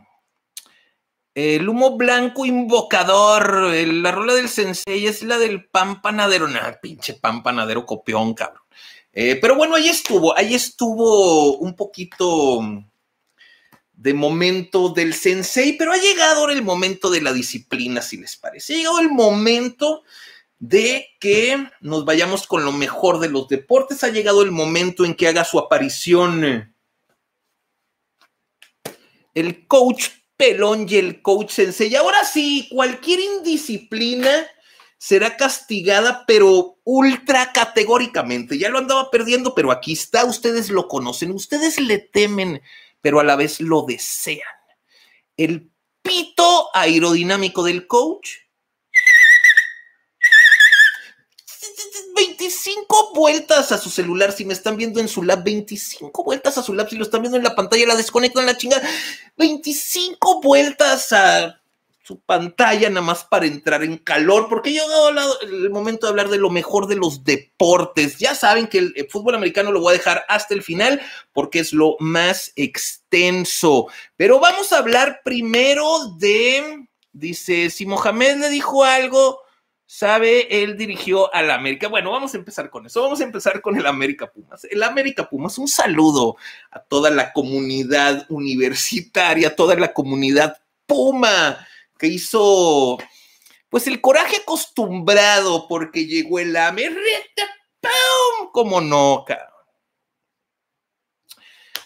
El humo blanco invocador, la rola del sensei es la del pan panadero. nada pinche pan panadero copión, cabrón. Eh, pero bueno, ahí estuvo, ahí estuvo un poquito de momento del sensei, pero ha llegado ahora el momento de la disciplina, si les parece. Ha llegado el momento de que nos vayamos con lo mejor de los deportes. Ha llegado el momento en que haga su aparición el coach pelón y el coach sensei. Ahora sí, cualquier indisciplina será castigada, pero ultra categóricamente. Ya lo andaba perdiendo, pero aquí está, ustedes lo conocen, ustedes le temen, pero a la vez lo desean. El pito aerodinámico del coach 25 vueltas a su celular. Si me están viendo en su lab, 25 vueltas a su lab. Si lo están viendo en la pantalla, la desconectan la chingada. 25 vueltas a su pantalla nada más para entrar en calor, porque yo he el momento de hablar de lo mejor de los deportes. Ya saben que el, el, fútbol americano lo voy a dejar hasta el final porque es lo más extenso. Pero vamos a hablar primero de, dice, si Mohamed le dijo algo sabe, él dirigió al América. Bueno, vamos a empezar con eso. Vamos a empezar con el América Pumas. El América Pumas, un saludo a toda la comunidad universitaria, a toda la comunidad Puma que hizo pues el coraje acostumbrado porque llegó el América. ¡Pum! Como no, cabrón.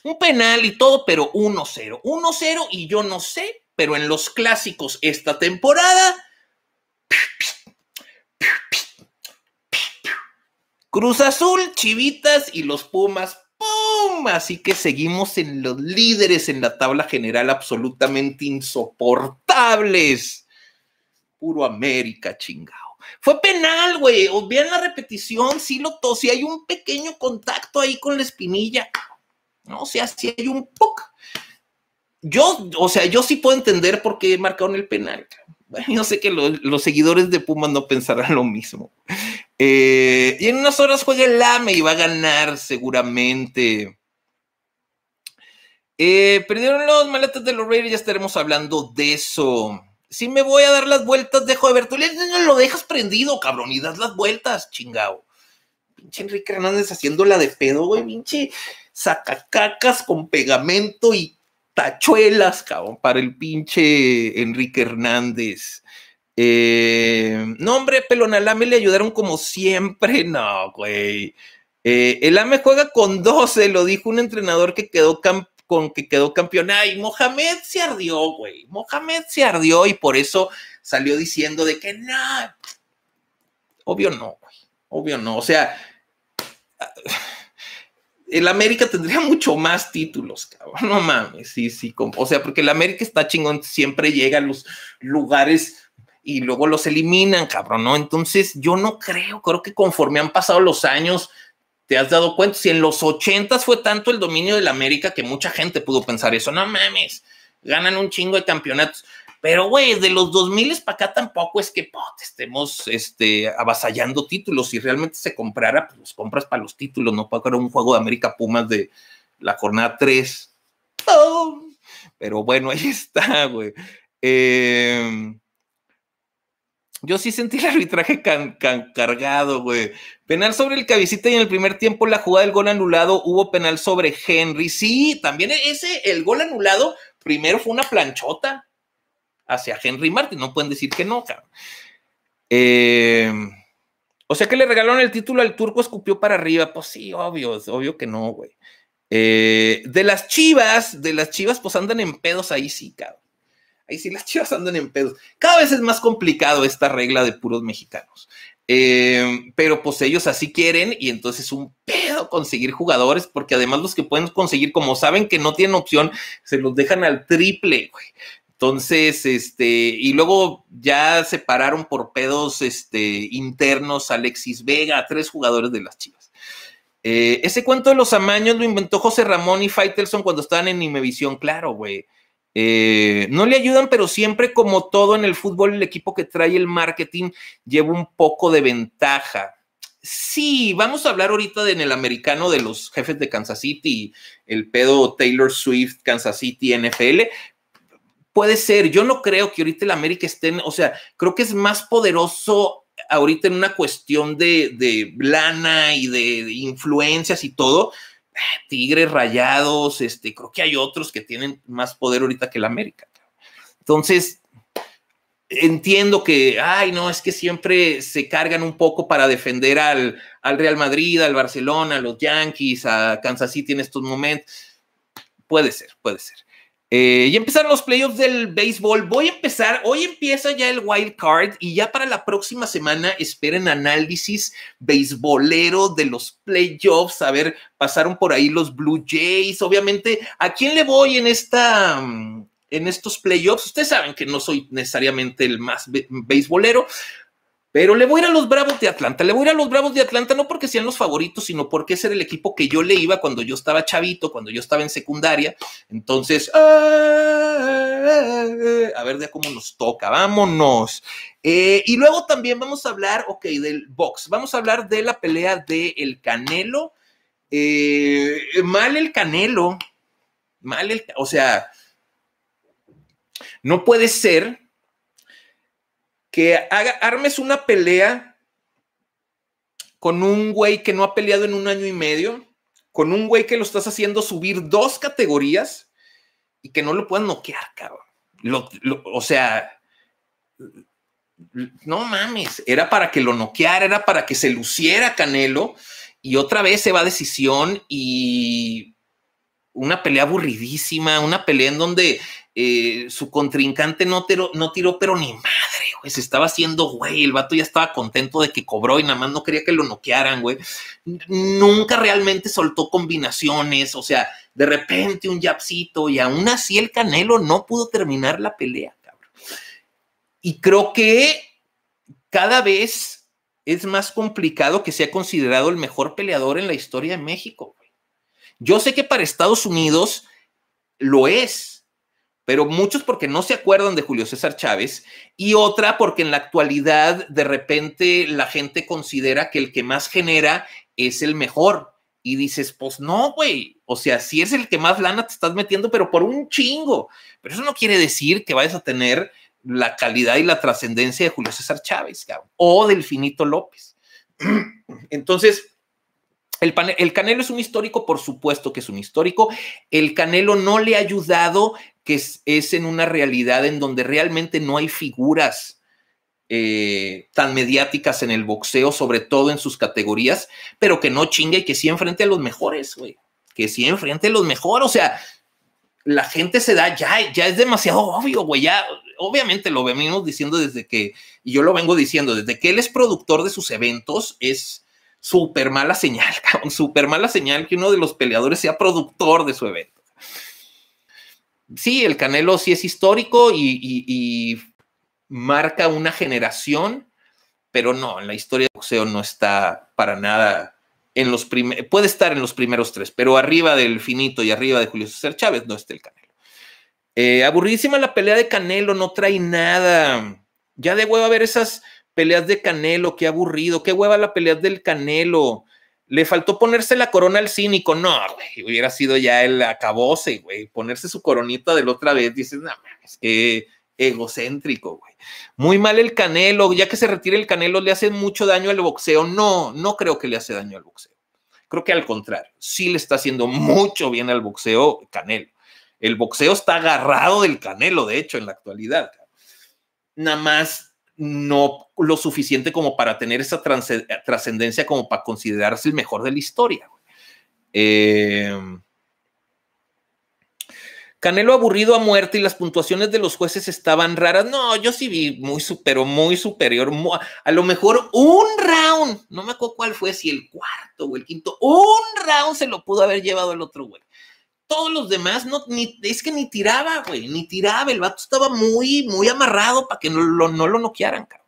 Un penal y todo, pero 1-0. 1-0 y yo no sé, pero en los clásicos esta temporada Cruz Azul, Chivitas y los Pumas. ¡Pum! Así que seguimos en los líderes en la tabla general absolutamente insoportables. Puro América, chingado Fue penal, güey. Vean la repetición, sí lo tosí. Hay un pequeño contacto ahí con la espinilla. No, o sea, sí hay un poco. Yo, o sea, yo sí puedo entender por qué marcaron el penal. No sé que los seguidores de Pumas no pensarán lo mismo. Eh, y en unas horas juega el AME y va a ganar seguramente. Eh, perdieron los maletas de los Raiders, ya estaremos hablando de eso. Si me voy a dar las vueltas, dejo de ver. Tú no lo dejas prendido, cabrón, y das las vueltas, chingao. Pinche Enrique Hernández haciéndola de pedo, güey, pinche sacacacas con pegamento y tachuelas, cabrón, para el pinche Enrique Hernández. Eh, no, hombre, pelón, al AME le ayudaron como siempre. <laughs> No, güey. Eh, el AME juega con 12, lo dijo un entrenador que quedó con que quedó campeón. Ay, Mohamed se ardió, güey. Mohamed se ardió y por eso salió diciendo de que no. Obvio no, güey. Obvio no. O sea, <sighs> el América tendría mucho más títulos, cabrón. No mames, sí, sí. O sea, porque el América está chingón, siempre llega a los lugares y luego los eliminan, cabrón, ¿no? Entonces yo no creo, creo que conforme han pasado los años, te has dado cuenta, si en los 80 fue tanto el dominio de la América que mucha gente pudo pensar eso, no mames, ganan un chingo de campeonatos. Pero, güey, de los 2000 para acá tampoco es que estemos este, avasallando títulos. Si realmente se comprara, pues los compras para los títulos, no para un juego de América Pumas de la jornada 3. pero bueno, ahí <laughs> está, güey. Eh, yo sí sentí el arbitraje cargado, güey. Penal sobre el cabecita y en el primer tiempo la jugada del gol anulado hubo penal sobre Henry. Sí, también e-, ese, el gol anulado, primero fue una planchota hacia Henry Martin. No pueden decir que no, cabrón. Em, o sea que le regalaron el título al turco, escupió para arriba. Pues sí, obvio, obvio que no, güey. Eh, de las chivas, de las chivas, pues andan en pedos ahí, sí, cabrón y si las chivas andan en pedos. Cada vez es más complicado esta regla de puros mexicanos. Eh, pero pues ellos así quieren y entonces es un pedo conseguir jugadores porque además los que pueden conseguir, como saben que no tienen opción, se los dejan al triple, güey. Entonces, este, y luego ya separaron por pedos este, internos Alexis Vega, tres jugadores de las Chivas. Eh, ese cuento de los amaños lo inventó José Ramón y Faitelson cuando estaban en Imevisión, claro, güey. Eh, no le ayudan, pero siempre como todo en el fútbol, el equipo que trae el marketing lleva un poco de ventaja. Sí, vamos a hablar ahorita de, en el americano de los jefes de Kansas City, el pedo Taylor Swift, Kansas City, NFL. Puede ser, yo no creo que ahorita el América esté, o sea, creo que es más poderoso ahorita en una cuestión de, de lana y de influencias y todo, Tigres, Rayados, este, creo que hay otros que tienen más poder ahorita que el América. Entonces, entiendo que, ay, no, es que siempre se cargan un poco para defender al, al Real Madrid, al Barcelona, a los Yankees, a Kansas City en estos momentos. Puede ser, puede ser. Eh, y empezaron los playoffs del béisbol. Voy a empezar. Hoy empieza ya el wild card y ya para la próxima semana esperen análisis beisbolero de los playoffs. A ver, pasaron por ahí los Blue Jays. Obviamente, ¿a quién le voy en esta? Mm, en estos playoffs, ustedes saben que no soy necesariamente el más beisbolero, pero le voy a ir a los Bravos de Atlanta, le voy a ir a los Bravos de Atlanta no porque sean los favoritos, sino porque ese era el equipo que yo le iba cuando yo estaba chavito, cuando yo estaba en secundaria. Entonces, ah, eh, eh, eh, a ver de cómo nos toca, vámonos. y luego también vamos a hablar, ok, del box, vamos a hablar de la pelea de El Canelo. mal el Canelo, mal el, o sea, no puede ser que haga, armes una pelea con un güey que no ha peleado en un año y medio, con un güey que lo estás haciendo subir dos categorías y que no lo puedan noquear, cabrón. o sea, no mames, era para que lo noqueara, era para que se luciera Canelo y otra vez se va a decisión y una pelea aburridísima, una pelea en donde eh, su contrincante no, no tiró, pero ni madre se estaba haciendo, güey, el vato ya estaba contento de que cobró y nada más no quería que lo noquearan, güey. Nunca realmente soltó combinaciones, o sea, de repente un yapsito y aún así el Canelo no pudo terminar la pelea, cabrón. Y creo que cada vez es más complicado que sea considerado el mejor peleador en la historia de México. Yo sé que para Estados Unidos lo es, pero muchos porque no se acuerdan de Julio César Chávez y otra porque en la actualidad de repente la gente considera que el que más genera es el mejor. Y dices, pues no, güey. O sea, si es el que más lana te estás metiendo, pero por un chingo. Pero eso no quiere decir que vayas a tener la calidad y la trascendencia de Julio César Chávez, o del Finito López. <clears throat> Entonces, el, Canelo es un histórico, por supuesto que es un histórico. El Canelo no le ha ayudado, que es, en una realidad en donde realmente no hay figuras eh, tan mediáticas en el boxeo, sobre todo en sus categorías, pero que no chingue y que sí enfrente a los mejores, güey. Que sí enfrente a los mejores. O sea, la gente se da, ya, ya es demasiado obvio, güey. Ya, obviamente lo venimos diciendo desde que, y yo lo vengo diciendo, desde que él es productor de sus eventos, es súper mala señal, <laughs> cabrón, súper mala señal que uno de los peleadores sea productor de su evento. Sí, el Canelo sí es histórico y, marca una generación, pero no, en la historia de boxeo no está para nada en los primeros, puede estar en los primeros tres, pero arriba del Finito y arriba de Julio César Chávez no está el Canelo. Eh, aburridísima la pelea de Canelo, no trae nada. Ya de huevo a ver esas Peleas de Canelo, qué aburrido, qué hueva la pelea del Canelo. Le faltó ponerse la corona al cínico. No, güey, hubiera sido ya el acabose, güey. Ponerse su coronita de la otra vez. Dices, no, es que egocéntrico, güey. Muy mal el Canelo, ya que se retire el Canelo, le hace mucho daño al boxeo. No, no creo que le hace daño al boxeo. Creo que al contrario, sí le está haciendo mucho bien al boxeo Canelo. El boxeo está agarrado del Canelo, de hecho, en la actualidad. Nada más no lo suficiente como para tener esa trascendencia como para considerarse el mejor de la historia. Em, Canelo aburrido a muerte y las puntuaciones de los jueces estaban raras. No, yo sí vi muy supero, muy superior. a lo mejor un round, no me acuerdo cuál fue, si el cuarto o el quinto, un round se lo pudo haber llevado el otro güey todos los demás, no, es que ni tiraba, güey, ni tiraba. El vato estaba muy, muy amarrado para que no lo, no lo noquearan, cabrón.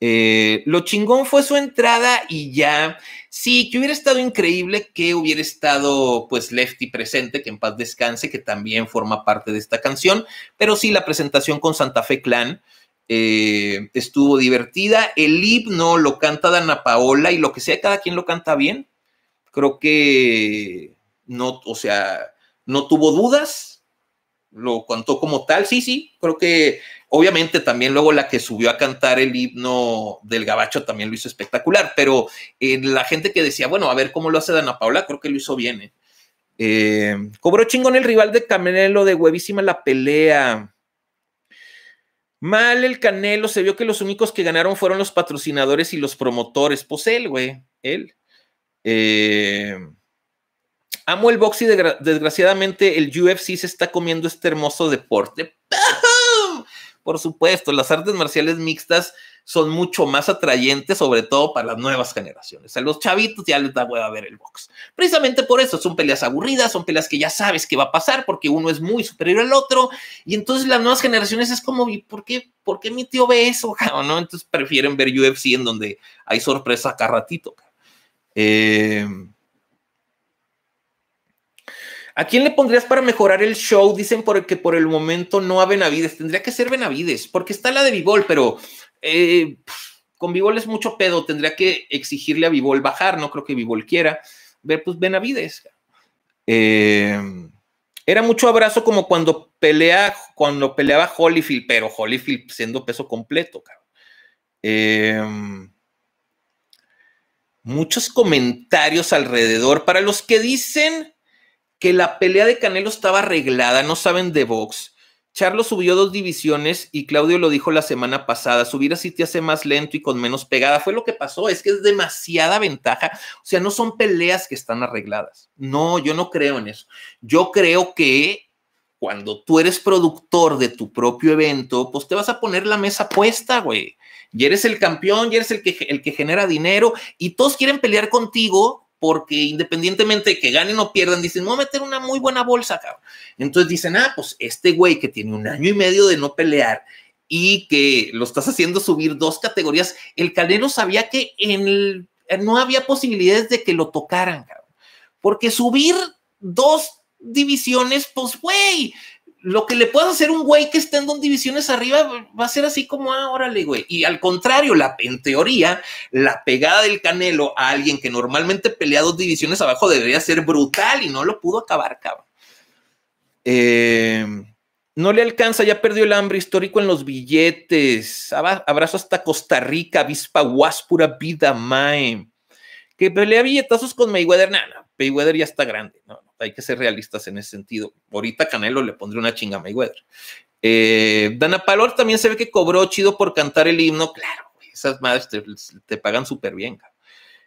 Eh, lo chingón fue su entrada y ya. Sí, que hubiera estado increíble que hubiera estado, pues, Lefty presente, que en paz descanse, que también forma parte de esta canción. Pero sí, la presentación con Santa Fe Clan eh, estuvo divertida. El himno lo canta Dana Paola y lo que sea, cada quien lo canta bien. Creo que no, o sea, no tuvo dudas, lo contó como tal, sí, sí, creo que obviamente también luego la que subió a cantar el himno del gabacho también lo hizo espectacular, pero eh, la gente que decía, bueno, a ver cómo lo hace Dana Paula, creo que lo hizo bien. Eh. Eh, cobró chingón el rival de Canelo de huevísima la pelea. Mal el Canelo, se vio que los únicos que ganaron fueron los patrocinadores y los promotores. Pues él, güey, él. Amo el box y desgraciadamente el UFC se está comiendo este hermoso deporte. Por supuesto, las artes marciales mixtas son mucho más atrayentes, sobre todo para las nuevas generaciones. A los chavitos ya les da hueva ver el box. Precisamente por eso, son peleas aburridas, son peleas que ya sabes que va a pasar porque uno es muy superior al otro y entonces las nuevas generaciones es como, ¿por qué, por qué mi tío ve eso? <laughs> ¿no? Entonces prefieren ver UFC en donde hay sorpresa cada ratito. Eh ¿A quién le pondrías para mejorar el show? Dicen por que por el momento no a Benavides. Tendría que ser Benavides, porque está la de Vivol, pero eh, con Vivol es mucho pedo. Tendría que exigirle a Vivol bajar. No creo que Vivol quiera. Ver, pues Benavides. Em, era mucho abrazo como cuando pelea, cuando peleaba Holyfield, pero Holyfield siendo peso completo, em, muchos comentarios alrededor. Para los que dicen que la pelea de Canelo estaba arreglada, no saben de box. Charlo subió dos divisiones y Claudio lo dijo la semana pasada, subir así te hace más lento y con menos pegada. Fue lo que pasó, es que es demasiada ventaja. O sea, no son peleas que están arregladas. No, yo no creo en eso. Yo creo que cuando tú eres productor de tu propio evento, pues te vas a poner la mesa puesta, güey. Y eres el campeón, y eres el que, el que genera dinero, y todos quieren pelear contigo porque independientemente de que ganen o pierdan, dicen, voy a meter una muy buena bolsa, cabrón. Entonces dicen, ah, pues este güey que tiene un año y medio de no pelear y que lo estás haciendo subir dos categorías, el calero sabía que no había posibilidades de que lo tocaran, cabrón. Porque subir dos divisiones, pues, güey, lo que le puedas hacer un güey que esté en dos divisiones arriba va a ser así como, ah, órale, güey. Y al contrario, la, en teoría, la pegada del Canelo a alguien que normalmente pelea dos divisiones abajo debería ser brutal y no lo pudo acabar, cabrón. Em, no le alcanza, ya perdió el hambre histórico en los billetes. Abrazo hasta Costa Rica, avispa guas, pura vida, mae. Que pelea billetazos con Mayweather, nada, Mayweather ya está grande, no hay que ser realistas en ese sentido. Ahorita Canelo le pondría una chinga a Mayweather. Eh, Dana Palor también se ve que cobró chido por cantar el himno. Claro, esas madres te, pagan súper bien.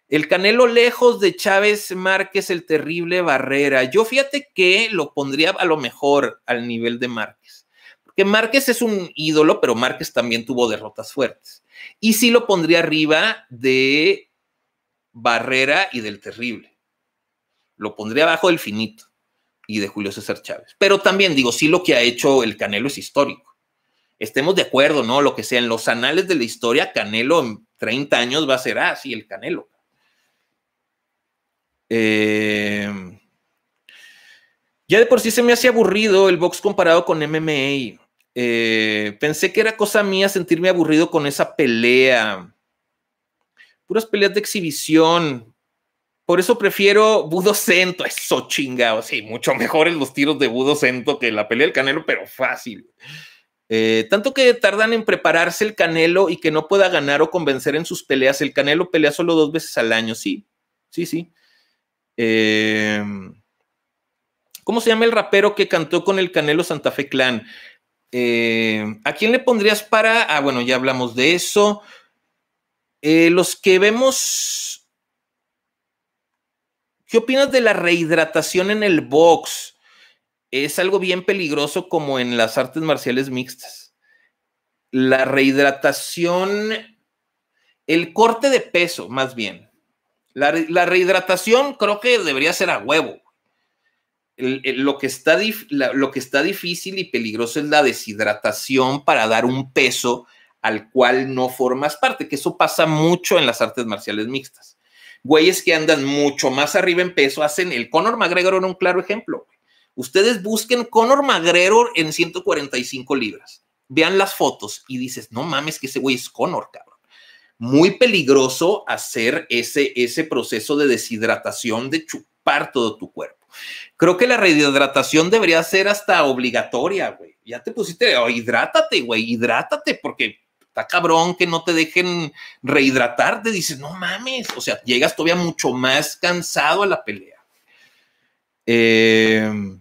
El Canelo lejos de Chávez Márquez, el terrible Barrera. Yo fíjate que lo pondría a lo mejor al nivel de Márquez. Porque Márquez es un ídolo, pero Márquez también tuvo derrotas fuertes. Y sí lo pondría arriba de Barrera y del terrible. Lo pondría abajo del finito y de Julio César Chávez. Pero también digo, sí lo que ha hecho el Canelo es histórico. Estemos de acuerdo, ¿no? Lo que sea, en los anales de la historia, Canelo en 30 años va a ser, así ah, el Canelo. Em, ya de por sí se me hacía aburrido el box comparado con MMA. Eh, pensé que era cosa mía sentirme aburrido con esa pelea. Puras peleas de exhibición. Por eso prefiero Budo Cento, eso chingado. Sí, mucho mejores los tiros de Budo Cento que la pelea del Canelo, pero fácil. Eh, tanto que tardan en prepararse el Canelo y que no pueda ganar o convencer en sus peleas. El Canelo pelea solo dos veces al año, sí, sí, sí. Em, ¿Cómo se llama el rapero que cantó con el Canelo Santa Fe Clan? Em, ¿A quién le pondrías para? Ah, bueno, ya hablamos de eso. Eh, los que vemos ¿Qué opinas de la rehidratación en el box? Es algo bien peligroso como en las artes marciales mixtas. La rehidratación, el corte de peso más bien. La, rehidratación creo que debería ser a huevo. lo, que está lo que está difícil y peligroso es la deshidratación para dar un peso al cual no formas parte, que eso pasa mucho en las artes marciales mixtas güeyes que andan mucho más arriba en peso hacen el Conor McGregor era un claro ejemplo. Ustedes busquen Conor McGregor en 145 libras. Vean las fotos y dices, no mames que ese güey es Conor, cabrón. Muy peligroso hacer ese, ese proceso de deshidratación, de chupar todo tu cuerpo. Creo que la rehidratación debería ser hasta obligatoria, güey. Ya te pusiste, oh, hidrátate, güey, hidrátate, porque está cabrón que no te dejen rehidratarte. Dices, no mames, o sea, llegas todavía mucho más cansado a la pelea. Em,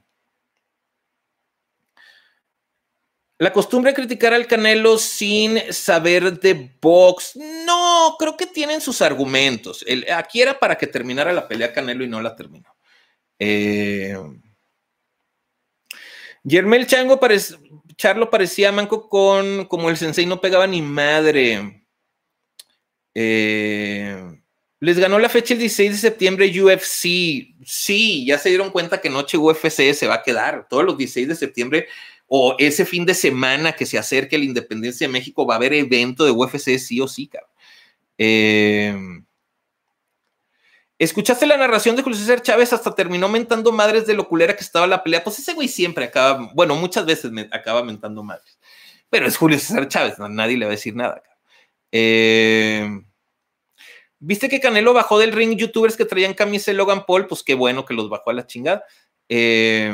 la costumbre de criticar al Canelo sin saber de box. No, creo que tienen sus argumentos. aquí era para que terminara la pelea Canelo y no la terminó. Em, Yermel Chango parece, Charlo parecía manco con como el sensei no pegaba ni madre. Eh, les ganó la fecha el 16 de septiembre UFC. Sí, ya se dieron cuenta que noche UFC se va a quedar. Todos los 16 de septiembre o ese fin de semana que se acerque la independencia de México va a haber evento de UFC sí o sí, cabrón. Eh, ¿Escuchaste la narración de Julio César Chávez? Hasta terminó mentando madres de lo culera que estaba la pelea. Pues ese güey siempre acaba, bueno, muchas veces acaba mentando madres. Pero es Julio César Chávez, nadie le va a decir nada. Eh, ¿Viste que Canelo bajó del ring youtubers que traían camisetas Logan Paul? Pues qué bueno que los bajó a la chingada. Eh,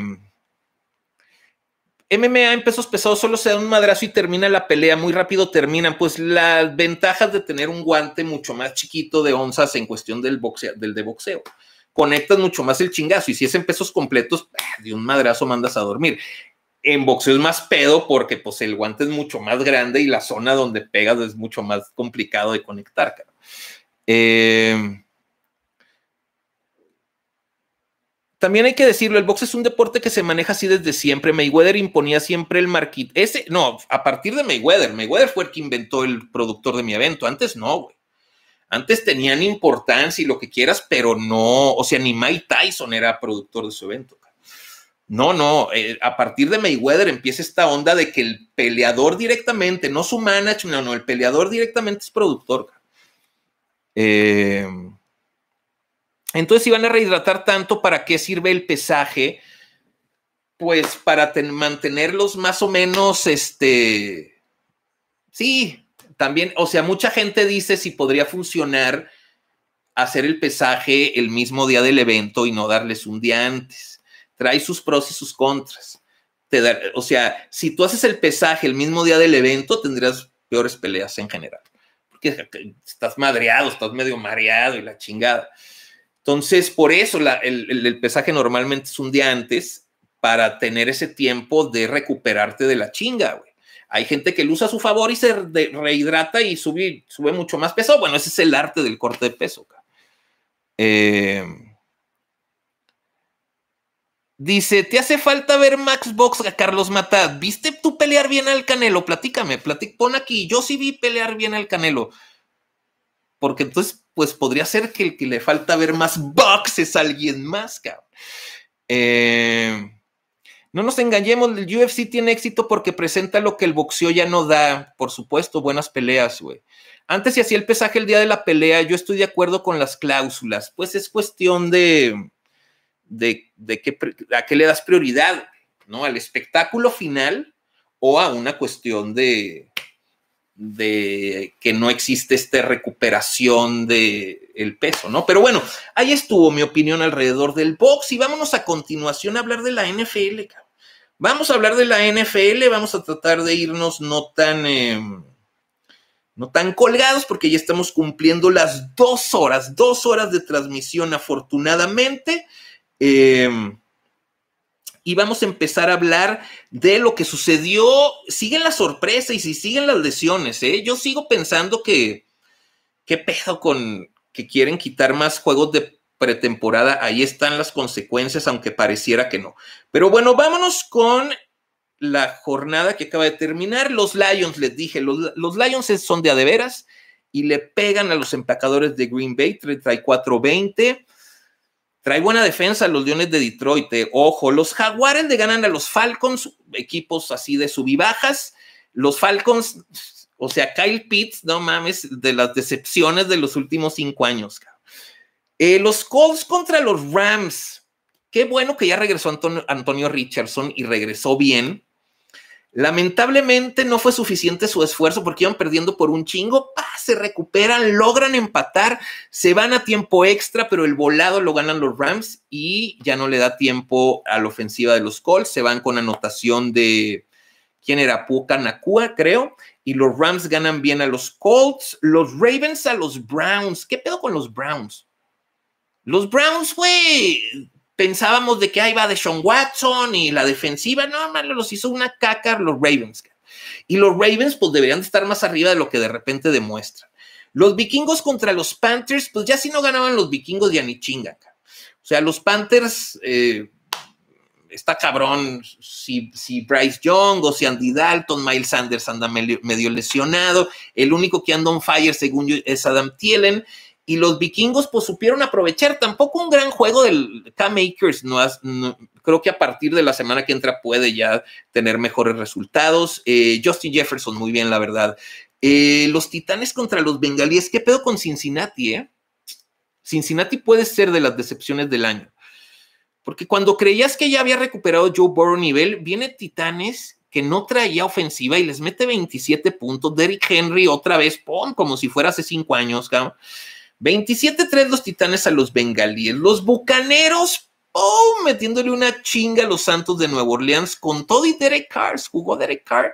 MMA en pesos pesados solo se da un madrazo y termina la pelea, muy rápido terminan, pues las ventajas de tener un guante mucho más chiquito de onzas en cuestión del, boxeo, del de boxeo. Conectas mucho más el chingazo y si es en pesos completos, de un madrazo mandas a dormir. En boxeo es más pedo porque pues el guante es mucho más grande y la zona donde pegas es mucho más complicado de conectar. Eh, También hay que decirlo, el box es un deporte que se maneja así desde siempre. Mayweather imponía siempre el marquito. Ese, no, a partir de Mayweather. Mayweather fue el que inventó el productor de mi evento. Antes no, güey. Antes tenían importancia y lo que quieras, pero no, o sea, ni Mike Tyson era productor de su evento. No, no, eh, a partir de Mayweather empieza esta onda de que el peleador directamente, no su manager, no, no, el peleador directamente es productor. Eh, entonces, si van a rehidratar tanto, ¿para qué sirve el pesaje? Pues para mantenerlos más o menos, este, sí, también, o sea, mucha gente dice si podría funcionar hacer el pesaje el mismo día del evento y no darles un día antes. Trae sus pros y sus contras. o sea, si tú haces el pesaje el mismo día del evento, tendrías peores peleas en general. Porque estás madreado, estás medio mareado y la chingada. Entonces, por eso el, pesaje normalmente es un día antes para tener ese tiempo de recuperarte de la chinga, güey. Hay gente que lo usa a su favor y se rehidrata y sube, sube mucho más peso. Bueno, ese es el arte del corte de peso. Eh, dice, ¿te hace falta ver Max Box a Carlos Matad? ¿Viste tú pelear bien al Canelo? Platícame, pon aquí. Yo sí vi pelear bien al Canelo porque entonces, pues podría ser que el que le falta ver más box es alguien más, cabrón. Eh, no nos engañemos, el UFC tiene éxito porque presenta lo que el boxeo ya no da. Por supuesto, buenas peleas, güey. Antes y hacía el pesaje el día de la pelea, yo estoy de acuerdo con las cláusulas. Pues es cuestión de, de, de a qué le das prioridad, ¿no? ¿Al espectáculo final o a una cuestión de, de que no existe esta recuperación del el peso, ¿no? Pero bueno, ahí estuvo mi opinión alrededor del box y vámonos a continuación a hablar de la NFL. Vamos a hablar de la NFL, vamos a tratar de irnos no tan, em, no tan colgados porque ya estamos cumpliendo las dos horas, dos horas de transmisión afortunadamente. Eh, y vamos a empezar a hablar de lo que sucedió. Siguen las sorpresas y si siguen las lesiones, ¿eh? Yo sigo pensando que, ¿qué pedo con que quieren quitar más juegos de pretemporada? Ahí están las consecuencias, aunque pareciera que no. Pero bueno, vámonos con la jornada que acaba de terminar. Los Lions, les dije, los, los Lions son de adeveras y le pegan a los empacadores de Green Bay 34-20. Trae buena defensa a los Leones de Detroit. Eh. ojo, los Jaguares le ganan a los Falcons, equipos así de subibajas. Los Falcons, o sea, Kyle Pitts, no mames, de las decepciones de los últimos cinco años. Eh, los Colts contra los Rams. Qué bueno que ya regresó Antonio Richardson y regresó bien. Lamentablemente no fue suficiente su esfuerzo porque iban perdiendo por un chingo. Ah, se recuperan, logran empatar, se van a tiempo extra, pero el volado lo ganan los Rams y ya no le da tiempo a la ofensiva de los Colts. Se van con anotación de, ¿quién era? Puka Nakua, creo. Y los Rams ganan bien a los Colts, los Ravens a los Browns. ¿Qué pedo con los Browns? Los Browns, güey, pensábamos de que ahí va de Sean Watson y la defensiva, no, malo, los hizo una caca los Ravens. Y los Ravens pues deberían estar más arriba de lo que de repente demuestra. Los vikingos contra los Panthers, pues ya si no ganaban los vikingos ya ni chinga. O sea, los Panthers... Eh, está cabrón si, si, Bryce Young o si Andy Dalton, Miles Sanders anda medio, lesionado. El único que anda on fire, según es Adam Thielen y los vikingos pues supieron aprovechar tampoco un gran juego del K-Makers, creo que a partir de la semana que entra puede ya tener mejores resultados. Eh, Justin Jefferson, muy bien, la verdad. Eh, los titanes contra los bengalíes, ¿qué pedo con Cincinnati? Eh? Cincinnati puede ser de las decepciones del año, porque cuando creías que ya había recuperado Joe Burrow nivel, viene Titanes que no traía ofensiva y les mete 27 puntos. Derrick Henry otra vez, pon como si fuera hace cinco años, cabrón. 27-3 los Titanes a los Bengalíes. Los Bucaneros, oh, metiéndole una chinga a los Santos de Nueva Orleans con todo y Derek Carr. Jugó Derek Carr.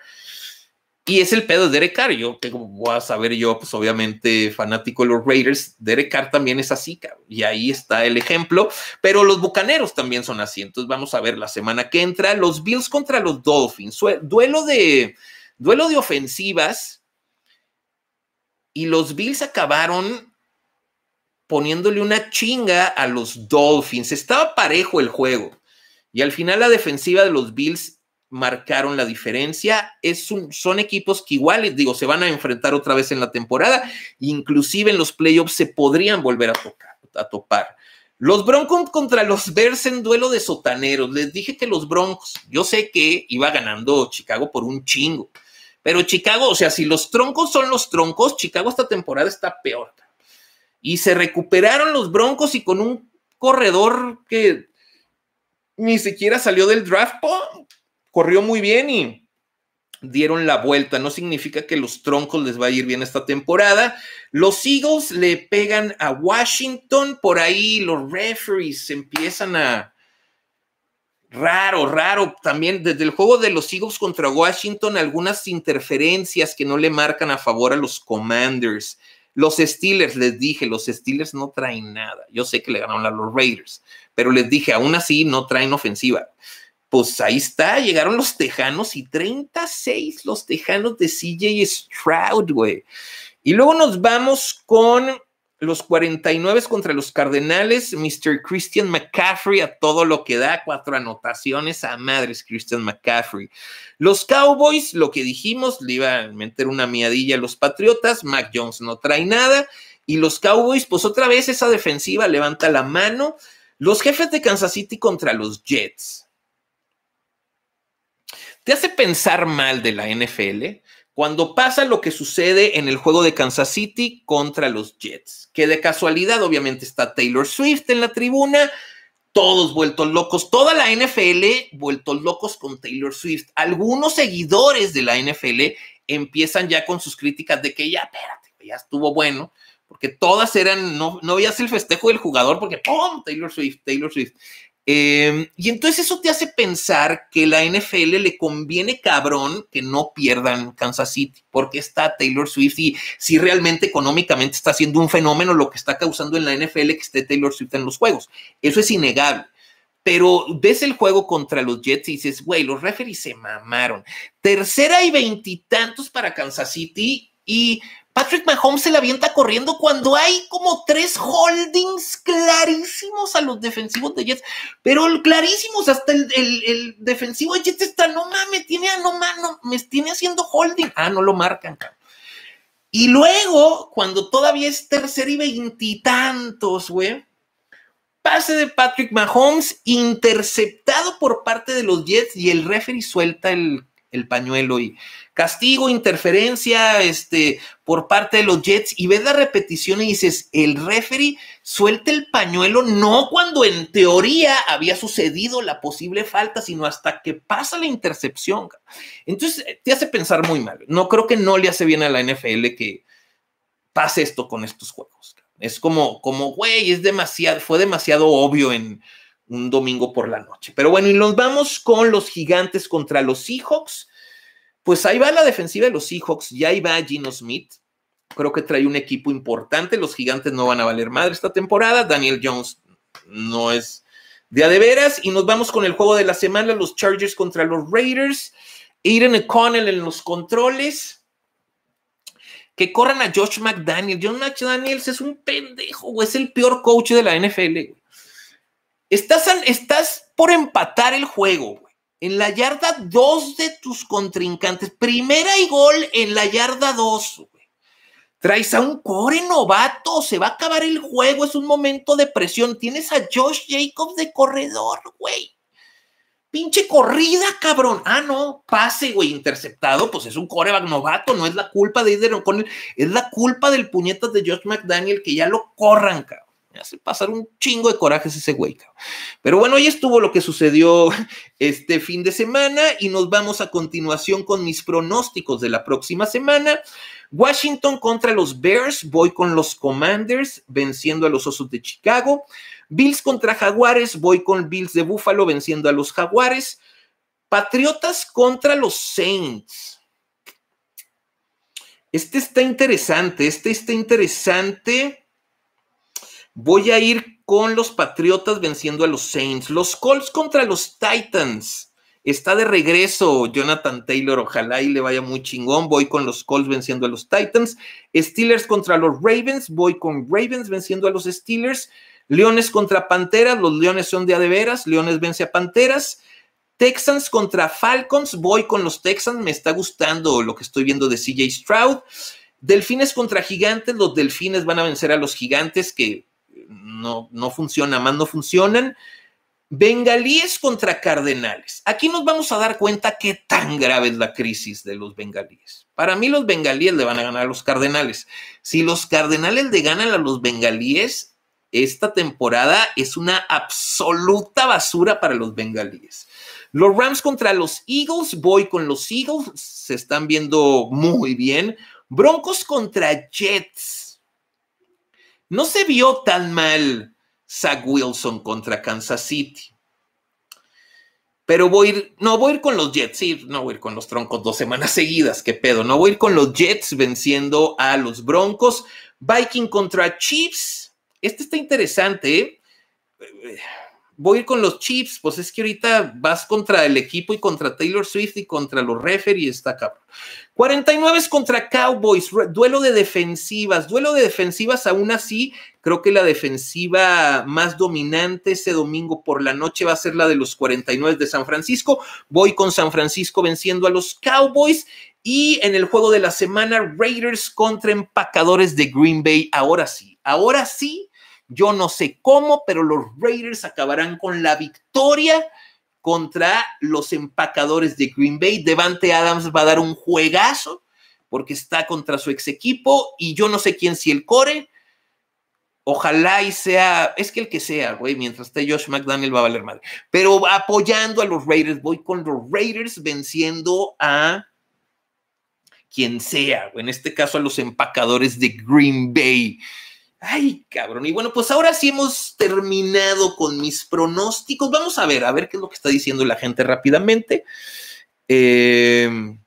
Y es el pedo de Derek Carr. Yo, que voy a saber yo, pues obviamente fanático de los Raiders, Derek Carr también es así, Y ahí está el ejemplo. Pero los Bucaneros también son así. Entonces vamos a ver la semana que entra. Los Bills contra los Dolphins. Duelo de, duelo de ofensivas. Y los Bills acabaron poniéndole una chinga a los Dolphins. Estaba parejo el juego. Y al final la defensiva de los Bills marcaron la diferencia. Es son equipos que igual, digo, se van a enfrentar otra vez en la temporada. Inclusive en los playoffs se podrían volver a, tocar, a topar. Los Broncos contra los Bears en duelo de sotaneros. Les dije que los Broncos, yo sé que iba ganando Chicago por un chingo. Pero Chicago, o sea, si los troncos son los troncos, Chicago esta temporada está peor y se recuperaron los Broncos y con un corredor que ni siquiera salió del draft, corrió muy bien y dieron la vuelta. No significa que los troncos les va a ir bien esta temporada. Los Eagles le pegan a Washington, por ahí los referees empiezan a... Raro, raro. También desde el juego de los Eagles contra Washington, algunas interferencias que no le marcan a favor a los Commanders. Los Steelers, les dije, los Steelers no traen nada. Yo sé que le ganaron a los Raiders, pero les dije, aún así no traen ofensiva. Pues ahí está, llegaron los Tejanos y 36 los Tejanos de CJ Stroud, güey. Y luego nos vamos con los 49 contra los Cardenales, Mr. Christian McCaffrey a todo lo que da, cuatro anotaciones a madres Christian McCaffrey. Los Cowboys, lo que dijimos, le iba a meter una miadilla a los Patriotas, Mac Jones no trae nada, y los Cowboys, pues otra vez esa defensiva levanta la mano. Los jefes de Kansas City contra los Jets. ¿Te hace pensar mal de la NFL? cuando pasa lo que sucede en el juego de Kansas City contra los Jets, que de casualidad obviamente está Taylor Swift en la tribuna, todos vueltos locos, toda la NFL vueltos locos con Taylor Swift. Algunos seguidores de la NFL empiezan ya con sus críticas de que ya, espérate, ya estuvo bueno, porque todas eran, no, no veías el festejo del jugador porque ¡pum! Taylor Swift, Taylor Swift. Em, y entonces eso te hace pensar que la NFL le conviene cabrón que no pierdan Kansas City, porque está Taylor Swift y si realmente económicamente está siendo un fenómeno lo que está causando en la NFL que esté Taylor Swift en los juegos. Eso es innegable. Pero ves el juego contra los Jets y dices, güey, los referees se mamaron. Tercera y veintitantos para Kansas City y Patrick Mahomes se la avienta corriendo cuando hay como tres holdings clarísimos a los defensivos de Jets, pero clarísimos, hasta el, defensivo de Jets está, no mames, tiene, no mano, me tiene haciendo holding. Ah, no lo marcan, Y luego, cuando todavía es tercer y veintitantos, güey, pase de Patrick Mahomes interceptado por parte de los Jets y el referee suelta el el pañuelo y castigo, interferencia este, por parte de los Jets y ves la repetición y dices, el referee suelta el pañuelo no cuando en teoría había sucedido la posible falta, sino hasta que pasa la intercepción. Entonces eh, te hace pensar muy mal. No creo que no le hace bien a la NFL que pase esto con estos juegos. Es como, como, güey, es demasiado, fue demasiado obvio en un domingo por la noche. Pero bueno, y nos vamos con los gigantes contra los Seahawks. Pues ahí va la defensiva de los Seahawks, ya ahí va Gino Smith. Creo que trae un equipo importante. Los gigantes no van a valer madre esta temporada. Daniel Jones no es de de veras. Y nos vamos con el juego de la semana, los Chargers contra los Raiders. Aiden O'Connell en los controles que corran a Josh McDaniel. Josh McDaniels es un pendejo, Es el peor coach de la NFL, güey. Estás, por empatar el juego, güey. En la yarda dos de tus contrincantes. Primera y gol en la yarda dos. güey. Traes a un core novato. Se va a acabar el juego. Es un momento de presión. Tienes a Josh Jacobs de corredor, güey. Pinche corrida, cabrón. Ah, no, pase, güey, interceptado. Pues es un coreback novato. No es la culpa de Ider Es la culpa del puñetas de Josh McDaniel que ya lo corran, cabrón. Me hace pasar un chingo de corajes ese güey. Pero bueno, ahí estuvo lo que sucedió <laughs> este fin de semana y nos vamos a continuación con mis pronósticos de la próxima semana. Washington contra los Bears, voy con los Commanders venciendo a los Osos de Chicago. Bills contra Jaguares, voy con Bills de Búfalo, venciendo a los Jaguares. Patriotas contra los Saints. Este está interesante, este está interesante Voy a ir con los Patriotas venciendo a los Saints. Los Colts contra los Titans. Está de regreso Jonathan Taylor, ojalá y le vaya muy chingón. Voy con los Colts venciendo a los Titans. Steelers contra los Ravens, voy con Ravens venciendo a los Steelers. Leones contra Panteras, los Leones son de adeveras, Leones vence a Panteras. Texans contra Falcons, voy con los Texans, me está gustando lo que estoy viendo de CJ Stroud. Delfines contra Gigantes, los Delfines van a vencer a los Gigantes, que no, no funciona, más no funcionan. Bengalíes contra cardenales. Aquí nos vamos a dar cuenta qué tan grave es la crisis de los bengalíes. Para mí los bengalíes le van a ganar a los cardenales. Si los cardenales le ganan a los bengalíes, esta temporada es una absoluta basura para los bengalíes. Los Rams contra los Eagles, voy con los Eagles, se están viendo muy bien. Broncos contra Jets no se vio tan mal Zach Wilson contra Kansas City. Pero voy a ir, no voy a ir con los Jets, no voy a ir con los troncos dos semanas <laughs> seguidas, qué pedo. No voy a ir con los Jets venciendo a los Broncos. Viking contra Chiefs. Este está interesante, ¿eh? voy a ir con los chips. pues es que ahorita vas contra el equipo y contra Taylor Swift y contra los referees, está cabrón. 49 es contra Cowboys, duelo de defensivas, duelo de defensivas aún así, creo que la defensiva más dominante ese domingo por la noche va a ser la de los 49 de San Francisco. Voy con San Francisco venciendo a los Cowboys. Y en el juego de la semana, Raiders contra empacadores de Green Bay. Ahora sí, ahora sí, yo no sé cómo, pero los Raiders acabarán con la victoria contra los empacadores de Green Bay. Devante Adams va a dar un juegazo porque está contra su ex equipo y yo no sé quién si el core. Ojalá y sea, es que el que sea, güey, mientras esté Josh McDaniel va a valer madre. Pero apoyando a los Raiders, voy con los Raiders venciendo a quien sea, en este caso a los empacadores de Green Bay. Ay, cabrón. Y bueno, pues ahora sí hemos terminado con mis pronósticos. Vamos a ver, a ver qué es lo que está diciendo la gente rápidamente. Em,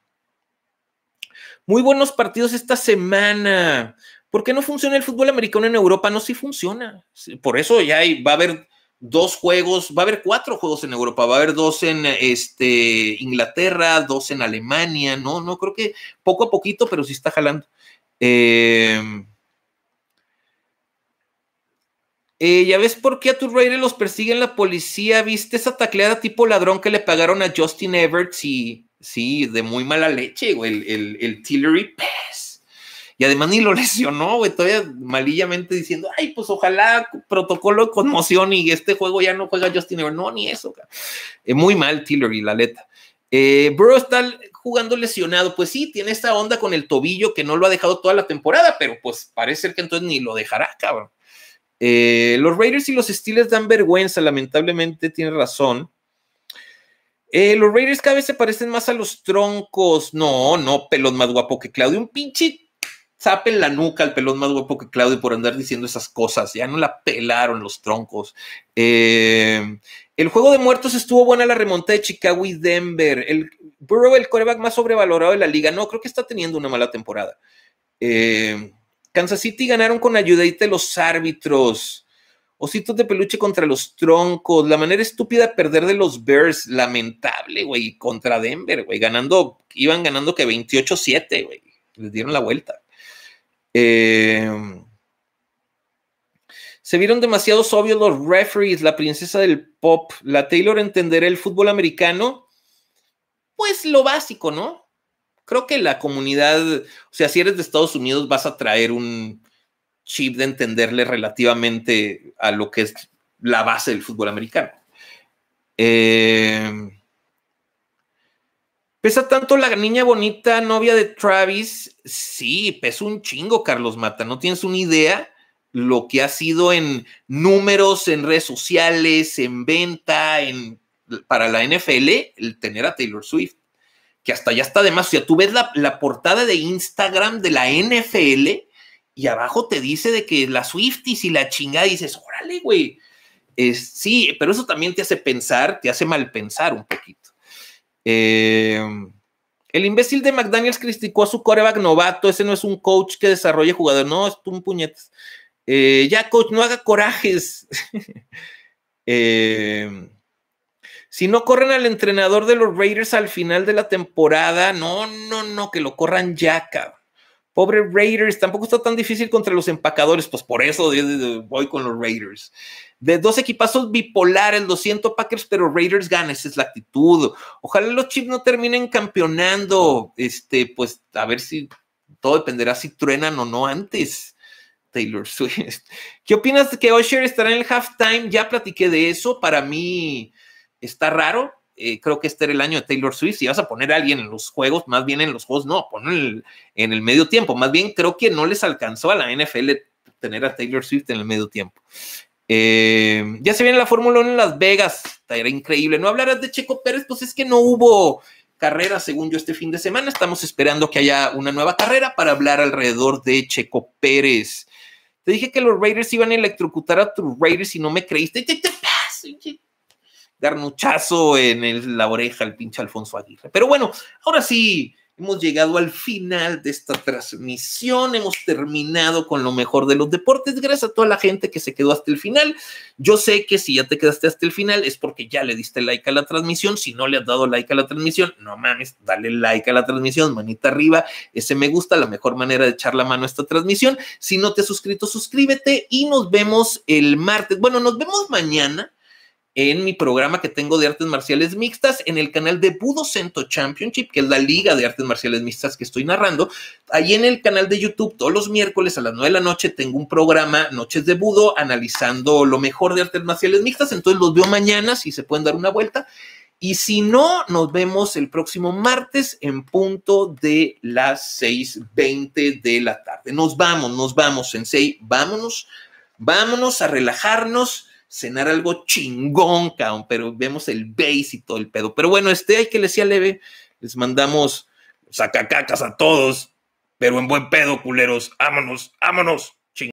muy buenos partidos esta semana. ¿Por qué no funciona el fútbol americano en Europa? No, sí funciona. Por eso ya va a haber dos juegos, va a haber cuatro juegos en Europa, va a haber dos en este, Inglaterra, dos en Alemania, ¿no? No, creo que poco a poquito, pero sí está jalando. Eh, eh, ¿Ya ves por qué a tu Raiders los persiguen la policía? ¿Viste esa tacleada tipo ladrón que le pagaron a Justin Everts? Y sí, de muy mala leche, güey, el, el, Tillery Pass. Y además ni lo <laughs> lesionó, güey, todavía malillamente diciendo, ay, pues ojalá protocolo de conmoción y este juego ya no juega Justin Everts. No, ni eso, es eh, muy mal Tillery, la letra. Eh, bro está jugando lesionado, pues sí, tiene esta onda con el tobillo que no lo ha dejado toda la temporada, pero pues parece ser que entonces ni lo dejará, cabrón. Eh, los Raiders y los Steelers dan vergüenza, lamentablemente tiene razón. Eh, los Raiders cada vez se parecen más a los troncos. No, no, pelón más guapo que Claudio. Un pinche zape en la nuca al pelón más guapo que Claudio por andar diciendo esas cosas. Ya no la pelaron los troncos. Eh, el juego de muertos estuvo buena la remonta de Chicago y Denver. El Burrow, el coreback más sobrevalorado de la liga. No, creo que está teniendo una mala temporada. Eh, Kansas City ganaron con ayuda de los árbitros. Ositos de peluche contra los troncos. La manera estúpida de perder de los Bears. Lamentable, güey. Contra Denver, güey. Ganando, iban ganando que 28-7, güey. Les dieron la vuelta. Em, se vieron demasiado obvios los referees, la princesa del pop. ¿La Taylor entenderá el fútbol americano? Pues lo básico, ¿no? creo que la comunidad, o sea, si eres de Estados Unidos vas a traer un chip de entenderle relativamente a lo que es la base del fútbol americano. Em, ¿Pesa tanto la niña bonita novia de Travis? Sí, pesa un chingo, Carlos Mata. No tienes una idea lo que ha sido en números, en redes sociales, en venta, en, para la NFL, el tener a Taylor Swift que hasta ya está de más. O sea, tú ves la, portada de Instagram de la NFL y abajo te dice de que la Swifties y la chingada, y dices, órale, güey. Es, sí, pero eso también te hace pensar, te hace mal pensar un poquito. Em, el imbécil de McDaniels criticó a su coreback novato. Ese no es un coach que desarrolla jugador. No, es un puñetes. Eh, ya, coach, no haga corajes. <laughs> eh, si no corren al entrenador de los Raiders al final de la temporada, no, no, no, que lo corran ya, cabrón. Pobre Raiders, tampoco está tan difícil contra los empacadores, pues por eso voy con los Raiders. De dos equipazos bipolares, el 200 Packers, pero Raiders gana, esa es la actitud. Ojalá los Chiefs no terminen campeonando, este, pues a ver si todo dependerá si truenan o no antes. Taylor Swift. ¿Qué opinas de que Osher estará en el halftime? Ya platiqué de eso. Para mí, está raro. creo que este era el año de Taylor Swift. Si vas a poner a alguien en los juegos, más bien en los juegos, no, ponlo en el, medio tiempo. Más bien creo que no les alcanzó a la NFL tener a Taylor Swift en el medio tiempo. ya se viene la Fórmula 1 en Las Vegas, era increíble. No hablarás de Checo Pérez, pues es que no hubo carrera, según yo, este fin de semana. Estamos esperando que haya una nueva carrera para hablar alrededor de Checo Pérez. Te dije que los Raiders iban a electrocutar a tus Raiders y no me creíste. ¿Qué te pasa? garnuchazo en la oreja al pinche Alfonso Aguirre. Pero bueno, ahora sí, hemos llegado al final de esta transmisión, hemos terminado con lo mejor de los deportes, gracias a toda la gente que se quedó hasta el final. Yo sé que si ya te quedaste hasta el final es porque ya le diste like a la transmisión, si no le has dado like a la transmisión, no mames, dale like a la transmisión, manita arriba, ese me gusta, la mejor manera de echar la mano a esta transmisión. Si no te has suscrito, suscríbete y nos vemos el martes. Bueno, nos vemos mañana en mi programa que tengo de artes marciales mixtas en el canal de Budo Cento Championship, que es la liga de artes marciales mixtas que estoy narrando. Ahí en el canal de YouTube, todos los miércoles a las 9 de la noche, tengo un programa, Noches de Budo, analizando lo mejor de artes marciales mixtas. Entonces los veo mañana, si se pueden dar una vuelta. Y si no, nos vemos el próximo martes en punto de las 6.20 de la tarde. Nos vamos, nos vamos, Sensei. Vámonos, vámonos a relajarnos cenar algo chingón, pero vemos el base y todo el pedo. Pero bueno, este hay que le sea leve, les mandamos sacacacas a todos, pero en buen pedo, culeros, ámonos, ámonos.